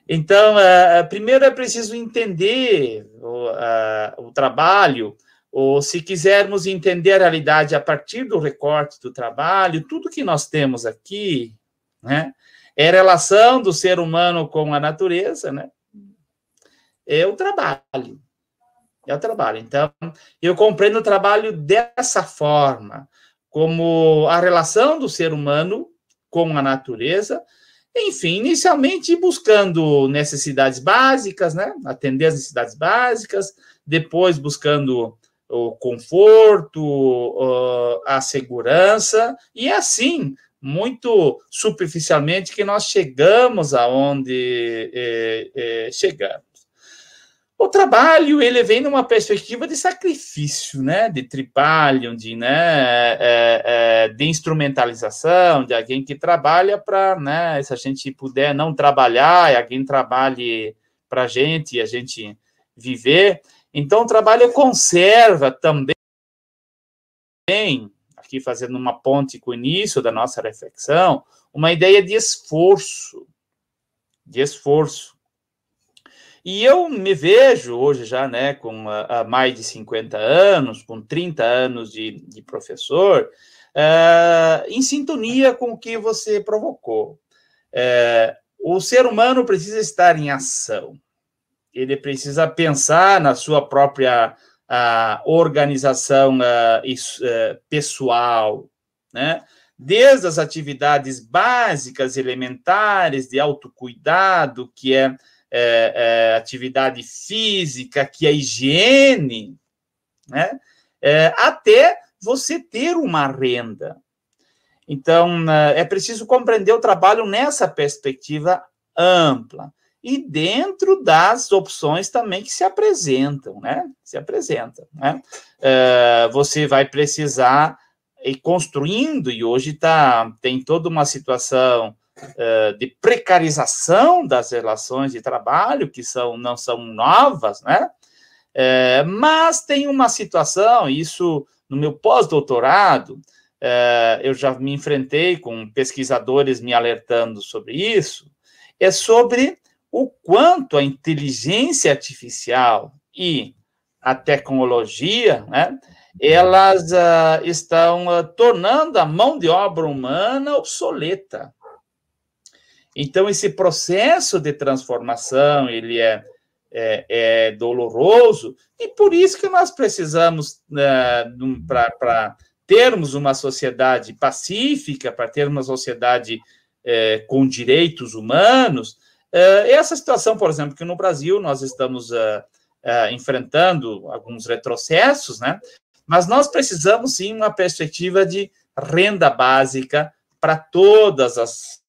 B: Então, uh, primeiro é preciso entender o, uh, o trabalho, ou se quisermos entender a realidade a partir do recorte do trabalho, tudo que nós temos aqui né, é relação do ser humano com a natureza, né? É o trabalho. É o trabalho. Então, eu compreendo o trabalho dessa forma, como a relação do ser humano com a natureza, enfim, inicialmente buscando necessidades básicas, né? Atender as necessidades básicas, depois buscando o conforto, a segurança, e é assim, muito superficialmente, que nós chegamos aonde é, é, chegamos o trabalho ele vem numa perspectiva de sacrifício, né? De tripalho, de, né? É, é, de instrumentalização, de alguém que trabalha para, né? Se a gente puder não trabalhar, e alguém trabalhe para a gente e a gente viver. Então, o trabalho conserva também, aqui fazendo uma ponte com o início da nossa reflexão, uma ideia de esforço, de esforço e eu me vejo hoje já, né, com a, ah, a mais de 50 anos, com 30 anos de, de professor, é, em sintonia com o que você provocou. É, o ser humano precisa estar em ação, ele precisa pensar na sua própria a, organização a, ah, isso, a, eh, pessoal, né? Desde as atividades básicas, elementares, de autocuidado, que é é, é, atividade física, que é higiene, né? É, até você ter uma renda. Então, é preciso compreender o trabalho nessa perspectiva ampla e dentro das opções também que se apresentam, né? Se apresentam, né? É, você vai precisar ir construindo, e hoje tá, tem toda uma situação é, de precarização das relações de trabalho, que são, não são novas, né? É, mas tem uma situação, isso no meu pós-doutorado, é, eu já me enfrentei com pesquisadores me alertando sobre isso, é sobre o quanto a inteligência artificial e a tecnologia, né, elas uh, estão uh, tornando a mão de obra humana obsoleta. Então, esse processo de transformação, ele é, é, é doloroso, e por isso que nós precisamos, né, para termos uma sociedade pacífica, para termos uma sociedade é, com direitos humanos, é, essa situação, por exemplo, que no Brasil nós estamos é, enfrentando alguns retrocessos, né? mas nós precisamos sim uma perspectiva de renda básica para todas as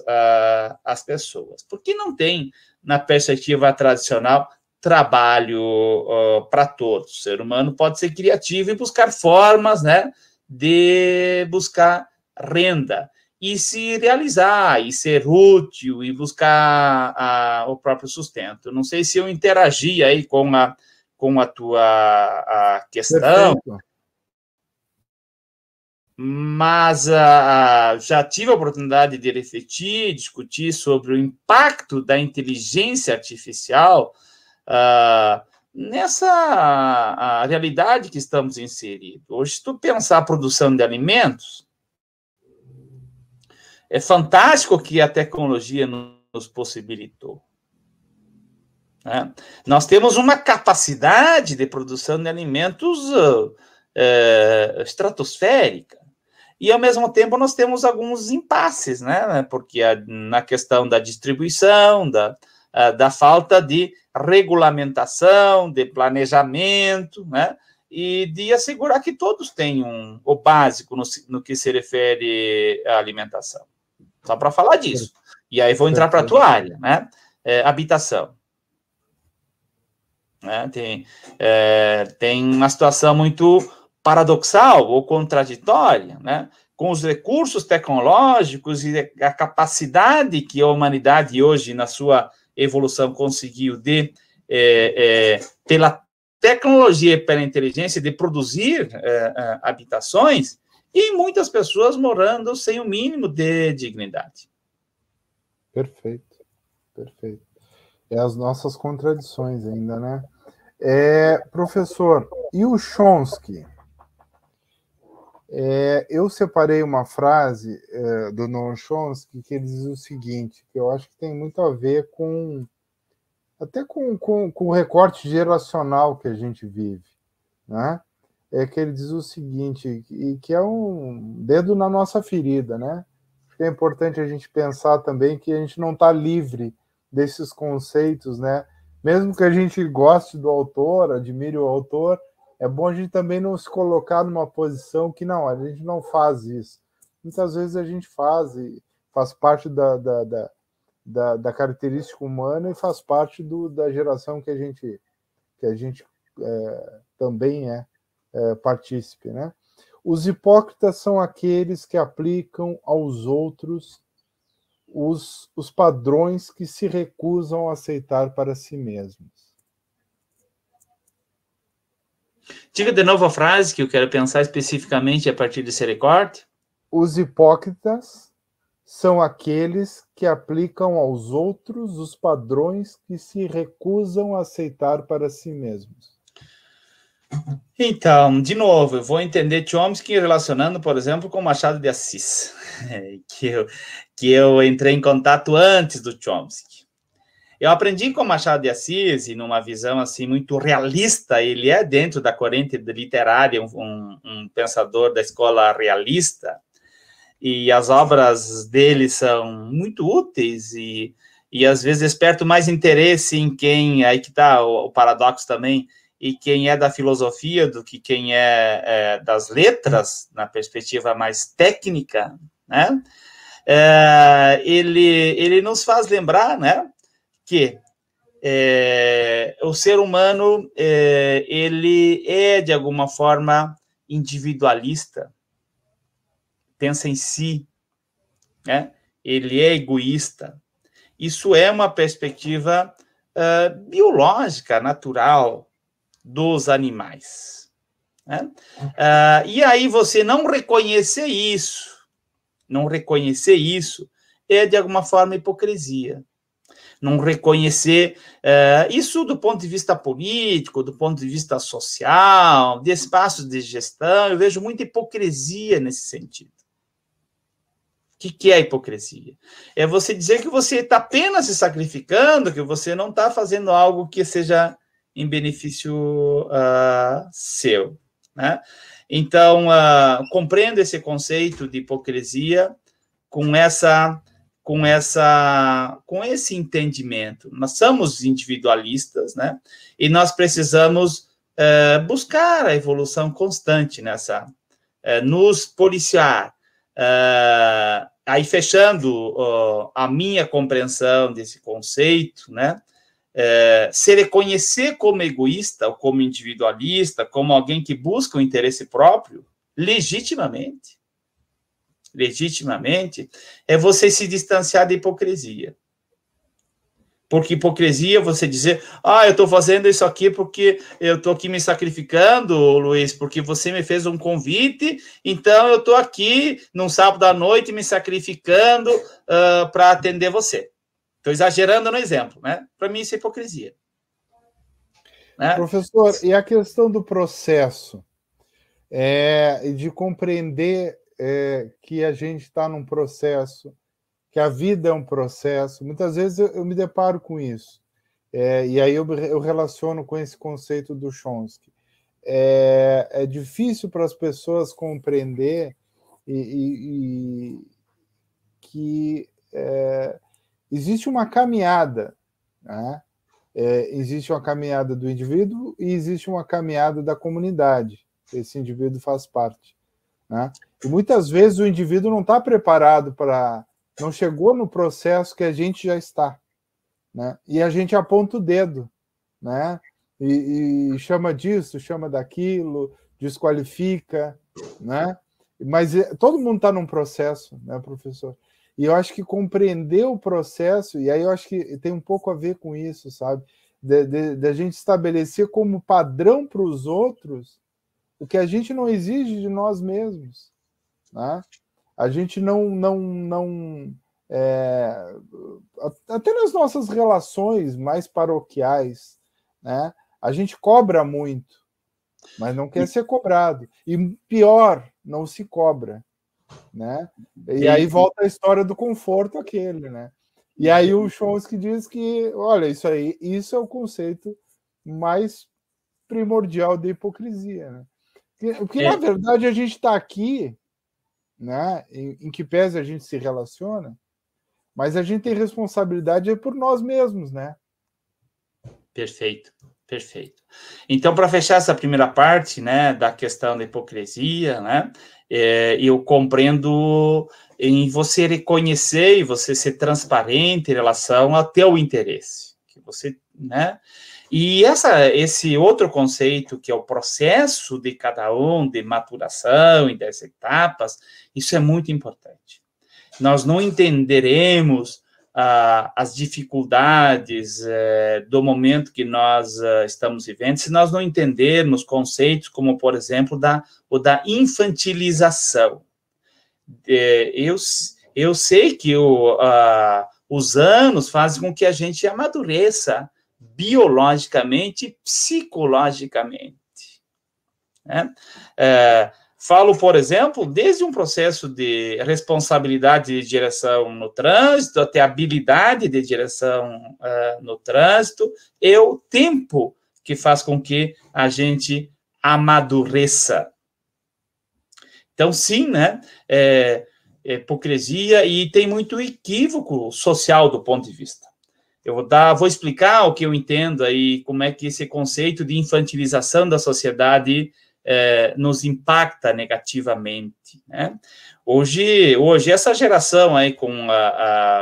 B: uh, as pessoas. Porque não tem, na perspectiva tradicional, trabalho uh, para todos. O ser humano pode ser criativo e buscar formas né, de buscar renda e se realizar e ser útil e buscar a, o próprio sustento. Não sei se eu interagi aí com a, com a tua a questão. Perfeito mas ah, ah, já tive a oportunidade de refletir, discutir sobre o impacto da inteligência artificial ah, nessa a, a realidade que estamos inseridos. Hoje, se tu pensar a produção de alimentos, é fantástico o que a tecnologia nos possibilitou. Né? Nós temos uma capacidade de produção de alimentos eh, estratosférica e ao mesmo tempo nós temos alguns impasses, né? Porque a, na questão da distribuição, da, a, da falta de regulamentação, de planejamento, né? E de assegurar que todos tenham o básico no, no que se refere à alimentação. Só para falar disso. E aí vou entrar para a tua área, né? É, habitação. Né? Tem, é, tem uma situação muito paradoxal ou contraditória, né? com os recursos tecnológicos e a capacidade que a humanidade hoje, na sua evolução, conseguiu de, é, é, pela tecnologia e pela inteligência, de produzir é, habitações, e muitas pessoas morando sem o mínimo de dignidade.
A: Perfeito, perfeito. É as nossas contradições ainda, né? É, professor, e o Chomsky? É, eu separei uma frase é, do Noam Chomsky que diz o seguinte, que eu acho que tem muito a ver com até com, com, com o recorte geracional que a gente vive, né? É que ele diz o seguinte, e que é um dedo na nossa ferida, né? é importante a gente pensar também que a gente não está livre desses conceitos, né? Mesmo que a gente goste do autor, admire o autor, é bom a gente também não se colocar numa posição que não, a gente não faz isso. Muitas vezes a gente faz e faz parte da, da, da, da, da característica humana e faz parte do, da geração que a gente, que a gente é, também é, é partícipe. Né? Os hipócritas são aqueles que aplicam aos outros os, os padrões que se recusam a aceitar para si mesmos.
B: Diga de novo a frase que eu quero pensar especificamente a partir desse recorte.
A: Os hipócritas são aqueles que aplicam aos outros os padrões que se recusam a aceitar para si mesmos.
B: Então, de novo, eu vou entender Chomsky relacionando, por exemplo, com Machado de Assis, <laughs> que eu, que eu entrei em contato antes do Chomsky. Eu aprendi com Machado de Assis, e numa visão assim muito realista, ele é dentro da corrente literária um, um pensador da escola realista, e as obras dele são muito úteis e, e às vezes desperto mais interesse em quem, aí que está o, o, paradoxo também, e quem é da filosofia do que quem é, é das letras, na perspectiva mais técnica, né? É, ele, ele nos faz lembrar, né? que é, o ser humano é, ele é de alguma forma individualista, pensa em si, né? Ele é egoísta. Isso é uma perspectiva uh, biológica, natural dos animais. Né? Uh, e aí você não reconhecer isso, não reconhecer isso é de alguma forma hipocrisia não reconhecer uh, isso do ponto de vista político, do ponto de vista social, de espaços de gestão. Eu vejo muita hipocrisia nesse sentido. O que, que é hipocrisia? É você dizer que você está apenas se sacrificando, que você não está fazendo algo que seja em benefício uh, seu. Né? Então, uh, compreendo esse conceito de hipocrisia com essa com essa com esse entendimento. Nós somos individualistas, né? E nós precisamos eh, buscar a evolução constante nessa, eh, nos policiar. Eh, aí fechando a minha compreensão desse conceito, né? É, se reconhecer como egoísta ou como individualista, como alguém que busca o interesse próprio, legitimamente, legitimamente, é você se distanciar da hipocrisia. Porque hipocrisia você dizer, ah, eu estou fazendo isso aqui porque eu estou aqui me sacrificando, Luiz, porque você me fez um convite, então eu estou aqui num sábado à noite me sacrificando uh, ah, para atender você. Estou exagerando no exemplo, né? Para mim isso é hipocrisia. Né?
A: Professor, e a questão do processo é, de compreender é, que a gente está num processo, que a vida é um processo. Muitas vezes eu, eu me deparo com isso. É, e aí eu, eu, relaciono com esse conceito do Chomsky. É, é difícil para as pessoas compreender e, e, e que é, existe uma caminhada, né? É, existe uma caminhada do indivíduo e existe uma caminhada da comunidade. Esse indivíduo faz parte. Né? E muitas vezes o indivíduo não está preparado para. não chegou no processo que a gente já está. Né? E a gente aponta o dedo, né? E, e chama disso, chama daquilo, desqualifica, né? Mas eh, todo mundo está num processo, né, professor? E eu acho que compreender o processo, e aí eu acho que tem um pouco a ver com isso, sabe? Da gente estabelecer como padrão para os outros o que a gente não exige de nós mesmos. Né? A gente não, não, não é, até nas nossas relações mais paroquiais, né? A gente cobra muito, mas não quer e... ser cobrado. E pior, não se cobra, né? E, e aí volta a história do conforto aquele, né? E aí o Chomsky diz que, olha, isso aí, isso é o conceito mais primordial de hipocrisia, né? Porque, é. na verdade, a gente está aqui, né, em, em, que pese a gente se relaciona, mas a gente tem responsabilidade por nós mesmos, né?
B: Perfeito, perfeito. Então, para fechar essa primeira parte, né, da questão da hipocrisia, né, é, eu compreendo em você reconhecer e você ser transparente em relação ao teu interesse, que você, né, e essa, esse outro conceito, que é o processo de cada um, de maturação e das etapas, isso é muito importante. Nós não entenderemos ah, as dificuldades eh, do momento que nós ah, estamos vivendo se nós não entendermos conceitos como, por exemplo, da, o da infantilização. eu, eu sei que o, ah, os anos fazem com que a gente amadureça, biologicamente e psicologicamente. Né? É, falo, por exemplo, desde um processo de responsabilidade de direção no trânsito até habilidade de direção uh, é, no trânsito, e é o tempo que faz com que a gente amadureça. Então, sim, né? É, é hipocrisia e tem muito equívoco social do ponto de vista. Eu vou dar, vou explicar o que eu entendo aí, como é que esse conceito de infantilização da sociedade é, nos impacta negativamente. Né? Hoje, hoje essa geração aí com a,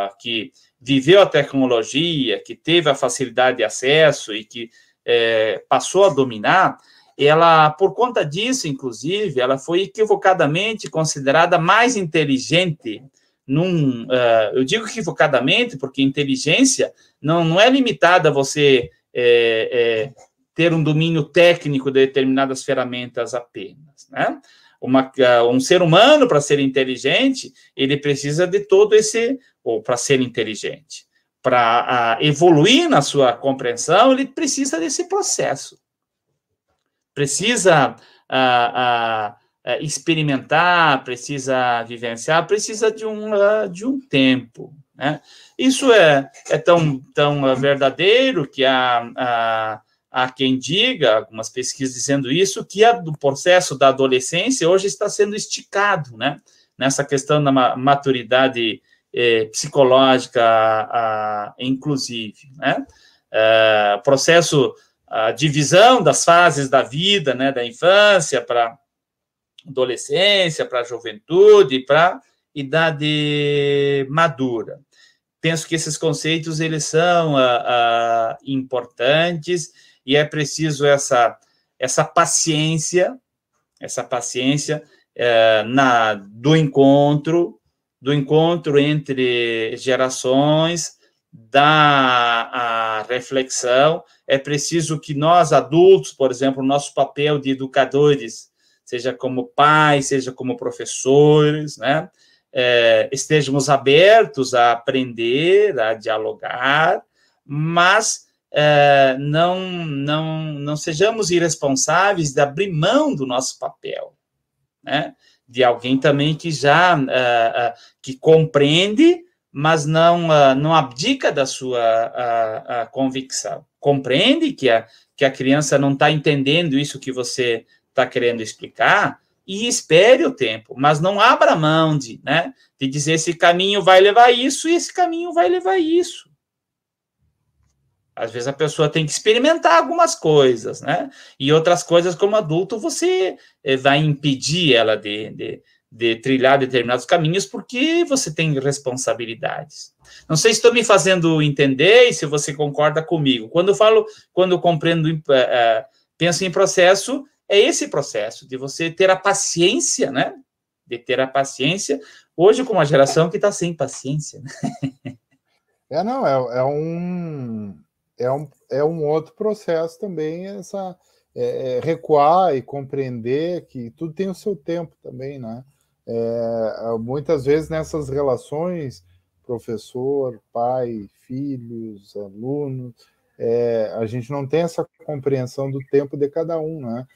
B: a, que viveu a tecnologia, que teve a facilidade de acesso e que é, passou a dominar, ela, por conta disso, inclusive, ela foi equivocadamente considerada mais inteligente num, uh, eu digo equivocadamente, porque inteligência não, não é limitada a você é, é, ter um domínio técnico de determinadas ferramentas apenas, né? Uma, ah, um ser humano, para ser inteligente, ele precisa de todo esse, ou para ser inteligente, para ah, evoluir na sua compreensão, ele precisa desse processo. Precisa a, ah, a, experimentar, precisa vivenciar, precisa de um, de um tempo. Né? Isso é, é tão, tão ah, verdadeiro que há, há, há quem diga, algumas pesquisas dizendo isso, que a, o processo da adolescência hoje está sendo esticado, né? Nessa questão da maturidade eh, psicológica, a, inclusive, né? Eh, processo, a divisão das fases da vida, né? Da infância para adolescência, para juventude, para idade madura penso que esses conceitos eles são ah, ah, importantes e é preciso essa essa paciência essa paciência eh, na do encontro do encontro entre gerações da reflexão é preciso que nós adultos por exemplo nosso papel de educadores seja como pais seja como professores né é, estejamos abertos a aprender, a dialogar, mas é, não, não, não sejamos irresponsáveis de abrir mão do nosso papel, né? De alguém também que já é, é que compreende, mas não, é, não abdica da sua a, a convicção. Compreende que a, que a criança não está entendendo isso que você está querendo explicar, e espere o tempo, mas não abra mão de, né, de dizer esse caminho vai levar isso e esse caminho vai levar isso. Às vezes a pessoa tem que experimentar algumas coisas, né? E outras coisas, como adulto, você eh, vai impedir ela de, de, de trilhar determinados caminhos porque você tem responsabilidades. Não sei se estou me fazendo entender e se você concorda comigo. Quando eu falo, quando eu compreendo, eh, eh, penso em processo, é esse processo de você ter a paciência, né? De ter a paciência, hoje com uma geração que está sem paciência. Né?
A: É, não, é, é, um, é, um, é um outro processo também, essa é, é, recuar e compreender que tudo tem o seu tempo também, né? É, muitas vezes nessas relações, professor, pai, filhos, alunos, é, a gente não tem essa compreensão do tempo de cada um, né?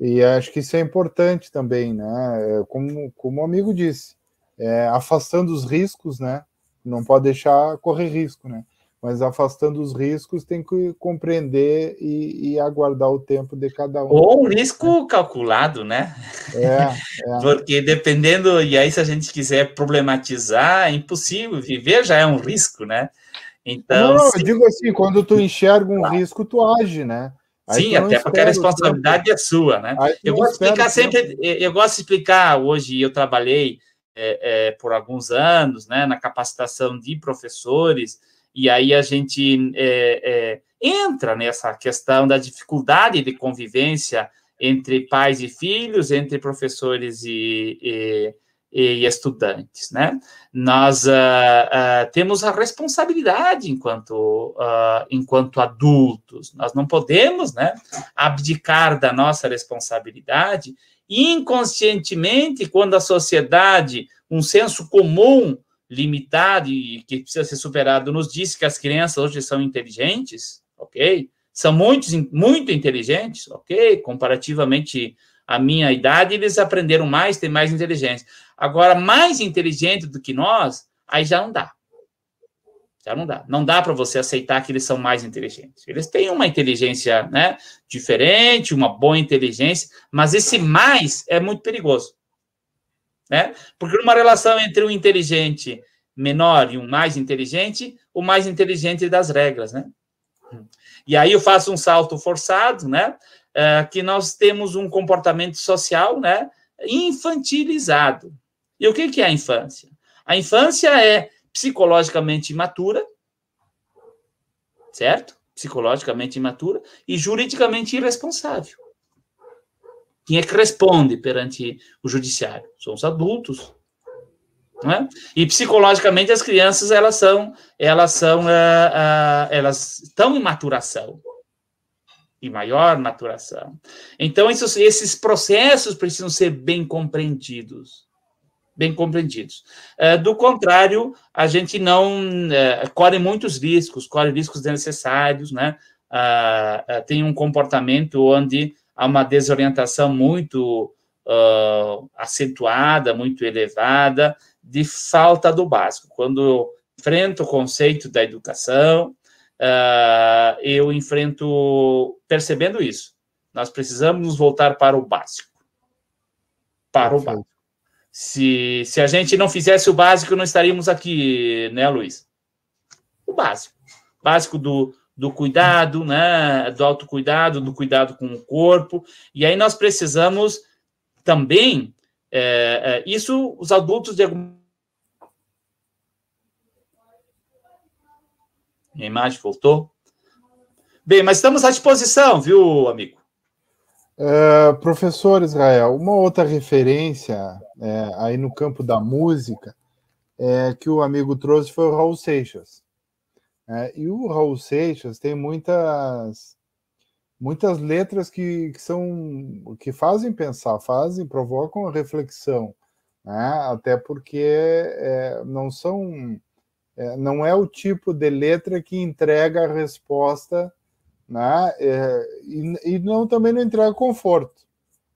A: E acho que isso é importante também, né? É, como, como o amigo disse, é, afastando os riscos, né? Não pode deixar correr risco, né? Mas afastando os riscos, tem que compreender e, e aguardar o tempo de cada um. Ou um
B: risco calculado, né? É, é.
A: <laughs> Porque
B: dependendo, e aí se a gente quiser problematizar, é impossível, viver já é um risco, né? Então. Não, não se... eu
A: digo assim, quando tu enxerga um claro. risco, tu age, né? Aí Sim, então até porque a responsabilidade
B: é sua, né? Eu gosto então explicar sempre, eh, eu gosto de explicar hoje, eu trabalhei é, é, por alguns anos, né, na capacitação de professores, e aí a gente é, entra nessa questão da dificuldade de convivência entre pais e filhos, entre professores e, e e estudantes, né? Nós uh, uh, temos a responsabilidade enquanto, uh, enquanto adultos. Nós não podemos, né, abdicar da nossa responsabilidade. Inconscientemente, quando a sociedade, um senso comum limitado e que precisa ser superado, nos diz que as crianças hoje são inteligentes, ok? São muitos, muito inteligentes, ok? Comparativamente à minha idade, eles aprenderam mais, têm mais inteligência. Agora, mais inteligente do que nós, aí já não dá. Já não dá. Não dá para você aceitar que eles são mais inteligentes. Eles têm uma inteligência né, diferente, uma boa inteligência, mas esse mais é muito perigoso. Né? Porque numa relação entre um inteligente menor e um mais inteligente, o mais inteligente é das regras, né? E aí eu faço um salto forçado, né? É, que nós temos um comportamento social, né? Infantilizado, e o que, que é a infância? A infância é psicologicamente imatura, certo? Psicologicamente imatura e juridicamente irresponsável. Quem é que responde perante o judiciário? São os adultos, é? E psicologicamente as crianças elas são elas são uh, uh, elas estão em maturação e maior maturação. Então esses processos precisam ser bem compreendidos bem compreendidos. Eh, do contrário, a gente não eh, corre muitos riscos, corre riscos desnecessários, né? Ah, ah, tem um comportamento onde há uma desorientação muito ah, acentuada, muito elevada, de falta do básico. Quando eu enfrento o conceito da educação, eu enfrento percebendo isso. Nós precisamos nos voltar para o básico. Para o básico. Se, se a gente não fizesse o básico, não estaríamos aqui, né, Luiz? O básico. Básico do, do cuidado, né, do autocuidado, do cuidado com o corpo. E aí nós precisamos também, é, é, isso os adultos de alguma Minha imagem voltou. Bem, mas estamos à disposição, viu, amigo?
A: Eh, professor Israel, uma outra referência é, aí no campo da música é, que o amigo trouxe foi o Raul Seixas. É, e o Raul Seixas tem muitas muitas letras que, que são que fazem pensar, fazem, provocam a reflexão, né? até porque não são não é o tipo de letra que entrega a resposta né? É, e, e não também não entrega conforto,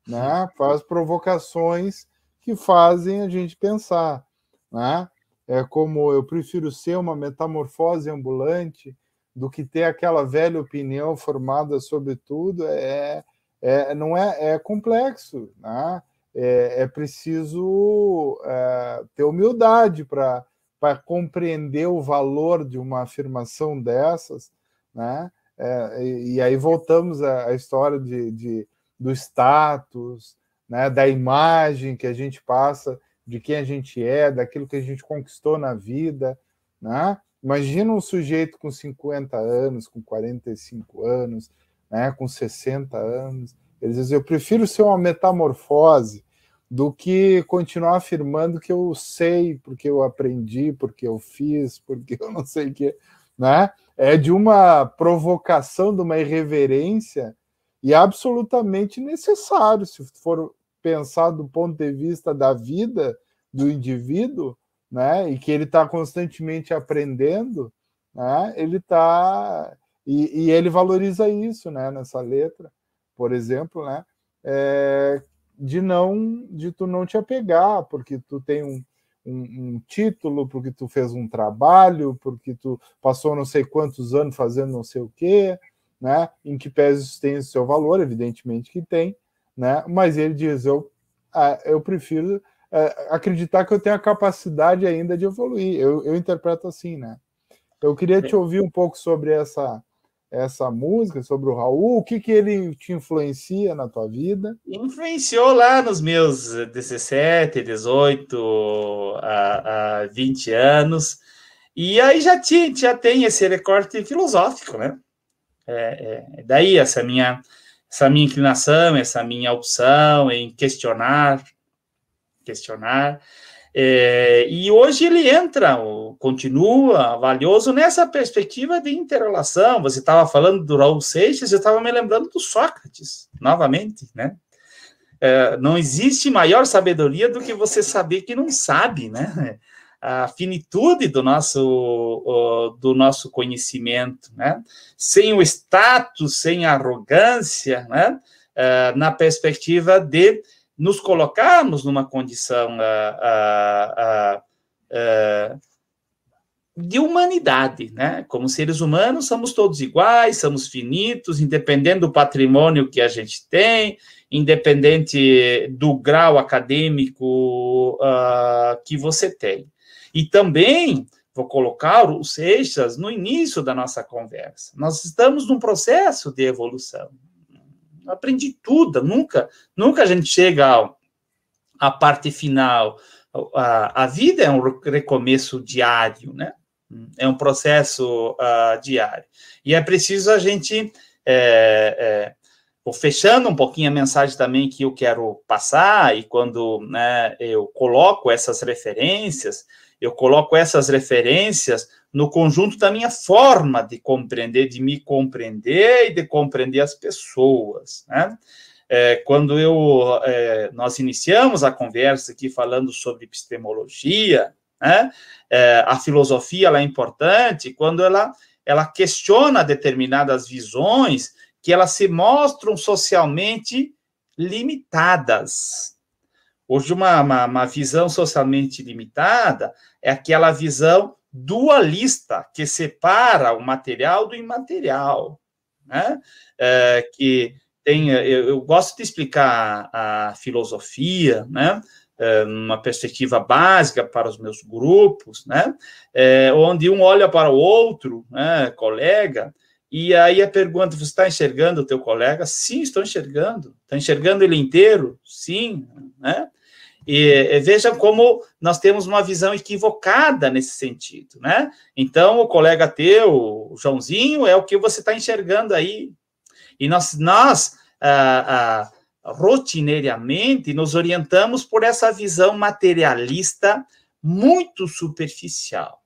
A: né? Faz provocações que fazem a gente pensar, né? É como eu prefiro ser uma metamorfose ambulante do que ter aquela velha opinião formada sobre tudo. É, é, é não é, é complexo, né? É, é preciso é, ter humildade para para compreender o valor de uma afirmação dessas, né? É, e, e, aí voltamos à, à história de, de, do status, né, da imagem que a gente passa, de quem a gente é, daquilo que a gente conquistou na vida. Né? Imagina um sujeito com 50 anos, com 45 anos, né, com 60 anos. Ele diz: Eu prefiro ser uma metamorfose do que continuar afirmando que eu sei, porque eu aprendi, porque eu fiz, porque eu não sei o quê. Né? é de uma provocação, de uma irreverência, e absolutamente necessário, se for pensar do ponto de vista da vida do indivíduo, né, e que ele está constantemente aprendendo, né, ele está. E, e, ele valoriza isso né, nessa letra, por exemplo, né, é, de não de tu não te apegar, porque tu tem um, um, um título, porque tu fez um trabalho, porque tu passou não sei quantos anos fazendo não sei o quê, né? Em que pese isso tem o seu valor, evidentemente que tem, né? Mas ele diz, eu, ah, eu prefiro eh, acreditar que eu tenho a capacidade ainda de evoluir. Eu, eu interpreto assim, né? Eu queria te ouvir um pouco sobre essa essa música, sobre o Raul, o que, que ele te influencia na tua vida?
B: Influenciou lá nos meus 17, 18 a, a 20 anos. E aí já, tinha, já tem esse recorte filosófico, né? É, é, é, daí essa minha, essa minha inclinação, essa minha opção em questionar, questionar. É, e hoje ele entra, continua valioso nessa perspectiva de interrelação. Você estava falando do Raul Seixas, eu estava me lembrando do Sócrates, novamente, né? É, não existe maior sabedoria do que você saber que não sabe, né? A finitude do nosso, do nosso conhecimento, né? Sem o status, sem a arrogância, né? É, na perspectiva de nos colocarmos numa condição ah, ah, ah, de humanidade, né? Como seres humanos, somos todos iguais, somos finitos, independente do patrimônio que a gente tem, independente do grau acadêmico que você tem. E também vou colocar o Seixas no início da nossa conversa. Nós estamos num processo de evolução aprendi tudo, nunca, nunca a gente chega ao, à parte final. A, a vida é um recomeço diário, né? É um processo uh, diário. E é preciso a gente. É, é, vou fechando um pouquinho a mensagem também que eu quero passar, e quando né, eu coloco essas referências, eu coloco essas referências no conjunto da minha forma de compreender, de me compreender e de compreender as pessoas. Né? É, quando eu, é, nós iniciamos a conversa aqui falando sobre epistemologia, né? é, a filosofia ela é importante quando ela, ela questiona determinadas visões que elas se mostram socialmente limitadas. Hoje, uma, uma, uma visão socialmente limitada é aquela visão dualista que separa o material do imaterial, né? É, que tem, eu, eu, gosto de explicar a, filosofia, né? É, uma perspectiva básica para os meus grupos, né? É, onde um olha para o outro, né, colega, e aí a pergunta: você está enxergando o teu colega? Sim, estou enxergando. Está enxergando ele inteiro? Sim, né? E vejam como nós temos uma visão equivocada nesse sentido, né? Então, o colega teu, o Joãozinho, é o que você está enxergando aí. E nós, nós ah, ah, rotineiramente, nos orientamos por essa visão materialista muito superficial.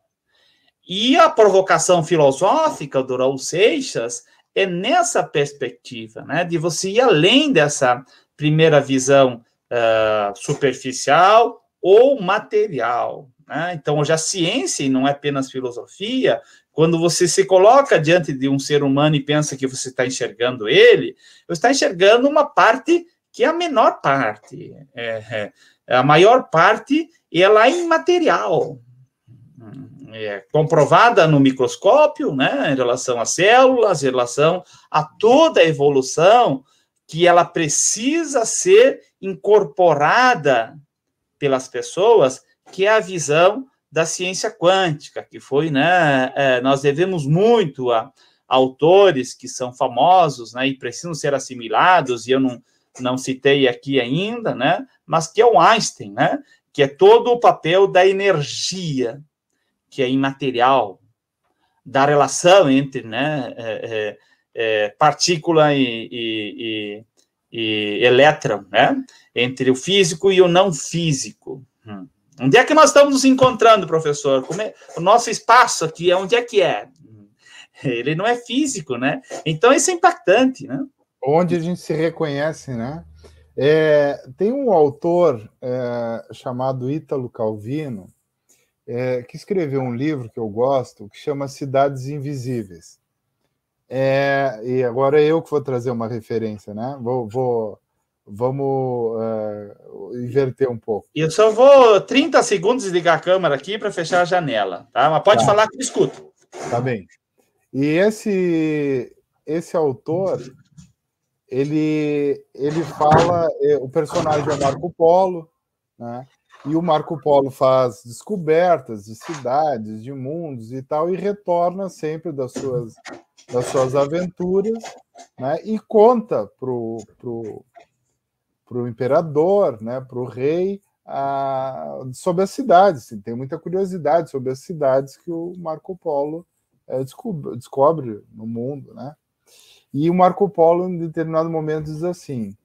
B: E a provocação filosófica do Raul Seixas é nessa perspectiva, né? De você ir além dessa primeira visão é, superficial ou material. Né? Então, já ciência, e não é apenas filosofia, quando você se coloca diante de um ser humano e pensa que você está enxergando ele, você está enxergando uma parte que é a menor parte. É, é, a maior parte ela é imaterial. É comprovada no microscópio, né, em relação às células, em relação a toda a evolução que ela precisa ser incorporada pelas pessoas, que é a visão da ciência quântica, que foi, né, é, nós devemos muito a, autores que são famosos, né, e precisam ser assimilados, e eu não, não citei aqui ainda, né, mas que é o Einstein, né, que é todo o papel da energia, que é imaterial, da relação entre, né, é, é, é, partícula e, e, e, e, elétron, né? Entre o físico e o não físico. Hum. Onde é que nós estamos nos encontrando, professor? É, o nosso espaço aqui é onde é que é? Hum. <laughs> Ele não é físico, né? Então isso
A: é impactante, né? Onde a gente se reconhece, né? É, tem um autor é, chamado Ítalo Calvino é, que escreveu um livro que eu gosto que chama Cidades Invisíveis. É, e agora eu que vou trazer uma referência, né? Vou, vou vamos uh, inverter um pouco. Eu
B: só vou 30 segundos ligar a câmera aqui para fechar a janela, tá? Mas pode tá. falar que eu escuto.
A: Tá bem. E esse esse autor ele ele fala é, o personagem é Marco Polo, né? E o Marco Polo faz descobertas de cidades, de mundos e tal, e retorna sempre das suas das suas aventuras, né? E conta pro pro, pro imperador, né? Pro rei a, sobre as cidades. Assim, tem muita curiosidade sobre as cidades que o Marco Polo é, eh, descobre, descobre no mundo, né? E o Marco Polo, em determinado momento, diz assim: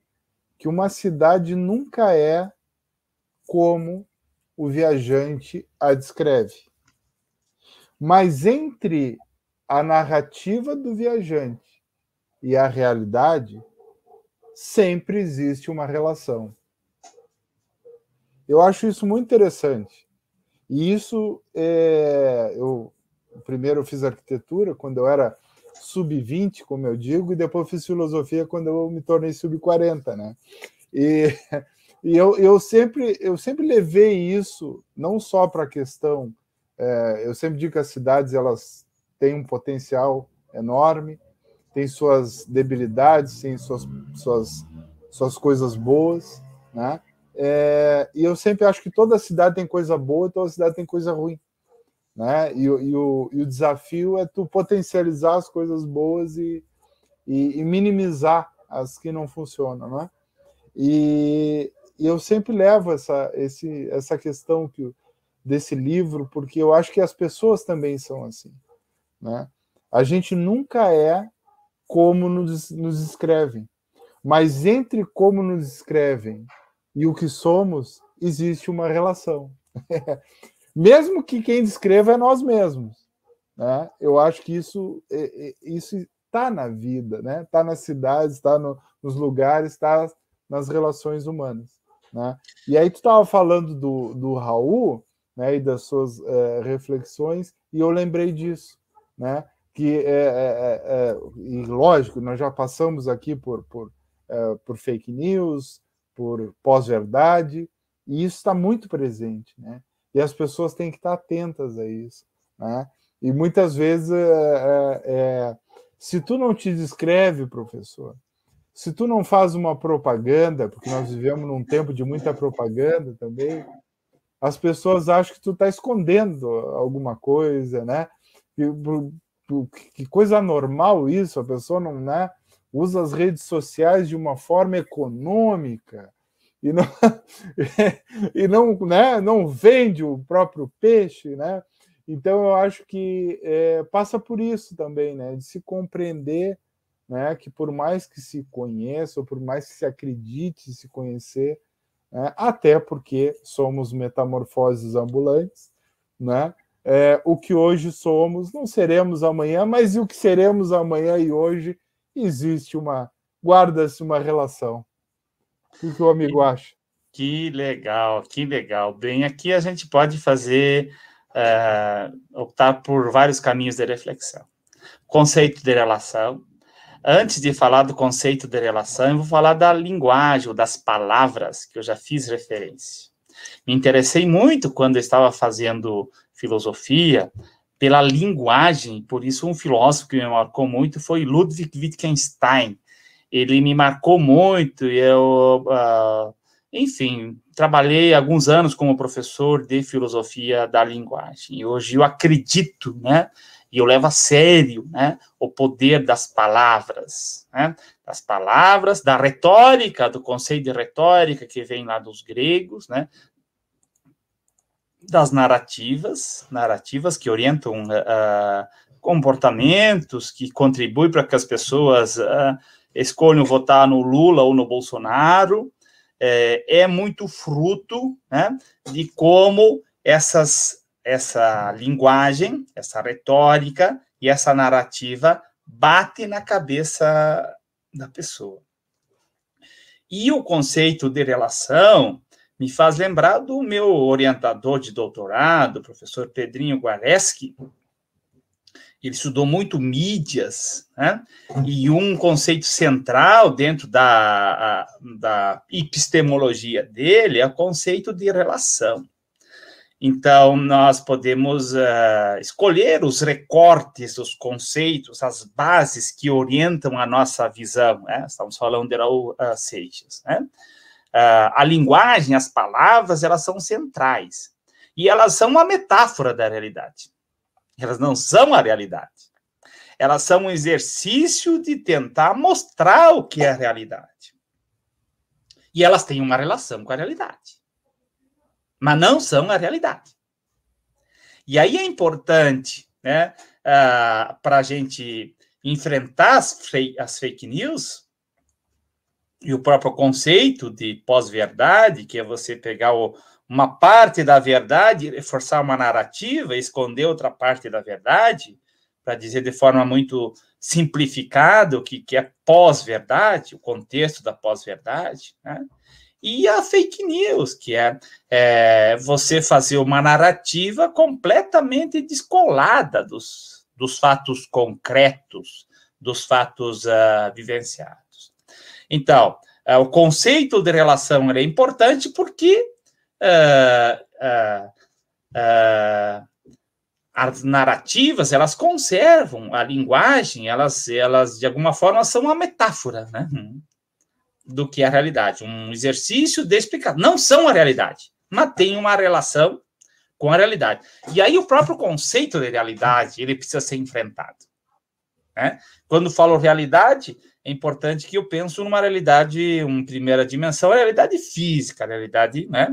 A: que uma cidade nunca é como o viajante a descreve. Mas entre a narrativa do viajante e a realidade, sempre existe uma relação. Eu acho isso muito interessante. E isso, é, eu primeiro eu fiz arquitetura quando eu era sub-20, como eu digo, e depois fiz filosofia quando eu me tornei sub-40, né? E, <laughs> e eu, eu, sempre, eu sempre levei isso, não só para a questão, é, eu sempre digo que as cidades elas tem um potencial enorme, tem suas debilidades, tem suas, suas, suas coisas boas, né? É, e eu sempre acho que toda cidade tem coisa boa e toda cidade tem coisa ruim. Né? E, e, o, e o desafio é tu potencializar as coisas boas e, e, e minimizar as que não funcionam. Né? E, e eu sempre levo essa, esse, essa questão que, desse livro, porque eu acho que as pessoas também são assim. Né? A gente nunca é como nos, nos escrevem. Mas entre como nos escrevem e o que somos, existe uma relação. <laughs> Mesmo que quem descreva é nós mesmos. Né? Eu acho que isso é, é, isso está na vida, né? Está nas cidades, está no, nos lugares, está nas relações humanas. Né? E aí tu estava falando do, do Raul né, e das suas é, reflexões, e eu lembrei disso né? que é, é, é, é, e lógico, nós já passamos aqui por, por, é, por fake news, por pós-verdade, e isso está muito presente, né? E as pessoas têm que estar atentas a isso, né? E muitas vezes, é, se tu não te descreve, professor, se tu não faz uma propaganda, porque nós vivemos num tempo de muita propaganda também, as pessoas acham que tu está escondendo alguma coisa, né? Que, que coisa normal isso, a pessoa não né, usa as redes sociais de uma forma econômica e não, <laughs> e não, né, não vende o próprio peixe, né? Então eu acho que é, passa por isso também, né? De se compreender, né? Que por mais que se conheça, ou por mais que se acredite se conhecer, né, até porque somos metamorfoses ambulantes, né? É, o que hoje somos, não seremos amanhã, mas o que seremos amanhã e hoje existe uma guarda-se uma relação. O que o amigo acha?
B: Que legal, que legal. Bem, aqui a gente pode fazer uh, optar por vários caminhos de reflexão. Conceito de relação. Antes de falar do conceito de relação, eu vou falar da linguagem, ou das palavras que eu já fiz referência. Me interessei muito quando eu estava fazendo filosofia, pela linguagem, por isso um filósofo que me marcou muito foi Ludwig Wittgenstein. Ele me marcou muito e eu, uh, enfim, trabalhei alguns anos como professor de filosofia da linguagem. E hoje eu acredito, né, e eu levo a sério, né, o poder das palavras, né, das palavras, da retórica, do conceito de retórica que vem lá dos gregos, né, das narrativas, narrativas que orientam uh, comportamentos, que contribuem para que as pessoas uh, escolham votar no Lula ou no Bolsonaro, é, é muito fruto né, de como essas, essa linguagem, essa retórica e essa narrativa bate na cabeça da pessoa. E o conceito de relação, me faz lembrar do meu orientador de doutorado, professor Pedrinho Guareschi. Ele estudou muito mídias, né? e um conceito central dentro da, da epistemologia dele é o conceito de relação. Então, nós podemos uh, escolher os recortes, os conceitos, as bases que orientam a nossa visão. Né? Estamos falando de Raul uh, Seixas. Né? Ah, a linguagem, as palavras, elas são centrais. E elas são uma metáfora da realidade. Elas não são a realidade. Elas são um exercício de tentar mostrar o que é a realidade. E elas têm uma relação com a realidade. Mas não são a realidade. E aí é importante né, uh, ah, para a gente enfrentar as, as fake news, e o próprio conceito de pós-verdade, que é você pegar o, uma parte da verdade, reforçar uma narrativa, esconder outra parte da verdade, para dizer de forma muito simplificada o que, que é pós-verdade, o contexto da pós-verdade, né? e a fake news, que é, é, você fazer uma narrativa completamente descolada dos, dos fatos concretos, dos fatos uh, vivenciados. Então, eh, o conceito de relação é importante porque eh, eh, as narrativas elas conservam a linguagem, elas, elas de alguma forma são uma metáfora né, do que é a realidade, um exercício de explicar. Não são a realidade, mas têm uma relação com a realidade. E aí o próprio conceito de realidade ele precisa ser enfrentado. Né? Quando falo realidade, é importante que eu penso numa realidade, uma primeira dimensão, a realidade física, a realidade né,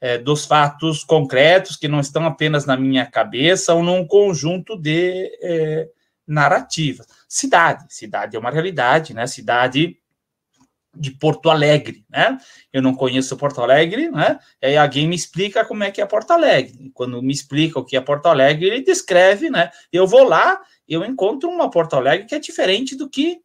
B: é, dos fatos concretos que não estão apenas na minha cabeça ou num conjunto de é, narrativas. Cidade, cidade é uma realidade, né? Cidade de Porto Alegre, né? Eu não conheço Porto Alegre, né? Aí alguém me explica como é que é Porto Alegre. Quando me explica o que é Porto Alegre, ele descreve, né? Eu vou lá, eu encontro uma Porto Alegre que é diferente do que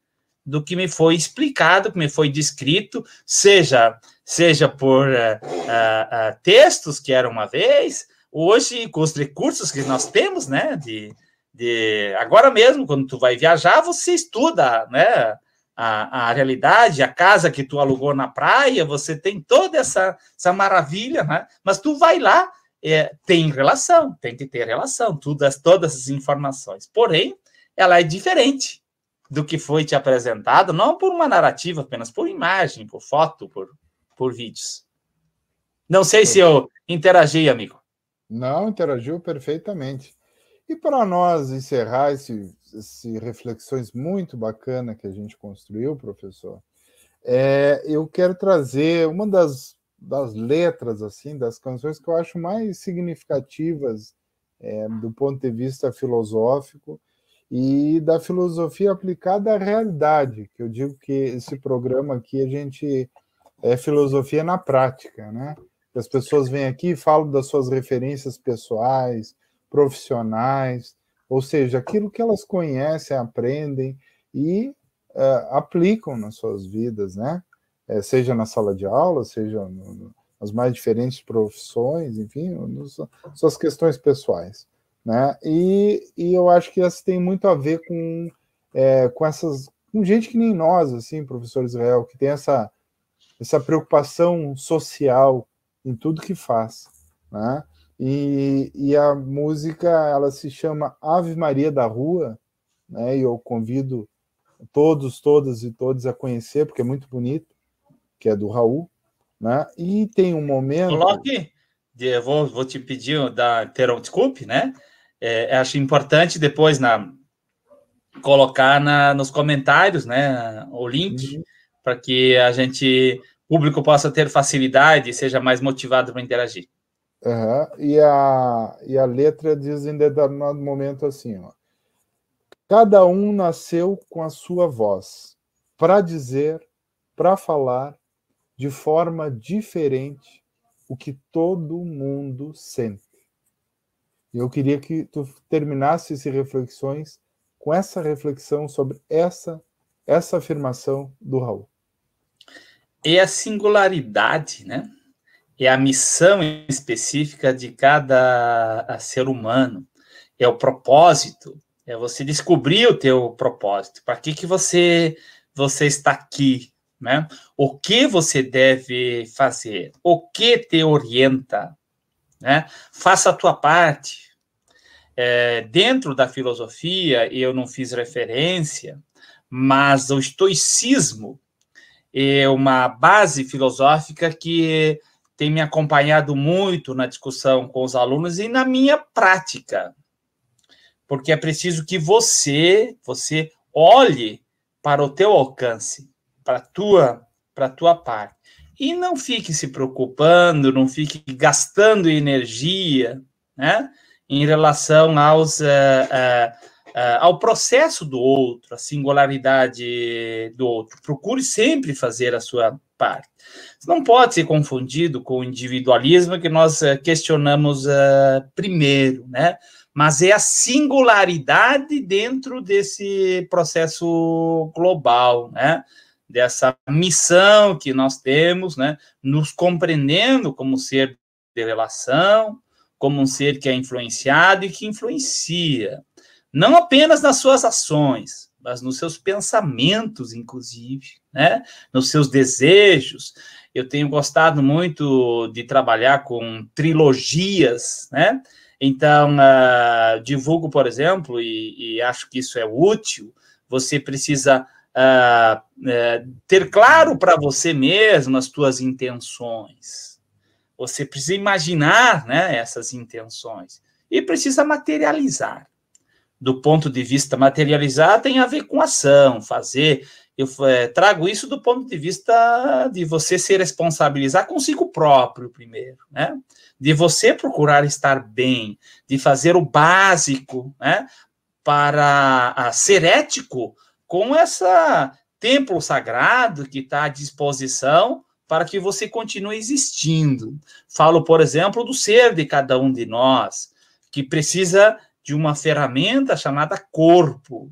B: do que me foi explicado, que me foi descrito, seja seja por uh, uh, textos que era uma vez, hoje com os recursos que nós temos, né, de, de agora mesmo quando tu vai viajar você estuda, né, a, a realidade, a casa que tu alugou na praia, você tem toda essa essa maravilha, né? Mas tu vai lá é, tem relação, tem que ter relação, todas, todas as informações. Porém, ela é diferente, do que foi te apresentado, não por uma narrativa apenas, por imagem, por foto, por, por vídeos. Não sei se eu
A: interagi, amigo. Não, interagiu perfeitamente. E para nós encerrar esse, esse reflexões muito bacana que a gente construiu, professor, é, eu quero trazer uma das, das letras assim das canções que eu acho mais significativas é, do ponto de vista filosófico e da filosofia aplicada à realidade, que eu digo que esse programa aqui a gente é filosofia na prática, né? As pessoas vêm aqui e falam das suas referências pessoais, profissionais, ou seja, aquilo que elas conhecem, aprendem e uh, aplicam nas suas vidas, né? É, seja na sala de aula, seja no, nas mais diferentes profissões, enfim, nas suas questões pessoais. Né? E, e eu acho que isso tem muito a ver com, é, com essas com gente que nem nós, assim, professor Israel, que tem essa, essa preocupação social em tudo que faz. Né? E, e a música ela se chama Ave Maria da Rua, né? e eu convido todos, todas e todos a conhecer, porque é muito bonito, que é do Raul. Né? E tem um momento. Coloque,
B: vou, vou te pedir, da, ter, desculpe, né? É, é, acho importante depois na colocar na, nos comentários, né, o link uhum. para que a gente público possa ter facilidade e seja mais motivado para interagir.
A: Uhum. E, a, e a letra diz em determinado momento assim: ó, cada um nasceu com a sua voz para dizer, para falar de forma diferente o que todo mundo sente. Eu queria que tu terminasse essas reflexões com essa reflexão sobre essa essa afirmação do Raul.
B: É a singularidade, né? É a missão específica de cada ser humano. É o propósito. É você descobrir o teu propósito. Para que que você você está aqui, né? O que você deve fazer? O que te orienta? Né? Faça a tua parte. É, dentro da filosofia, eu não fiz referência, mas o estoicismo é uma base filosófica que tem me acompanhado muito na discussão com os alunos e na minha prática. Porque é preciso que você, você olhe para o teu alcance, para a tua, para a tua parte. E não fique se preocupando, não fique gastando energia né, em relação aos, uh, uh, uh, ao processo do outro, a singularidade do outro. Procure sempre fazer a sua parte. não pode ser confundido com o individualismo que nós questionamos primeiro, né? mas é a singularidade dentro desse processo global, né? dessa missão que nós temos, né, nos compreendendo como ser de relação, como um ser que é influenciado e que influencia, não apenas nas suas ações, mas nos seus pensamentos, inclusive, né, nos seus desejos. Eu tenho gostado muito de trabalhar com trilogias, né? Então, uh, divulgo, por exemplo, e, e acho que isso é útil, você precisa ah, eh, ter claro para você mesmo as suas intenções. Você precisa imaginar né, essas intenções e precisa materializar. Do ponto de vista materializar, tem a ver com ação, fazer. Eu é, trago isso do ponto de vista de você se responsabilizar consigo próprio, primeiro, né? De você procurar estar bem, de fazer o básico, né? Para ah, ser ético com essa templo sagrado que está à disposição para que você continue existindo. Falo, por exemplo, do ser de cada um de nós, que precisa de uma ferramenta chamada corpo.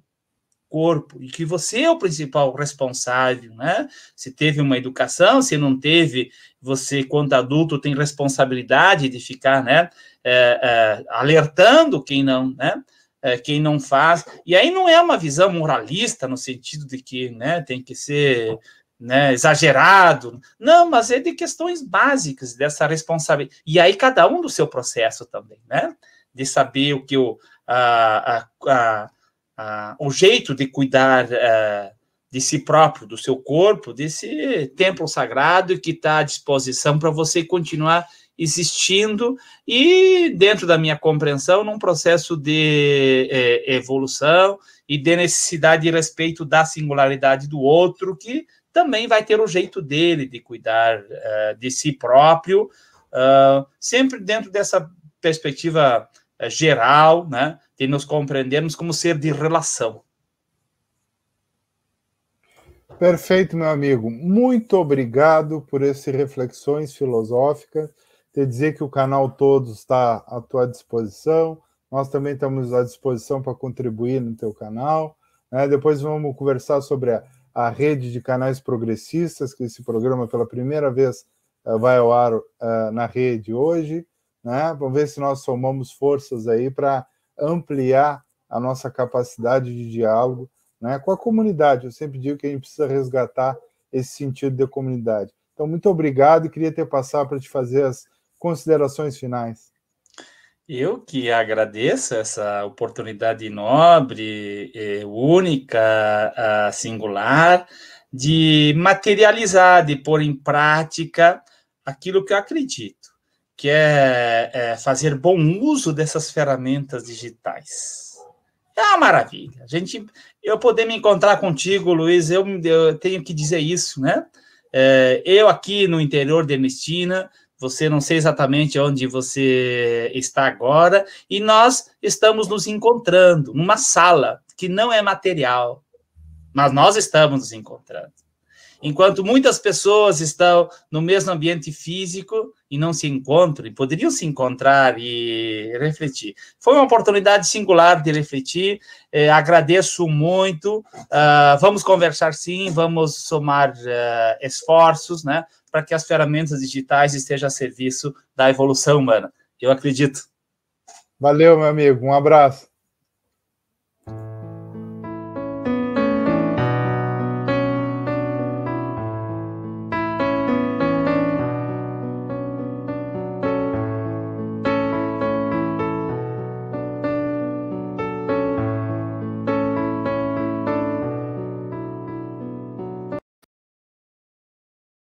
B: Corpo, e que você é o principal responsável, né? Se teve uma educação, se não teve, você, quanto adulto, tem responsabilidade de ficar, né? É, é, alertando quem não, né? é, quem não faz. E aí não é uma visão moralista no sentido de que né, tem que ser né, exagerado. Não, mas é de questões básicas dessa responsabilidade. E aí cada um do seu processo também, né? De saber o que o, a, a, a, o jeito de cuidar é, de si próprio, do seu corpo, desse templo sagrado que está à disposição para você continuar existindo e, dentro da minha compreensão, num processo de é, evolução e de necessidade e respeito da singularidade do outro, que também vai ter o jeito dele de cuidar uh, de si próprio, uh, sempre dentro dessa perspectiva uh, geral, né, de nos compreendermos como ser de relação.
A: Perfeito, meu amigo. Muito obrigado por essas reflexões filosóficas te dizer que o canal todo está à tua disposição. Nós também estamos à disposição para contribuir no teu canal. Né? Depois vamos conversar sobre a, a, rede de canais progressistas, que esse programa pela primeira vez uh, vai ao ar uh, na rede hoje. Né? Vamos ver se nós somamos forças aí para ampliar a nossa capacidade de diálogo né? com a comunidade. Eu sempre digo que a gente precisa resgatar esse sentido de comunidade. Então, muito obrigado e queria ter passado para te fazer as considerações finais.
B: Eu que agradeço essa oportunidade nobre, eh, única, ah, singular, de materializar, de pôr em prática aquilo que eu acredito, que é, é, fazer bom uso dessas ferramentas digitais. É uma maravilha. A gente, eu poder me encontrar contigo, Luiz, eu, eu tenho que dizer isso, né? É, eu aqui no interior de Ernestina, você não sei exatamente onde você está agora, e nós estamos nos encontrando numa sala que não é material, mas nós estamos nos encontrando. Enquanto muitas pessoas estão no mesmo ambiente físico e não se encontram, e poderiam se encontrar e refletir. Foi uma oportunidade singular de refletir, eh, agradeço muito. Uh, vamos conversar sim, vamos somar uh, esforços, né? para que as ferramentas digitais estejam a serviço da evolução humana.
A: Eu acredito. Valeu, meu amigo. Um abraço.